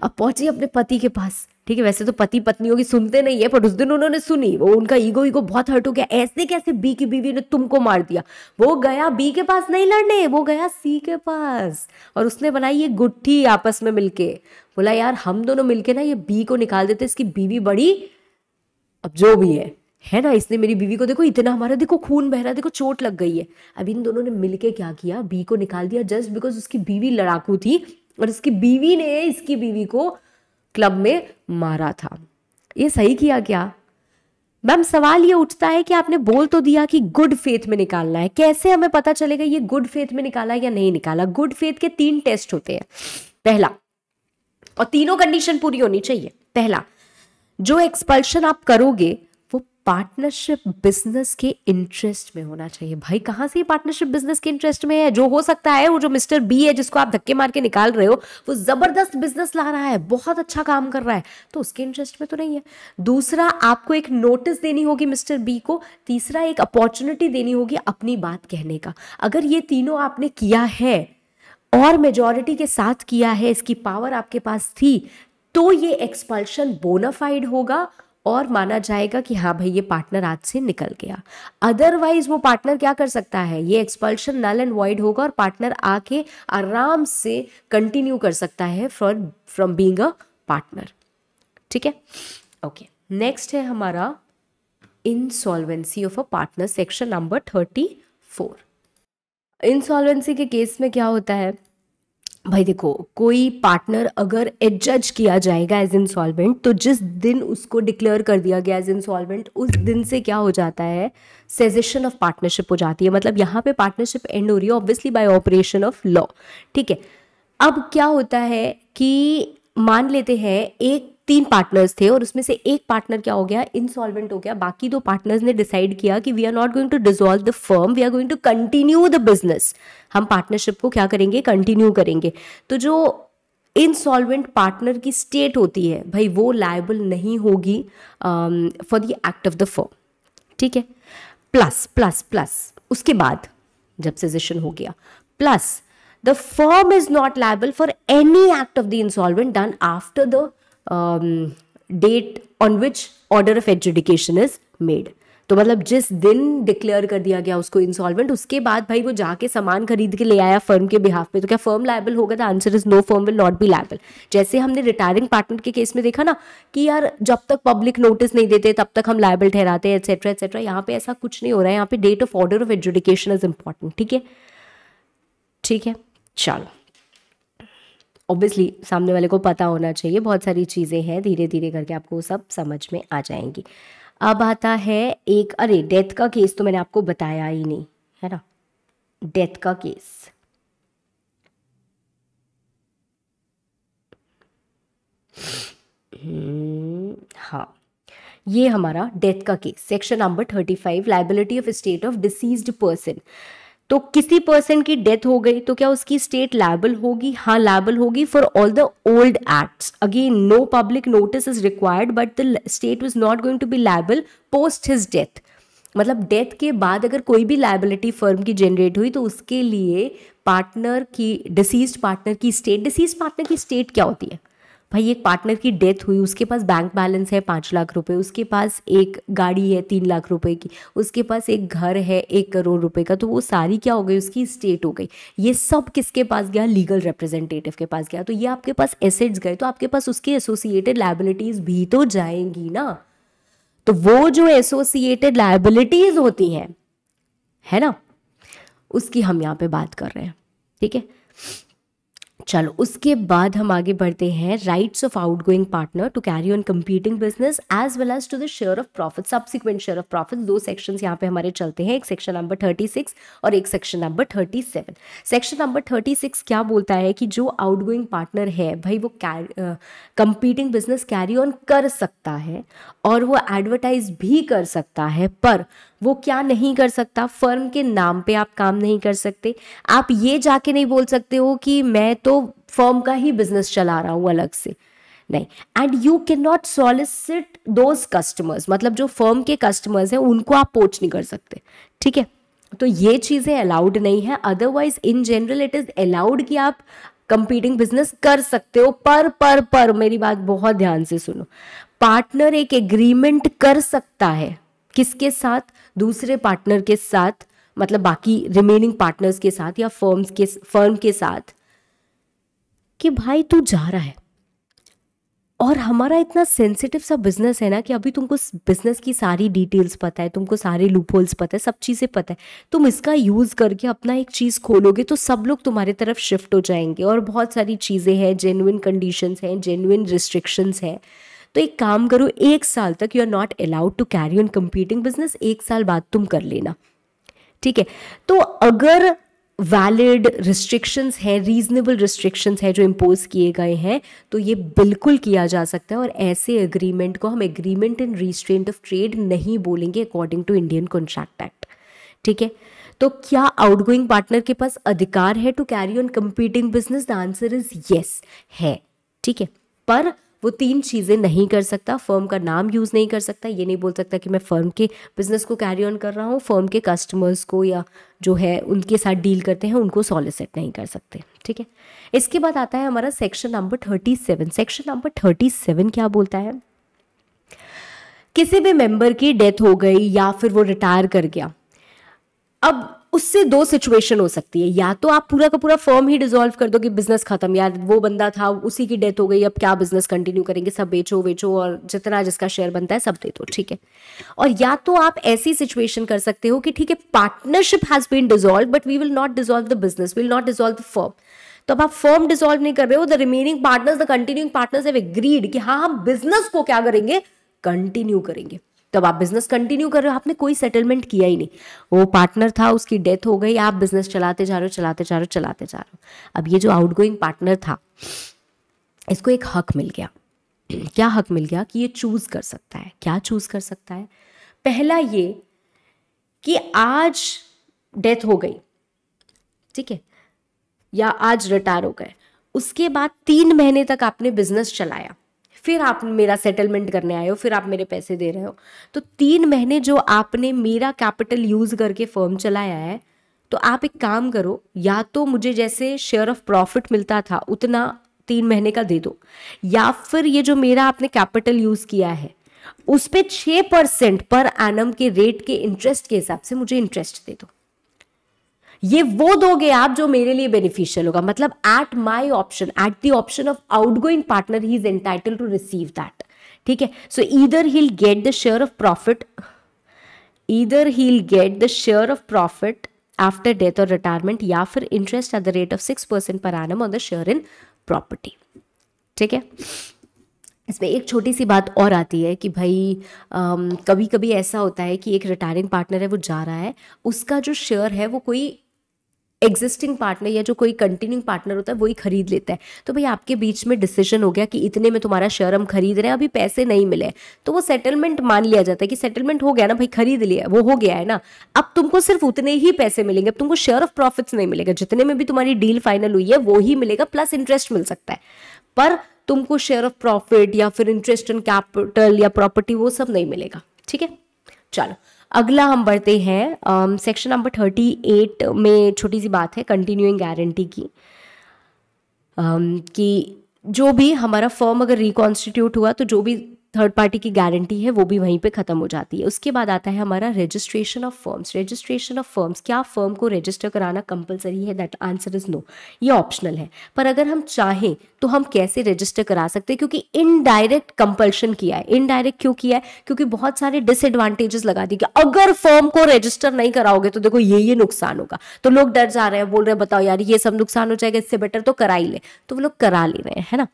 A: अब पहुंची अपने पति के पास ठीक है वैसे तो पति पत्नी होगी सुनते नहीं है पर उस दिन उन्होंने सुनी वो उनका ईगो ईगो बहुत हर्ट हो गया ऐसे कैसे बी की बीवी ने तुमको मार दिया वो गया बी के पास नहीं लड़ने वो गया सी के पास और उसने बनाई ये गुट्ठी आपस में मिलके बोला यार हम दोनों मिलके ना ये बी को निकाल देते इसकी बीवी बड़ी अब जो भी है है ना इसने मेरी बीवी को देखो इतना हमारा देखो खून बह रहा देखो चोट लग गई है अब इन दोनों ने मिलके क्या किया बी को निकाल दिया जस्ट बिकॉज उसकी बीवी लड़ाकू थी और इसकी बीवी ने इसकी बीवी को क्लब में मारा था ये सही किया क्या मैम सवाल ये उठता है कि आपने बोल तो दिया कि गुड फेथ में निकालना है कैसे हमें पता चलेगा ये गुड फेथ में निकाला या नहीं निकाला गुड फेथ के तीन टेस्ट होते हैं पहला और तीनों कंडीशन पूरी होनी चाहिए पहला जो एक्सपल्शन आप करोगे पार्टनरशिप बिजनेस के इंटरेस्ट में होना चाहिए भाई कहां से पार्टनरशिप बिजनेस के इंटरेस्ट में है जो हो सकता है वो जो मिस्टर बी है जिसको आप धक्के मार के निकाल रहे हो वो जबरदस्त बिजनेस ला रहा है बहुत अच्छा काम कर रहा है तो उसके इंटरेस्ट में तो नहीं है दूसरा आपको एक नोटिस देनी होगी मिस्टर बी को तीसरा एक अपॉर्चुनिटी देनी होगी अपनी बात कहने का अगर ये तीनों आपने किया है और मेजोरिटी के साथ किया है इसकी पावर आपके पास थी तो ये एक्सपल्शन बोनाफाइड होगा और माना जाएगा कि हाँ भाई ये पार्टनर आज से निकल गया अदरवाइज वो पार्टनर क्या कर सकता है ये एक्सपल्शन नल एंड वॉइड होगा और पार्टनर आके आराम से कंटिन्यू कर सकता है from from being a partner ठीक है ओके नेक्स्ट है हमारा insolvency of a partner section number thirty four insolvency के केस में क्या होता है भाई देखो कोई पार्टनर अगर एडजज किया जाएगा एज इंसॉल्वेंट तो जिस दिन उसको डिक्लेयर कर दिया गया एज इंसॉल्वेंट उस दिन से क्या हो जाता है सेजेशन ऑफ पार्टनरशिप हो जाती है मतलब यहाँ पे पार्टनरशिप एंड हो रही है obviously by operation of law ठीक है अब क्या होता है कि मान लेते हैं एक तीन पार्टनर्स थे और उसमें से एक पार्टनर क्या हो गया इंसॉल्वेंट हो गया बाकी दो पार्टनर्स ने डिसाइड किया कि we are not going to dissolve the firm we are going to continue the business हम पार्टनरशिप को क्या करेंगे कंटिन्यू करेंगे तो जो इंसॉल्वेंट पार्टनर की स्टेट होती है भाई वो लाइबल नहीं होगी for the act of the firm ठीक है प्लस प्लस प्लस उसके बाद जब सजेशन हो गया plus the firm is not liable for any act of the insolvent done after the um, date on which order of adjudication is made. तो मतलब जिस दिन डिक्लेयर कर दिया गया उसको इंसॉल्वेंट उसके बाद भाई वो जाके सामान खरीद के ले आया फर्म के बिहाफ पे तो क्या फर्म लायबल होगा तो answer is no firm will not be liable जैसे हमने रिटायरिंग पार्टनर के केस में देखा ना कि यार जब तक पब्लिक नोटिस नहीं देते तब तक हम लायबल ठहराते हैं एक्सेट्रा एक्सेट्रा यहाँ पे ऐसा कुछ नहीं हो रहा है यहाँ पे date of order of adjudication is important ठीक है ठीक है चलो ऑब्वियसली सामने वाले को पता होना चाहिए बहुत सारी चीज़ें हैं धीरे धीरे करके आपको सब समझ में आ जाएंगी अब आता है एक अरे डेथ का केस तो मैंने आपको बताया ही नहीं है ना डेथ का केस हम्म, हाँ ये हमारा डेथ का case section number thirty five liability of estate of deceased person तो किसी पर्सन की डेथ हो गई तो क्या उसकी स्टेट लाइबल होगी हाँ लाइबल होगी for all the old acts again no public notice is required but the estate is not going to be liable post his death मतलब डेथ के बाद अगर कोई भी लाइबिलिटी फर्म की जनरेट हुई तो उसके लिए पार्टनर की डिसीज पार्टनर की स्टेट डिसीज पार्टनर की स्टेट क्या होती है भाई एक पार्टनर की डेथ हुई उसके पास बैंक बैलेंस है पाँच लाख रुपए उसके पास एक गाड़ी है तीन लाख रुपए की उसके पास एक घर है एक करोड़ रुपए का तो वो सारी क्या हो गई उसकी स्टेट हो गई ये सब किसके पास गया लीगल रिप्रेजेंटेटिव के पास गया तो ये आपके पास एसेट्स गए तो आपके पास उसके एसोसिएटेड लाइबिलिटीज़ भी तो जाएंगी ना तो वो जो एसोसिएटेड लाइबिलिटीज़ होती हैं है ना उसकी हम यहाँ पे बात कर रहे हैं ठीक है चलो उसके बाद हम आगे बढ़ते हैं rights of outgoing partner to carry on competing business as well as to the share of profit subsequent share of profit दो सेक्शन यहाँ पे हमारे चलते हैं एक सेक्शन नंबर थर्टी सिक्स और एक section number thirty seven section number thirty six क्या बोलता है कि जो आउट गोइंग पार्टनर है भाई वो कम्पीटिंग बिजनेस कैरी ऑन कर सकता है और वो एडवर्टाइज भी कर सकता है पर वो क्या नहीं कर सकता फर्म के नाम पे आप काम नहीं कर सकते आप ये जाके नहीं बोल सकते हो कि मैं तो तो फॉर्म का ही बिजनेस चला रहा हूं अलग से नहीं and you can not solicit those customers मतलब जो फर्म के कस्टमर्स हैं उनको आप पोच नहीं कर सकते ठीक है तो ये चीज़ें अलाउड नहीं है otherwise in general it is allowed कि आप कंपीटिंग बिजनेस कर सकते हो पर पर पर मेरी बात बहुत ध्यान से सुनो पार्टनर एक एग्रीमेंट कर सकता है किसके साथ दूसरे पार्टनर के साथ मतलब बाकी रिमेनिंग पार्टनर्स के साथ या फर्म्स के फर्म के साथ कि भाई तू जा रहा है और हमारा इतना सेंसिटिव सा बिजनेस है ना कि अभी तुमको बिजनेस की सारी डिटेल्स पता है तुमको सारे लूप होल्स पता है सब चीज़ें पता है तुम इसका यूज़ करके अपना एक चीज़ खोलोगे तो सब लोग तुम्हारे तरफ शिफ्ट हो जाएंगे और बहुत सारी चीज़ें हैं जेनुइन कंडीशंस हैं जेनुइन रिस्ट्रिक्शंस हैं तो एक काम करो एक साल तक you are not allowed to carry on competing business एक साल बाद तुम कर लेना ठीक है तो अगर वैलिड रिस्ट्रिक्शंस हैं रीजनेबल रिस्ट्रिक्शंस हैं जो इम्पोज किए गए हैं तो ये बिल्कुल किया जा सकता है और ऐसे एग्रीमेंट को हम agreement in restraint of trade नहीं बोलेंगे according to Indian contract act ठीक है तो क्या आउटगोइंग पार्टनर के पास अधिकार है to carry on competing business the answer is yes है ठीक है पर वो तीन चीज़ें नहीं कर सकता फर्म का नाम यूज़ नहीं कर सकता ये नहीं बोल सकता कि मैं फर्म के बिज़नेस को कैरी ऑन कर रहा हूँ फर्म के कस्टमर्स को या जो है उनके साथ डील करते हैं उनको सॉलिसिट नहीं कर सकते ठीक है इसके बाद आता है हमारा section number thirty seven section number thirty seven क्या बोलता है किसी भी मेंबर की डेथ हो गई या फिर वो रिटायर कर गया अब उससे दो सिचुएशन हो सकती है या तो आप पूरा का पूरा फॉर्म ही डिजोल्व कर दो कि बिजनेस खत्म यार वो बंदा था उसी की डेथ हो गई अब क्या बिजनेस कंटिन्यू करेंगे सब बेचो बेचो और जितना जिसका शेयर बनता है सब दे दो ठीक है और या तो आप ऐसी सिचुएशन कर सकते हो कि ठीक है partnership has been dissolve but we will not dissolve the business will not dissolve the firm तो अब आप फॉर्म डिजोल्व नहीं कर रहे हो the remaining partners the continuing partners have agreed कि हाँ हम बिजनेस को क्या करेंगे कंटिन्यू करेंगे अब आप बिजनेस कंटिन्यू कर रहे हो आपने कोई सेटलमेंट किया ही नहीं वो पार्टनर था उसकी डेथ हो गई आप बिजनेस चलाते जा रहे हो चलाते जा रहे हो चलाते जा रहे हो अब ये जो आउट पार्टनर था इसको एक हक मिल गया क्या हक मिल गया कि ये चूज कर सकता है क्या चूज कर सकता है पहला ये कि आज डेथ हो गई ठीक है या आज रिटायर हो गए उसके बाद तीन महीने तक आपने बिजनेस चलाया फिर आप मेरा सेटलमेंट करने आए हो फिर आप मेरे पैसे दे रहे हो तो तीन महीने जो आपने मेरा कैपिटल यूज़ करके फर्म चलाया है तो आप एक काम करो या तो मुझे जैसे शेयर ऑफ प्रॉफिट मिलता था उतना तीन महीने का दे दो या फिर ये जो मेरा आपने कैपिटल यूज़ किया है उस पर छः परसेंट पर एनम के रेट के इंटरेस्ट के हिसाब से मुझे इंटरेस्ट दे दो ये वो दोगे आप जो मेरे लिए बेनिफिशियल होगा मतलब at my option at the option of outgoing partner he is entitle to receive that ठीक है so either he get the share of profit either he get the share of profit after death और retirement या फिर interest at the rate of six percent per annum on the share in property ठीक है इसमें एक छोटी सी बात और आती है कि भाई आ, कभी कभी ऐसा होता है कि एक रिटायरिंग पार्टनर है वो जा रहा है उसका जो शेयर है वो कोई एग्जिस्टिंग पार्टनर या जो कोई कंटिन्यूंग पार्टनर होता है वही खरीद लेता है तो भाई आपके बीच में डिसीजन हो गया कि इतने में तुम्हारा शेयर हम खरीद रहे हैं अभी पैसे नहीं मिले तो वो सेटलमेंट मान लिया जाता है कि सेटलमेंट हो गया ना भाई खरीद लिया वो हो गया है ना अब तुमको सिर्फ उतने ही पैसे मिलेंगे अब तुमको शेयर ऑफ प्रॉफिट नहीं मिलेगा जितने में भी तुम्हारी डील फाइनल हुई है वो ही मिलेगा प्लस इंटरेस्ट मिल सकता है पर तुमको शेयर ऑफ प्रॉफिट या फिर इंटरेस्ट इन कैपिटल या प्रॉपर्टी वो सब नहीं मिलेगा ठीक है चलो अगला हम बढ़ते हैं सेक्शन नंबर थर्टी एट में छोटी सी बात है कंटिन्यूइंग गारंटी की um, कि जो भी हमारा फर्म अगर रिकॉन्स्टिट्यूट हुआ तो जो भी थर्ड पार्टी की गारंटी है वो भी वहीं पे ख़त्म हो जाती है उसके बाद आता है हमारा registration of firms registration of firms क्या फर्म को रजिस्टर कराना कंपलसरी है दैट आंसर इज़ नो ये ऑप्शनल है पर अगर हम चाहें तो हम कैसे रजिस्टर करा सकते हैं क्योंकि इनडायरेक्ट कंपल्शन किया है इनडायरेक्ट क्यों किया है क्योंकि बहुत सारे डिसएडवांटेजेस लगा दी कि अगर फर्म को रजिस्टर नहीं कराओगे तो देखो ये ये नुकसान होगा तो लोग डर जा रहे हैं बोल रहे हैं बताओ यार ये सब नुकसान हो जाएगा इससे बेटर तो करा ही ले तो वो लोग करा ले रहे हैं है ना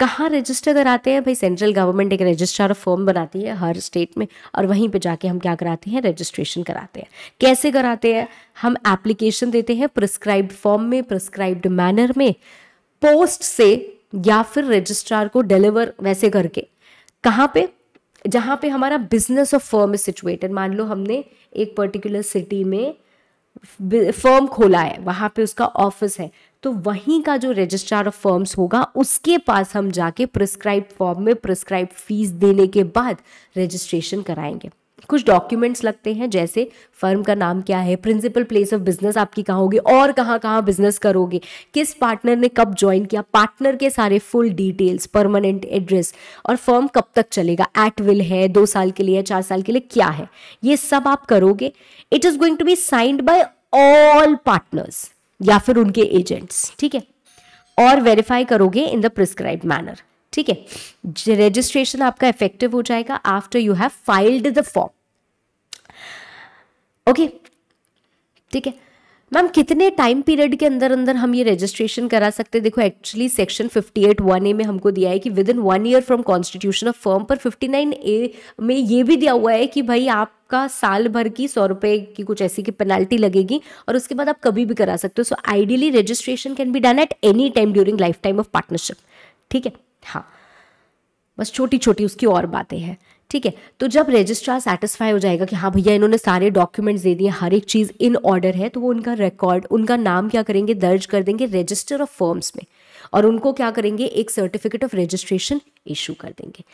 A: कहाँ रजिस्टर कराते हैं भाई सेंट्रल गवर्नमेंट एक रजिस्ट्रार फॉर्म बनाती है हर स्टेट में और वहीं पे जाके हम क्या कराते हैं रजिस्ट्रेशन कराते हैं कैसे कराते हैं हम एप्लीकेशन देते हैं प्रिस्क्राइब्ड फॉर्म में प्रिस्क्राइब्ड मैनर में पोस्ट से या फिर रजिस्ट्रार को डिलीवर वैसे करके कहाँ पे जहाँ पे हमारा business of firm is situated मान लो हमने एक पर्टिकुलर सिटी में फॉर्म खोला है वहाँ पे उसका ऑफिस है तो वहीं का जो रजिस्ट्रार ऑफ फर्म्स होगा उसके पास हम जाके प्रिस्क्राइब फॉर्म में प्रिस्क्राइब फीस देने के बाद रजिस्ट्रेशन कराएंगे कुछ डॉक्यूमेंट्स लगते हैं जैसे फर्म का नाम क्या है प्रिंसिपल प्लेस ऑफ बिजनेस आपकी कहाँ होगी और कहाँ कहाँ बिजनेस करोगे किस पार्टनर ने कब ज्वाइन किया पार्टनर के सारे फुल डिटेल्स परमानेंट एड्रेस और फर्म कब तक चलेगा एट विल है दो साल के लिए चार साल के लिए क्या है ये सब आप करोगे it is going to be signed by all partners या फिर उनके एजेंट्स ठीक है और वेरीफाई करोगे इन द प्रिस्क्राइब मैनर ठीक है रजिस्ट्रेशन आपका इफेक्टिव हो जाएगा after you have filed the form okay ठीक है मैम कितने टाइम पीरियड के अंदर अंदर हम ये रजिस्ट्रेशन करा सकते हैं देखो actually section 58 eight one A में हमको दिया है कि within one year from constitution of firm पर 59 ए में ये भी दिया हुआ है कि भाई आप आपका साल भर की सौ रुपए की कुछ ऐसी की पेनल्टी लगेगी और उसके बाद आप कभी भी करा सकते हो सो ideally registration can be done at any time during life time of partnership ठीक है हाँ बस छोटी छोटी उसकी और बातें हैं ठीक है तो जब रजिस्ट्रार सेटिस्फाई हो जाएगा कि हाँ भैया इन्होंने सारे डॉक्यूमेंट्स दे दिए हर एक चीज़ इन ऑर्डर है तो वो उनका रिकॉर्ड उनका नाम क्या करेंगे दर्ज कर देंगे रजिस्टर ऑफ फर्म्स में और उनको क्या करेंगे एक सर्टिफिकेट ऑफ रजिस्ट्रेशन इशू कर देंगे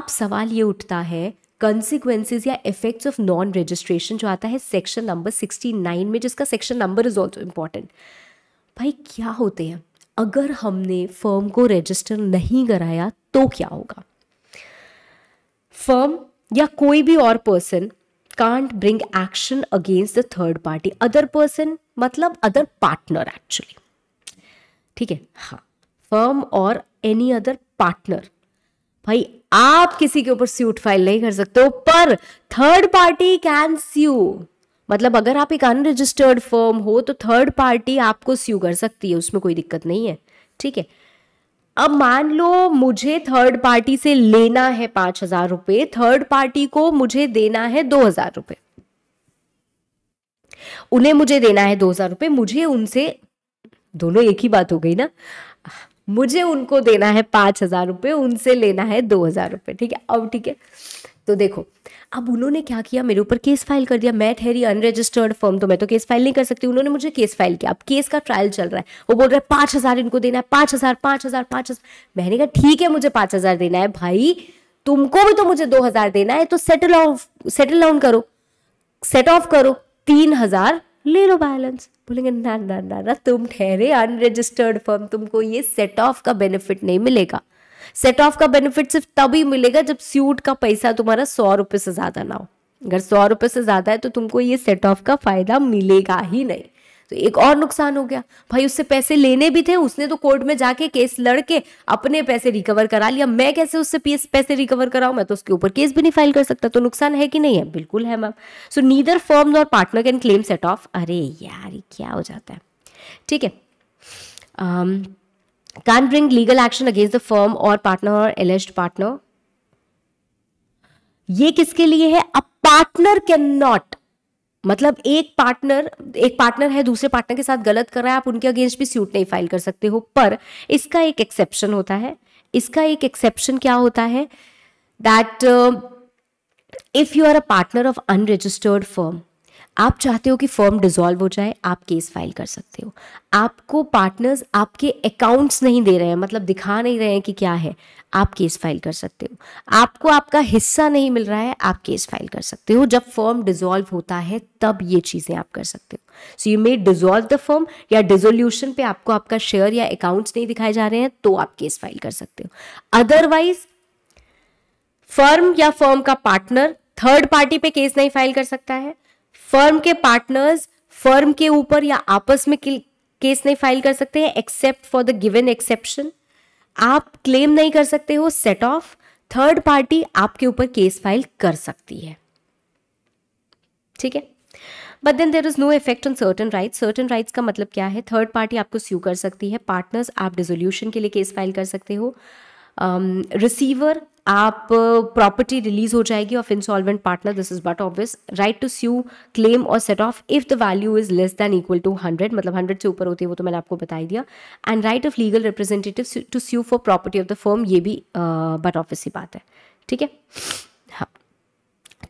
A: अब सवाल ये उठता है कंसिक्वेंसेज या इफेक्ट्स ऑफ नॉन रजिस्ट्रेशन जो आता है सेक्शन नंबर सिक्सटी नाइन में जिसका section number is also important भाई क्या होते हैं अगर हमने फर्म को रजिस्टर नहीं कराया तो क्या होगा फर्म या कोई भी और person can't bring action against the third party other person मतलब अदर पार्टनर एक्चुअली ठीक है हाँ फर्म और एनी अदर पार्टनर भाई आप किसी के ऊपर स्यूट फाइल नहीं कर सकते हो पर थर्ड पार्टी कैन स्यू मतलब अगर आप एक अनरजिस्टर्ड फर्म हो तो थर्ड पार्टी आपको स्यू कर सकती है उसमें कोई दिक्कत नहीं है ठीक है अब मान लो मुझे थर्ड पार्टी से लेना है पांच हजार रुपये थर्ड पार्टी को मुझे देना है दो हजार रुपये उन्हें मुझे देना है दो हजार रुपये मुझे उनसे दोनों एक ही बात हो गई ना मुझे उनको देना है पांच हज़ार रुपये उनसे लेना है दो हज़ार रुपये ठीक है अब ठीक है तो देखो अब उन्होंने क्या किया मेरे ऊपर केस फाइल कर दिया मैं ठहरी अनरजिस्टर्ड फर्म तो मैं तो केस फाइल नहीं कर सकती उन्होंने मुझे केस फाइल किया अब केस का ट्रायल चल रहा है वो बोल रहा है पांच हज़ार इनको देना है पांच हज़ार पांच हज़ार पांच हज़ार मैंने कहा ठीक है मुझे पांच हज़ार देना है भाई तुमको भी तो मुझे दो हज़ार देना है तो सेटल ऑफ सेटल डाउन करो सेट ऑफ करो तीन हजार ले लो बैलेंस बोलेंगे ना ना ना ना तुम ठहरे अनरजिस्टर्ड फर्म तुमको ये सेट ऑफ का बेनिफिट नहीं मिलेगा सेट ऑफ का बेनिफिट सिर्फ तभी मिलेगा जब सूट का पैसा तुम्हारा सौ रुपए से ज़्यादा ना हो अगर सौ रुपए से ज़्यादा है तो तुमको ये सेट ऑफ का फ़ायदा मिलेगा ही नहीं तो एक और नुकसान हो गया भाई उससे पैसे लेने भी थे उसने तो कोर्ट में जाके केस लड़ के अपने पैसे रिकवर करा लिया मैं कैसे उससे पैसे रिकवर कराऊं मैं तो उसके ऊपर केस भी नहीं फाइल कर सकता तो नुकसान है कि नहीं है बिल्कुल है मैम सो नीदर फॉर्म और partner can claim set off अरे यार क्या हो जाता है ठीक है can bring legal action against the firm और पार्टनर और एलेस्ड पार्टनर ये किसके लिए है अ पार्टनर कैन नॉट मतलब एक पार्टनर एक पार्टनर है दूसरे पार्टनर के साथ गलत कर रहा है आप उनके अगेंस्ट भी सूट नहीं फाइल कर सकते हो पर इसका एक एक्सेप्शन होता है इसका एक एक्सेप्शन क्या होता है that if you are a partner of unregistered firm आप चाहते हो कि फर्म डिजॉल्व हो जाए आप केस फाइल कर सकते हो आपको पार्टनर्स आपके अकाउंट्स नहीं दे रहे हैं मतलब दिखा नहीं रहे हैं कि क्या है आप केस फाइल कर सकते हो आपको आपका हिस्सा नहीं मिल रहा है आप केस फाइल कर सकते हो जब फर्म डिजॉल्व होता है तब ये चीज़ें आप कर सकते हो so you may dissolve the firm या डिजोल्यूशन पे आपको आपका शेयर या अकाउंट्स नहीं दिखाए जा रहे हैं तो आप केस फाइल कर सकते हो अदरवाइज फर्म या फर्म का पार्टनर थर्ड पार्टी पे केस नहीं फाइल कर सकता है फर्म के पार्टनर्स फर्म के ऊपर या आपस में केस नहीं फाइल कर सकते हैं except for the given exception आप क्लेम नहीं कर सकते हो सेट ऑफ थर्ड पार्टी आपके ऊपर केस फाइल कर सकती है ठीक है but then there is no effect on certain right certain rights का मतलब क्या है थर्ड पार्टी आपको स्यू कर सकती है पार्टनर्स आप डिजोल्यूशन के लिए केस फाइल कर सकते हो रिसीवर um, आप प्रॉपर्टी रिलीज हो जाएगी of insolvent partner this is but obvious right to sue claim और set off if the value is less than equal to hundred मतलब हंड्रेड से ऊपर होती है वो तो मैंने आपको बता दिया and right of legal representative to sue for property of the firm ये भी बट uh, ऑफिस बात है ठीक है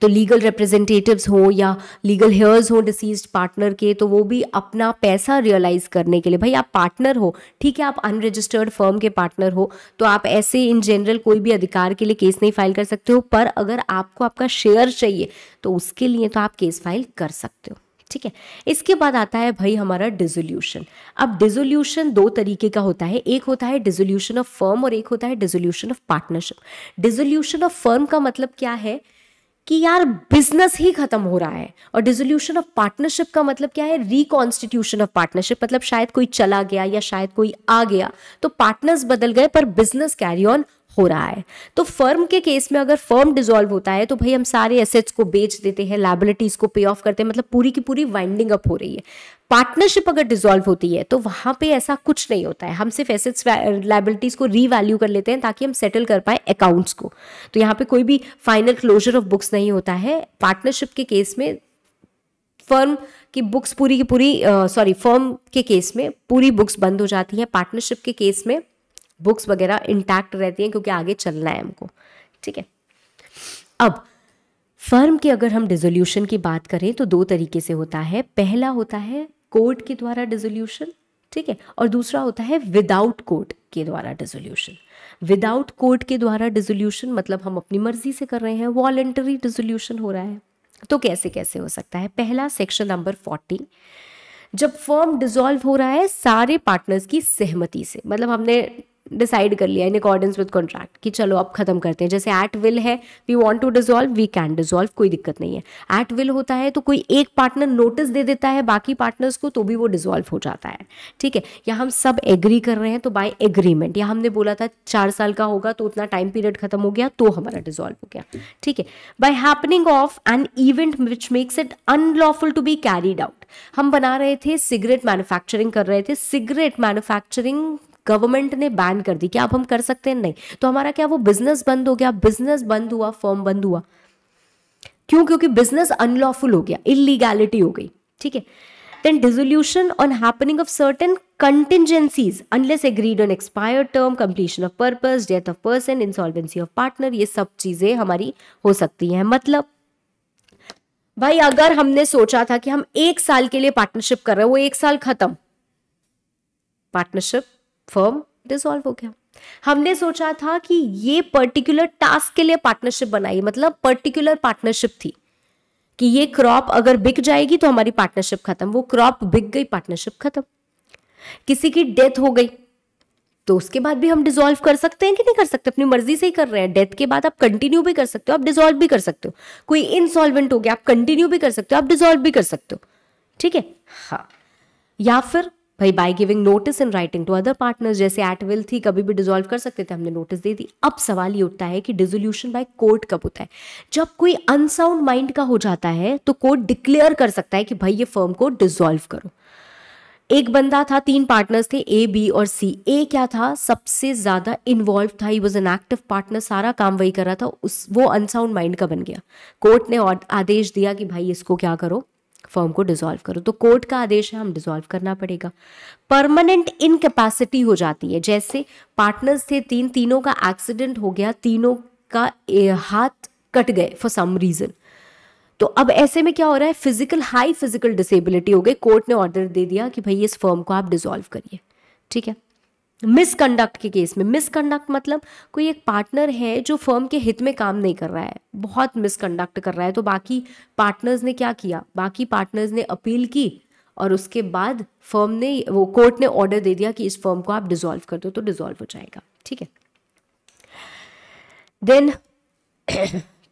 A: तो लीगल रिप्रेजेंटेटिव्स हो या लीगल हेयर्स हो डिसीज पार्टनर के तो वो भी अपना पैसा रियलाइज़ करने के लिए भाई आप पार्टनर हो ठीक है आप अनरजिस्टर्ड फर्म के पार्टनर हो तो आप ऐसे इन जनरल कोई भी अधिकार के लिए केस नहीं फाइल कर सकते हो पर अगर आपको आपका शेयर चाहिए तो उसके लिए तो आप केस फाइल कर सकते हो ठीक है इसके बाद आता है भाई हमारा डिजोल्यूशन अब डिजोल्यूशन दो तरीके का होता है एक होता है डिजोल्यूशन ऑफ फर्म और एक होता है dissolution of partnership dissolution of firm का मतलब क्या है कि यार बिजनेस ही खत्म हो रहा है और डिजोल्यूशन ऑफ पार्टनरशिप का मतलब क्या है रिकॉन्स्टिट्यूशन ऑफ पार्टनरशिप मतलब शायद कोई चला गया या शायद कोई आ गया तो पार्टनर्स बदल गए पर बिजनेस कैरी ऑन हो रहा है तो फर्म के केस में अगर फर्म डिजोल्व होता है तो भाई हम सारे एसेट्स को बेच देते हैं लाइबिलिटीज को पे ऑफ करते हैं मतलब पूरी की पूरी वाइंडिंग अप हो रही है पार्टनरशिप अगर डिसॉल्व होती है तो वहां पे ऐसा कुछ नहीं होता है हम सिर्फ एसेट्स लाइबिलिटीज को रीवैल्यू कर लेते हैं ताकि हम सेटल कर पाए अकाउंट्स को तो यहाँ पे कोई भी फाइनल क्लोजर ऑफ बुक्स नहीं होता है पार्टनरशिप के केस में फर्म की बुक्स पूरी की पूरी सॉरी फर्म के केस में पूरी बुक्स बंद हो जाती हैं पार्टनरशिप के केस में बुक्स वगैरह इंटैक्ट रहती हैं क्योंकि आगे चलना है हमको ठीक है अब फर्म के अगर हम डिजोल्यूशन की बात करें तो दो तरीके से होता है पहला होता है कोर्ट के द्वारा डिजोल्यूशन ठीक है और दूसरा होता है विदाउट कोर्ट के द्वारा डिजोल्यूशन विदाउट कोर्ट के द्वारा डिजोल्यूशन मतलब हम अपनी मर्जी से कर रहे हैं वॉलेंटरी डिजोल्यूशन हो रहा है तो कैसे कैसे हो सकता है पहला सेक्शन नंबर फोर्टी जब फॉर्म डिजोल्व हो रहा है सारे पार्टनर्स की सहमति से मतलब हमने डिसाइड कर लिया इन अकॉर्डेंस विद कॉन्ट्रैक्ट कि चलो अब खत्म करते हैं जैसे एट विल है we want to dissolve we can dissolve कोई दिक्कत नहीं है एट विल होता है तो कोई एक पार्टनर नोटिस दे देता है बाकी पार्टनर्स को तो भी वो डिजोल्व हो जाता है ठीक है या हम सब एग्री कर रहे हैं तो बाय एग्रीमेंट या हमने बोला था चार साल का होगा तो उतना टाइम पीरियड खत्म हो गया तो हमारा डिजोल्व हो गया ठीक है by happening of an event which makes it unlawful to be carried out हम बना रहे थे सिगरेट मैन्युफैक्चरिंग कर रहे थे सिगरेट मैन्युफैक्चरिंग गवर्नमेंट ने बैन कर दी क्या अब हम कर सकते हैं नहीं तो हमारा क्या वो बिजनेस बंद हो गया बिजनेस बंद हुआ फॉर्म बंद हुआ क्यों क्योंकि बिजनेस अनलॉफुल हो गया इलीगैलिटी हो गई ठीक है then dissolution on happening of certain contingencies unless agreed on expire term completion of purpose death of person insolvency of partner ये सब चीजें हमारी हो सकती हैं मतलब भाई अगर हमने सोचा था कि हम एक साल के लिए पार्टनरशिप कर रहे हैं वो एक साल खत्म पार्टनरशिप फर्म डिसॉल्व हो गया हमने सोचा था कि ये पर्टिकुलर टास्क के लिए पार्टनरशिप बनाई मतलब पर्टिकुलर पार्टनरशिप थी कि ये क्रॉप अगर बिक जाएगी तो हमारी पार्टनरशिप खत्म वो क्रॉप बिक गई पार्टनरशिप खत्म किसी की डेथ हो गई तो उसके बाद भी हम डिसॉल्व कर सकते हैं कि नहीं कर सकते अपनी मर्जी से ही कर रहे हैं डेथ के बाद आप कंटिन्यू भी कर सकते हो आप डिसॉल्व भी कर सकते हो कोई इंसॉल्वेंट हो गया आप कंटिन्यू भी कर सकते हो आप डिसॉल्व भी कर सकते हो ठीक है हाँ या फिर भाई by giving notice in writing to other partners जैसे एट विल थी कभी भी डिजोल्व कर सकते थे हमने नोटिस दे दी अब सवाल ये उठता है कि डिजोल्यूशन बाय कोर्ट कब होता है जब कोई अनसाउंड माइंड का हो जाता है तो कोर्ट डिक्लेयर कर सकता है कि भाई ये फर्म को डिजोल्व करो एक बंदा था तीन पार्टनर्स थे ए बी और सी ए क्या था सबसे ज़्यादा इन्वॉल्व था he was an active partner सारा काम वही कर रहा था उस वो अनसाउंड माइंड का बन गया कोर्ट ने आदेश दिया कि भाई इसको क्या करो फॉर्म को डिसॉल्व करो तो कोर्ट का आदेश है हम डिसॉल्व करना पड़ेगा परमानेंट इनकेपेसिटी हो जाती है जैसे पार्टनर्स थे तीन तीनों का एक्सीडेंट हो गया तीनों का हाथ कट गए फॉर सम रीज़न तो अब ऐसे में क्या हो रहा है फिजिकल हाई फिजिकल डिसेबिलिटी हो गई कोर्ट ने ऑर्डर दे दिया कि भाई इस फॉर्म को आप डिसॉल्व करिए ठीक है मिसकंडक्ट के केस में मिसकंडक्ट मतलब कोई एक पार्टनर है जो फर्म के हित में काम नहीं कर रहा है बहुत मिसकंडक्ट कर रहा है तो बाकी पार्टनर्स ने क्या किया बाकी पार्टनर्स ने अपील की और उसके बाद फर्म ने वो कोर्ट ने ऑर्डर दे दिया कि इस फर्म को आप डिसॉल्व कर दो तो डिसॉल्व हो जाएगा ठीक है then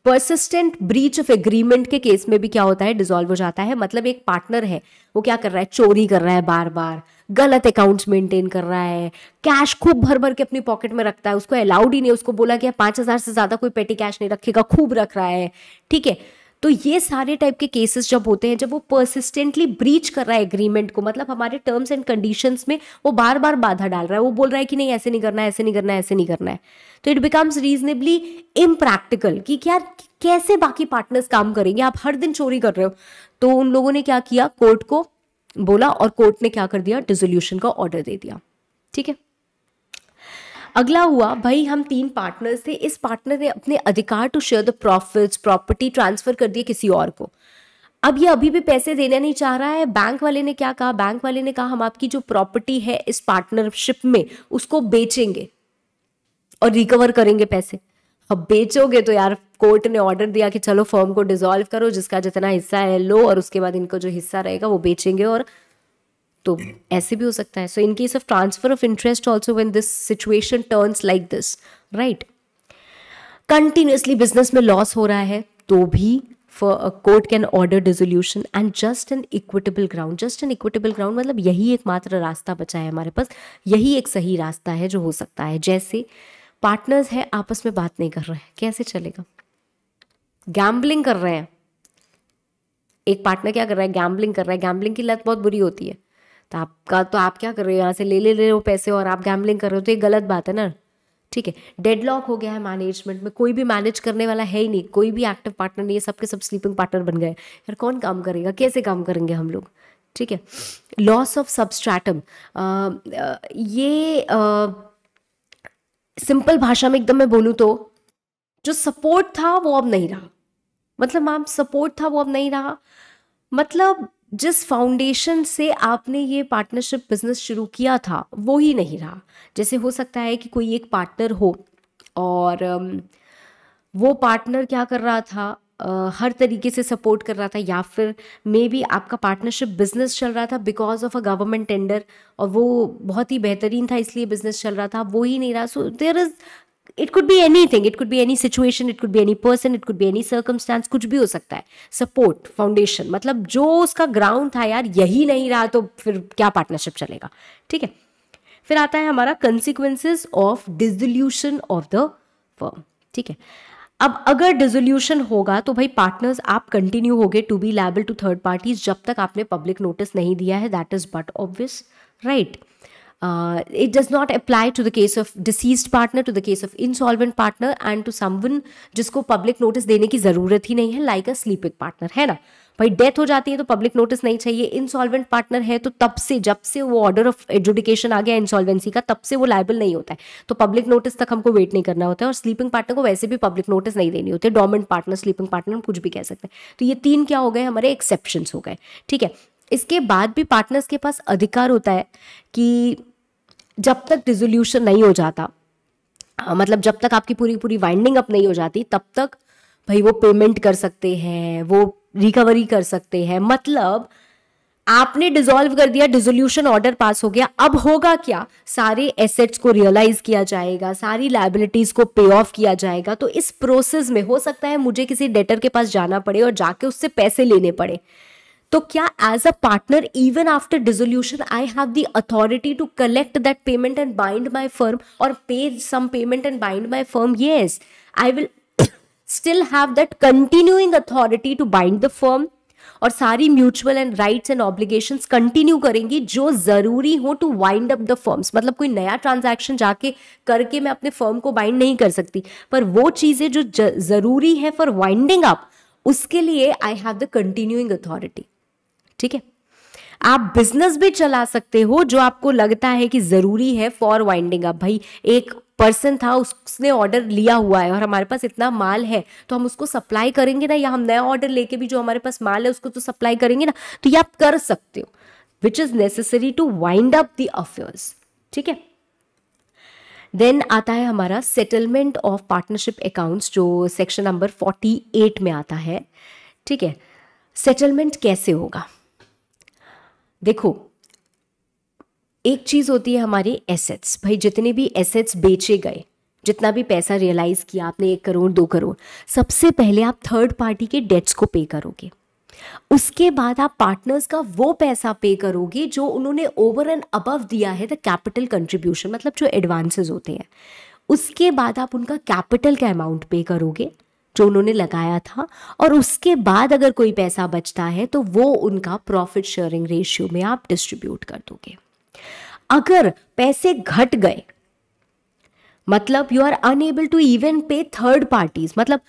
A: persistent breach of agreement के केस में भी क्या होता है डिसॉल्व हो जाता है मतलब एक पार्टनर है वो क्या कर रहा है चोरी कर रहा है बार बार गलत अकाउंट्स मेंटेन कर रहा है कैश खूब भर भर के अपनी पॉकेट में रखता है उसको अलाउड ही नहीं उसको बोला गया पाँच हज़ार से ज़्यादा कोई पेटी कैश नहीं रखेगा खूब रख रहा है ठीक है तो ये सारे टाइप के केसेस जब होते हैं जब वो परसिस्टेंटली ब्रीच कर रहा है एग्रीमेंट को मतलब हमारे टर्म्स एंड कंडीशंस में वो बार बार बाधा डाल रहा है वो बोल रहा है कि नहीं ऐसे नहीं करना है ऐसे नहीं करना है ऐसे नहीं करना है तो इट बिकम्स रीजनेबली इम्प्रैक्टिकल कि यार कैसे बाकी पार्टनर्स काम करेंगे आप हर दिन चोरी कर रहे हो तो उन लोगों ने क्या किया कोर्ट को बोला और कोर्ट ने क्या कर दिया डिजोल्यूशन का ऑर्डर दे दिया ठीक है अगला हुआ भाई हम तीन पार्टनर्स थे इस पार्टनर ने अपने अधिकार to share the profits property transfer कर दिए किसी और को अब ये अभी भी पैसे देना नहीं चाह रहा है बैंक वाले ने क्या कहा बैंक वाले ने कहा हम आपकी जो प्रॉपर्टी है इस पार्टनरशिप में उसको बेचेंगे और रिकवर करेंगे पैसे अब बेचोगे तो यार कोर्ट ने ऑर्डर दिया कि चलो फर्म को डिसॉल्व करो जिसका जितना हिस्सा है लो और उसके बाद इनका जो हिस्सा रहेगा वो बेचेंगे और तो ऐसे भी हो सकता है so in case of transfer of interest also when this situation turns like this right continuously business में लॉस हो रहा है तो भी court can order dissolution and just an equitable ground just an equitable ground मतलब यही एकमात्र रास्ता बचा है हमारे पास यही एक सही रास्ता है जो हो सकता है जैसे पार्टनर्स हैं आपस में बात नहीं कर रहे हैं कैसे चलेगा गैम्बलिंग कर रहे हैं एक पार्टनर क्या कर रहा है गैम्बलिंग कर रहा है गैम्बलिंग की लत बहुत बुरी होती है तो आपका तो आप क्या कर रहे हो यहाँ से ले ले रहे हो पैसे और आप गैम्बलिंग कर रहे हो तो ये गलत बात है ना ठीक है डेडलॉक हो गया है मैनेजमेंट में कोई भी मैनेज करने वाला है ही नहीं कोई भी एक्टिव पार्टनर नहीं है सबके सब स्लीपिंग पार्टनर बन गए यार कौन काम करेगा कैसे काम करेंगे हम लोग ठीक है लॉस ऑफ सबस्ट्रैटम ये आ, सिंपल भाषा में एकदम मैं बोलूँ तो जो सपोर्ट था वो अब नहीं रहा मतलब मैम सपोर्ट था वो अब नहीं रहा मतलब जिस फाउंडेशन से आपने ये पार्टनरशिप बिजनेस शुरू किया था वो ही नहीं रहा जैसे हो सकता है कि कोई एक पार्टनर हो और वो पार्टनर क्या कर रहा था हर तरीके से सपोर्ट कर रहा था या फिर मे बी आपका पार्टनरशिप बिजनेस चल रहा था because of a government tender और वो बहुत ही बेहतरीन था इसलिए बिजनेस चल रहा था वो ही नहीं रहा so there is it could be anything it could be any situation it could be any person it could be any circumstance कुछ भी हो सकता है सपोर्ट फाउंडेशन मतलब जो उसका ग्राउंड था यार यही नहीं रहा तो फिर क्या पार्टनरशिप चलेगा ठीक है फिर आता है हमारा consequences of dissolution of the firm ठीक है अब अगर डिजोल्यूशन होगा तो भाई पार्टनर्स आप कंटिन्यू होगे to be liable to third parties जब तक आपने पब्लिक नोटिस नहीं दिया है that is but obvious right Uh, it does not apply to the case of deceased partner, to the case of insolvent partner and to someone जिसको public notice देने की ज़रूरत ही नहीं है like a sleeping partner है ना भाई death हो जाती है तो पब्लिक नोटिस नहीं चाहिए इंसॉल्वेंट पार्टनर है तो तब से जब से वो ऑर्डर ऑफ एजुडिकेशन आ गया इंसॉल्वेंसी का तब से वो लाइबल नहीं होता है तो पब्लिक नोटिस तक हमको वेट नहीं करना होता है और स्लीपिंग पार्टनर को वैसे भी पब्लिक नोटिस नहीं देनी होती है डोमेंट पार्टनर स्लीपिंग पार्टनर कुछ भी कह सकते हैं तो ये तीन क्या हो गए हमारे एक्सेप्शन हो गए ठीक है इसके बाद भी पार्टनर्स के पास अधिकार होता है कि जब तक रिजोल्यूशन नहीं हो जाता हाँ, मतलब जब तक आपकी पूरी पूरी वाइंडिंग अप नहीं हो जाती तब तक भाई वो पेमेंट कर सकते हैं वो रिकवरी कर सकते हैं मतलब आपने डिजोल्व कर दिया डिजोल्यूशन ऑर्डर पास हो गया अब होगा क्या सारे एसेट्स को रियलाइज किया जाएगा सारी लाइबिलिटीज को पे ऑफ किया जाएगा तो इस प्रोसेस में हो सकता है मुझे किसी डेटर के पास जाना पड़े और जाके उससे पैसे लेने पड़े तो क्या as a partner even after dissolution I have the authority to collect that payment and bind my firm और pay some payment and bind my firm yes I will still have that continuing authority to bind the firm और सारी mutual and rights and obligation continue करेंगी जो जरूरी हो to wind up the firms मतलब कोई नया ट्रांजैक्शन जाके करके मैं अपने फर्म को बाइंड नहीं कर सकती पर वो चीज़ें जो जरूरी है फॉर वाइंडिंग अप उसके लिए I have the continuing authority ठीक है आप बिजनेस भी चला सकते हो जो आपको लगता है कि जरूरी है फॉर वाइंडिंग अप भाई एक पर्सन था उसने ऑर्डर लिया हुआ है और हमारे पास इतना माल है तो हम उसको सप्लाई करेंगे ना या हम नया ऑर्डर लेके भी जो हमारे पास माल है उसको तो सप्लाई करेंगे ना तो ये आप कर सकते हो which is necessary to wind up the affairs ठीक है देन आता है हमारा सेटलमेंट ऑफ पार्टनरशिप अकाउंट्स जो सेक्शन नंबर 48 में आता है ठीक है सेटलमेंट कैसे होगा देखो एक चीज़ होती है हमारे एसेट्स भाई जितने भी एसेट्स बेचे गए जितना भी पैसा रियलाइज़ किया आपने एक करोड़ दो करोड़ सबसे पहले आप थर्ड पार्टी के डेट्स को पे करोगे उसके बाद आप पार्टनर्स का वो पैसा पे करोगे जो उन्होंने ओवर एंड अबव दिया है द कैपिटल कंट्रीब्यूशन मतलब जो एडवांसेस होते हैं उसके बाद आप उनका कैपिटल का अमाउंट पे करोगे जो उन्होंने लगाया था और उसके बाद अगर कोई पैसा बचता है तो वो उनका प्रॉफिट शेयरिंग रेशियो में आप डिस्ट्रीब्यूट कर दोगे अगर पैसे घट गए मतलब you are unable to even pay third parties मतलब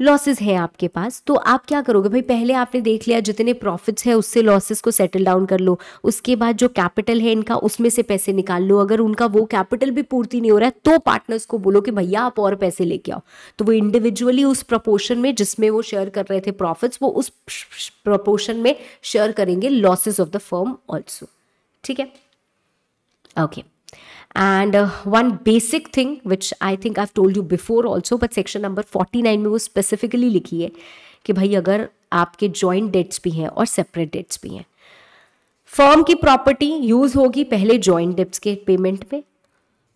A: लॉसेस हैं आपके पास तो आप क्या करोगे भाई पहले आपने देख लिया जितने प्रॉफिट्स हैं उससे लॉसेस को सेटल डाउन कर लो उसके बाद जो कैपिटल है इनका उसमें से पैसे निकाल लो अगर उनका वो कैपिटल भी पूर्ति नहीं हो रहा है तो पार्टनर्स को बोलो कि भैया आप और पैसे लेके आओ तो वो इंडिविजुअली उस प्रपोर्शन में जिसमें वो शेयर कर रहे थे प्रॉफिट्स वो उस प्रपोर्शन में शेयर करेंगे losses of the firm also ठीक है okay okay. And one basic thing which I think I told you before also but section number forty nine में वो स्पेसिफिकली लिखी है कि भाई अगर आपके ज्वाइंट डेट्स भी हैं और सेपरेट डेट्स भी हैं फर्म की प्रॉपर्टी यूज होगी पहले ज्वाइंट डेट्स के पेमेंट में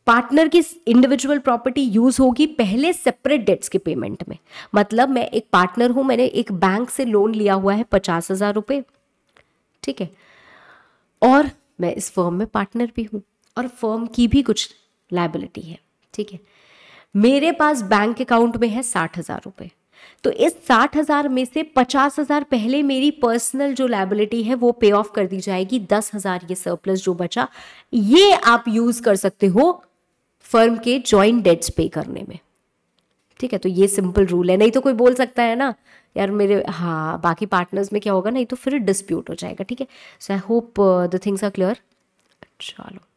A: पार्टनर की इंडिविजुअल प्रॉपर्टी यूज होगी पहले सेपरेट डेट्स के पेमेंट में मतलब मैं एक पार्टनर हूं मैंने एक बैंक से लोन लिया हुआ है पचास हजार रुपये ठीक है और मैं इस फर्म में पार्टनर भी हूँ और फर्म की भी कुछ लाइबिलिटी है ठीक है मेरे पास बैंक अकाउंट में है साठ हज़ार रुपए तो इस साठ हज़ार में से पचास हज़ार पहले मेरी पर्सनल जो लाइबिलिटी है वो पे ऑफ कर दी जाएगी दस हज़ार ये सरप्लस जो बचा ये आप यूज़ कर सकते हो फर्म के जॉइंट डेट्स पे करने में ठीक है तो ये सिंपल रूल है नहीं तो कोई बोल सकता है ना यार मेरे हाँ बाकी पार्टनर्स में क्या होगा नहीं तो फिर डिस्प्यूट हो जाएगा ठीक है so I hope the things are clear चलो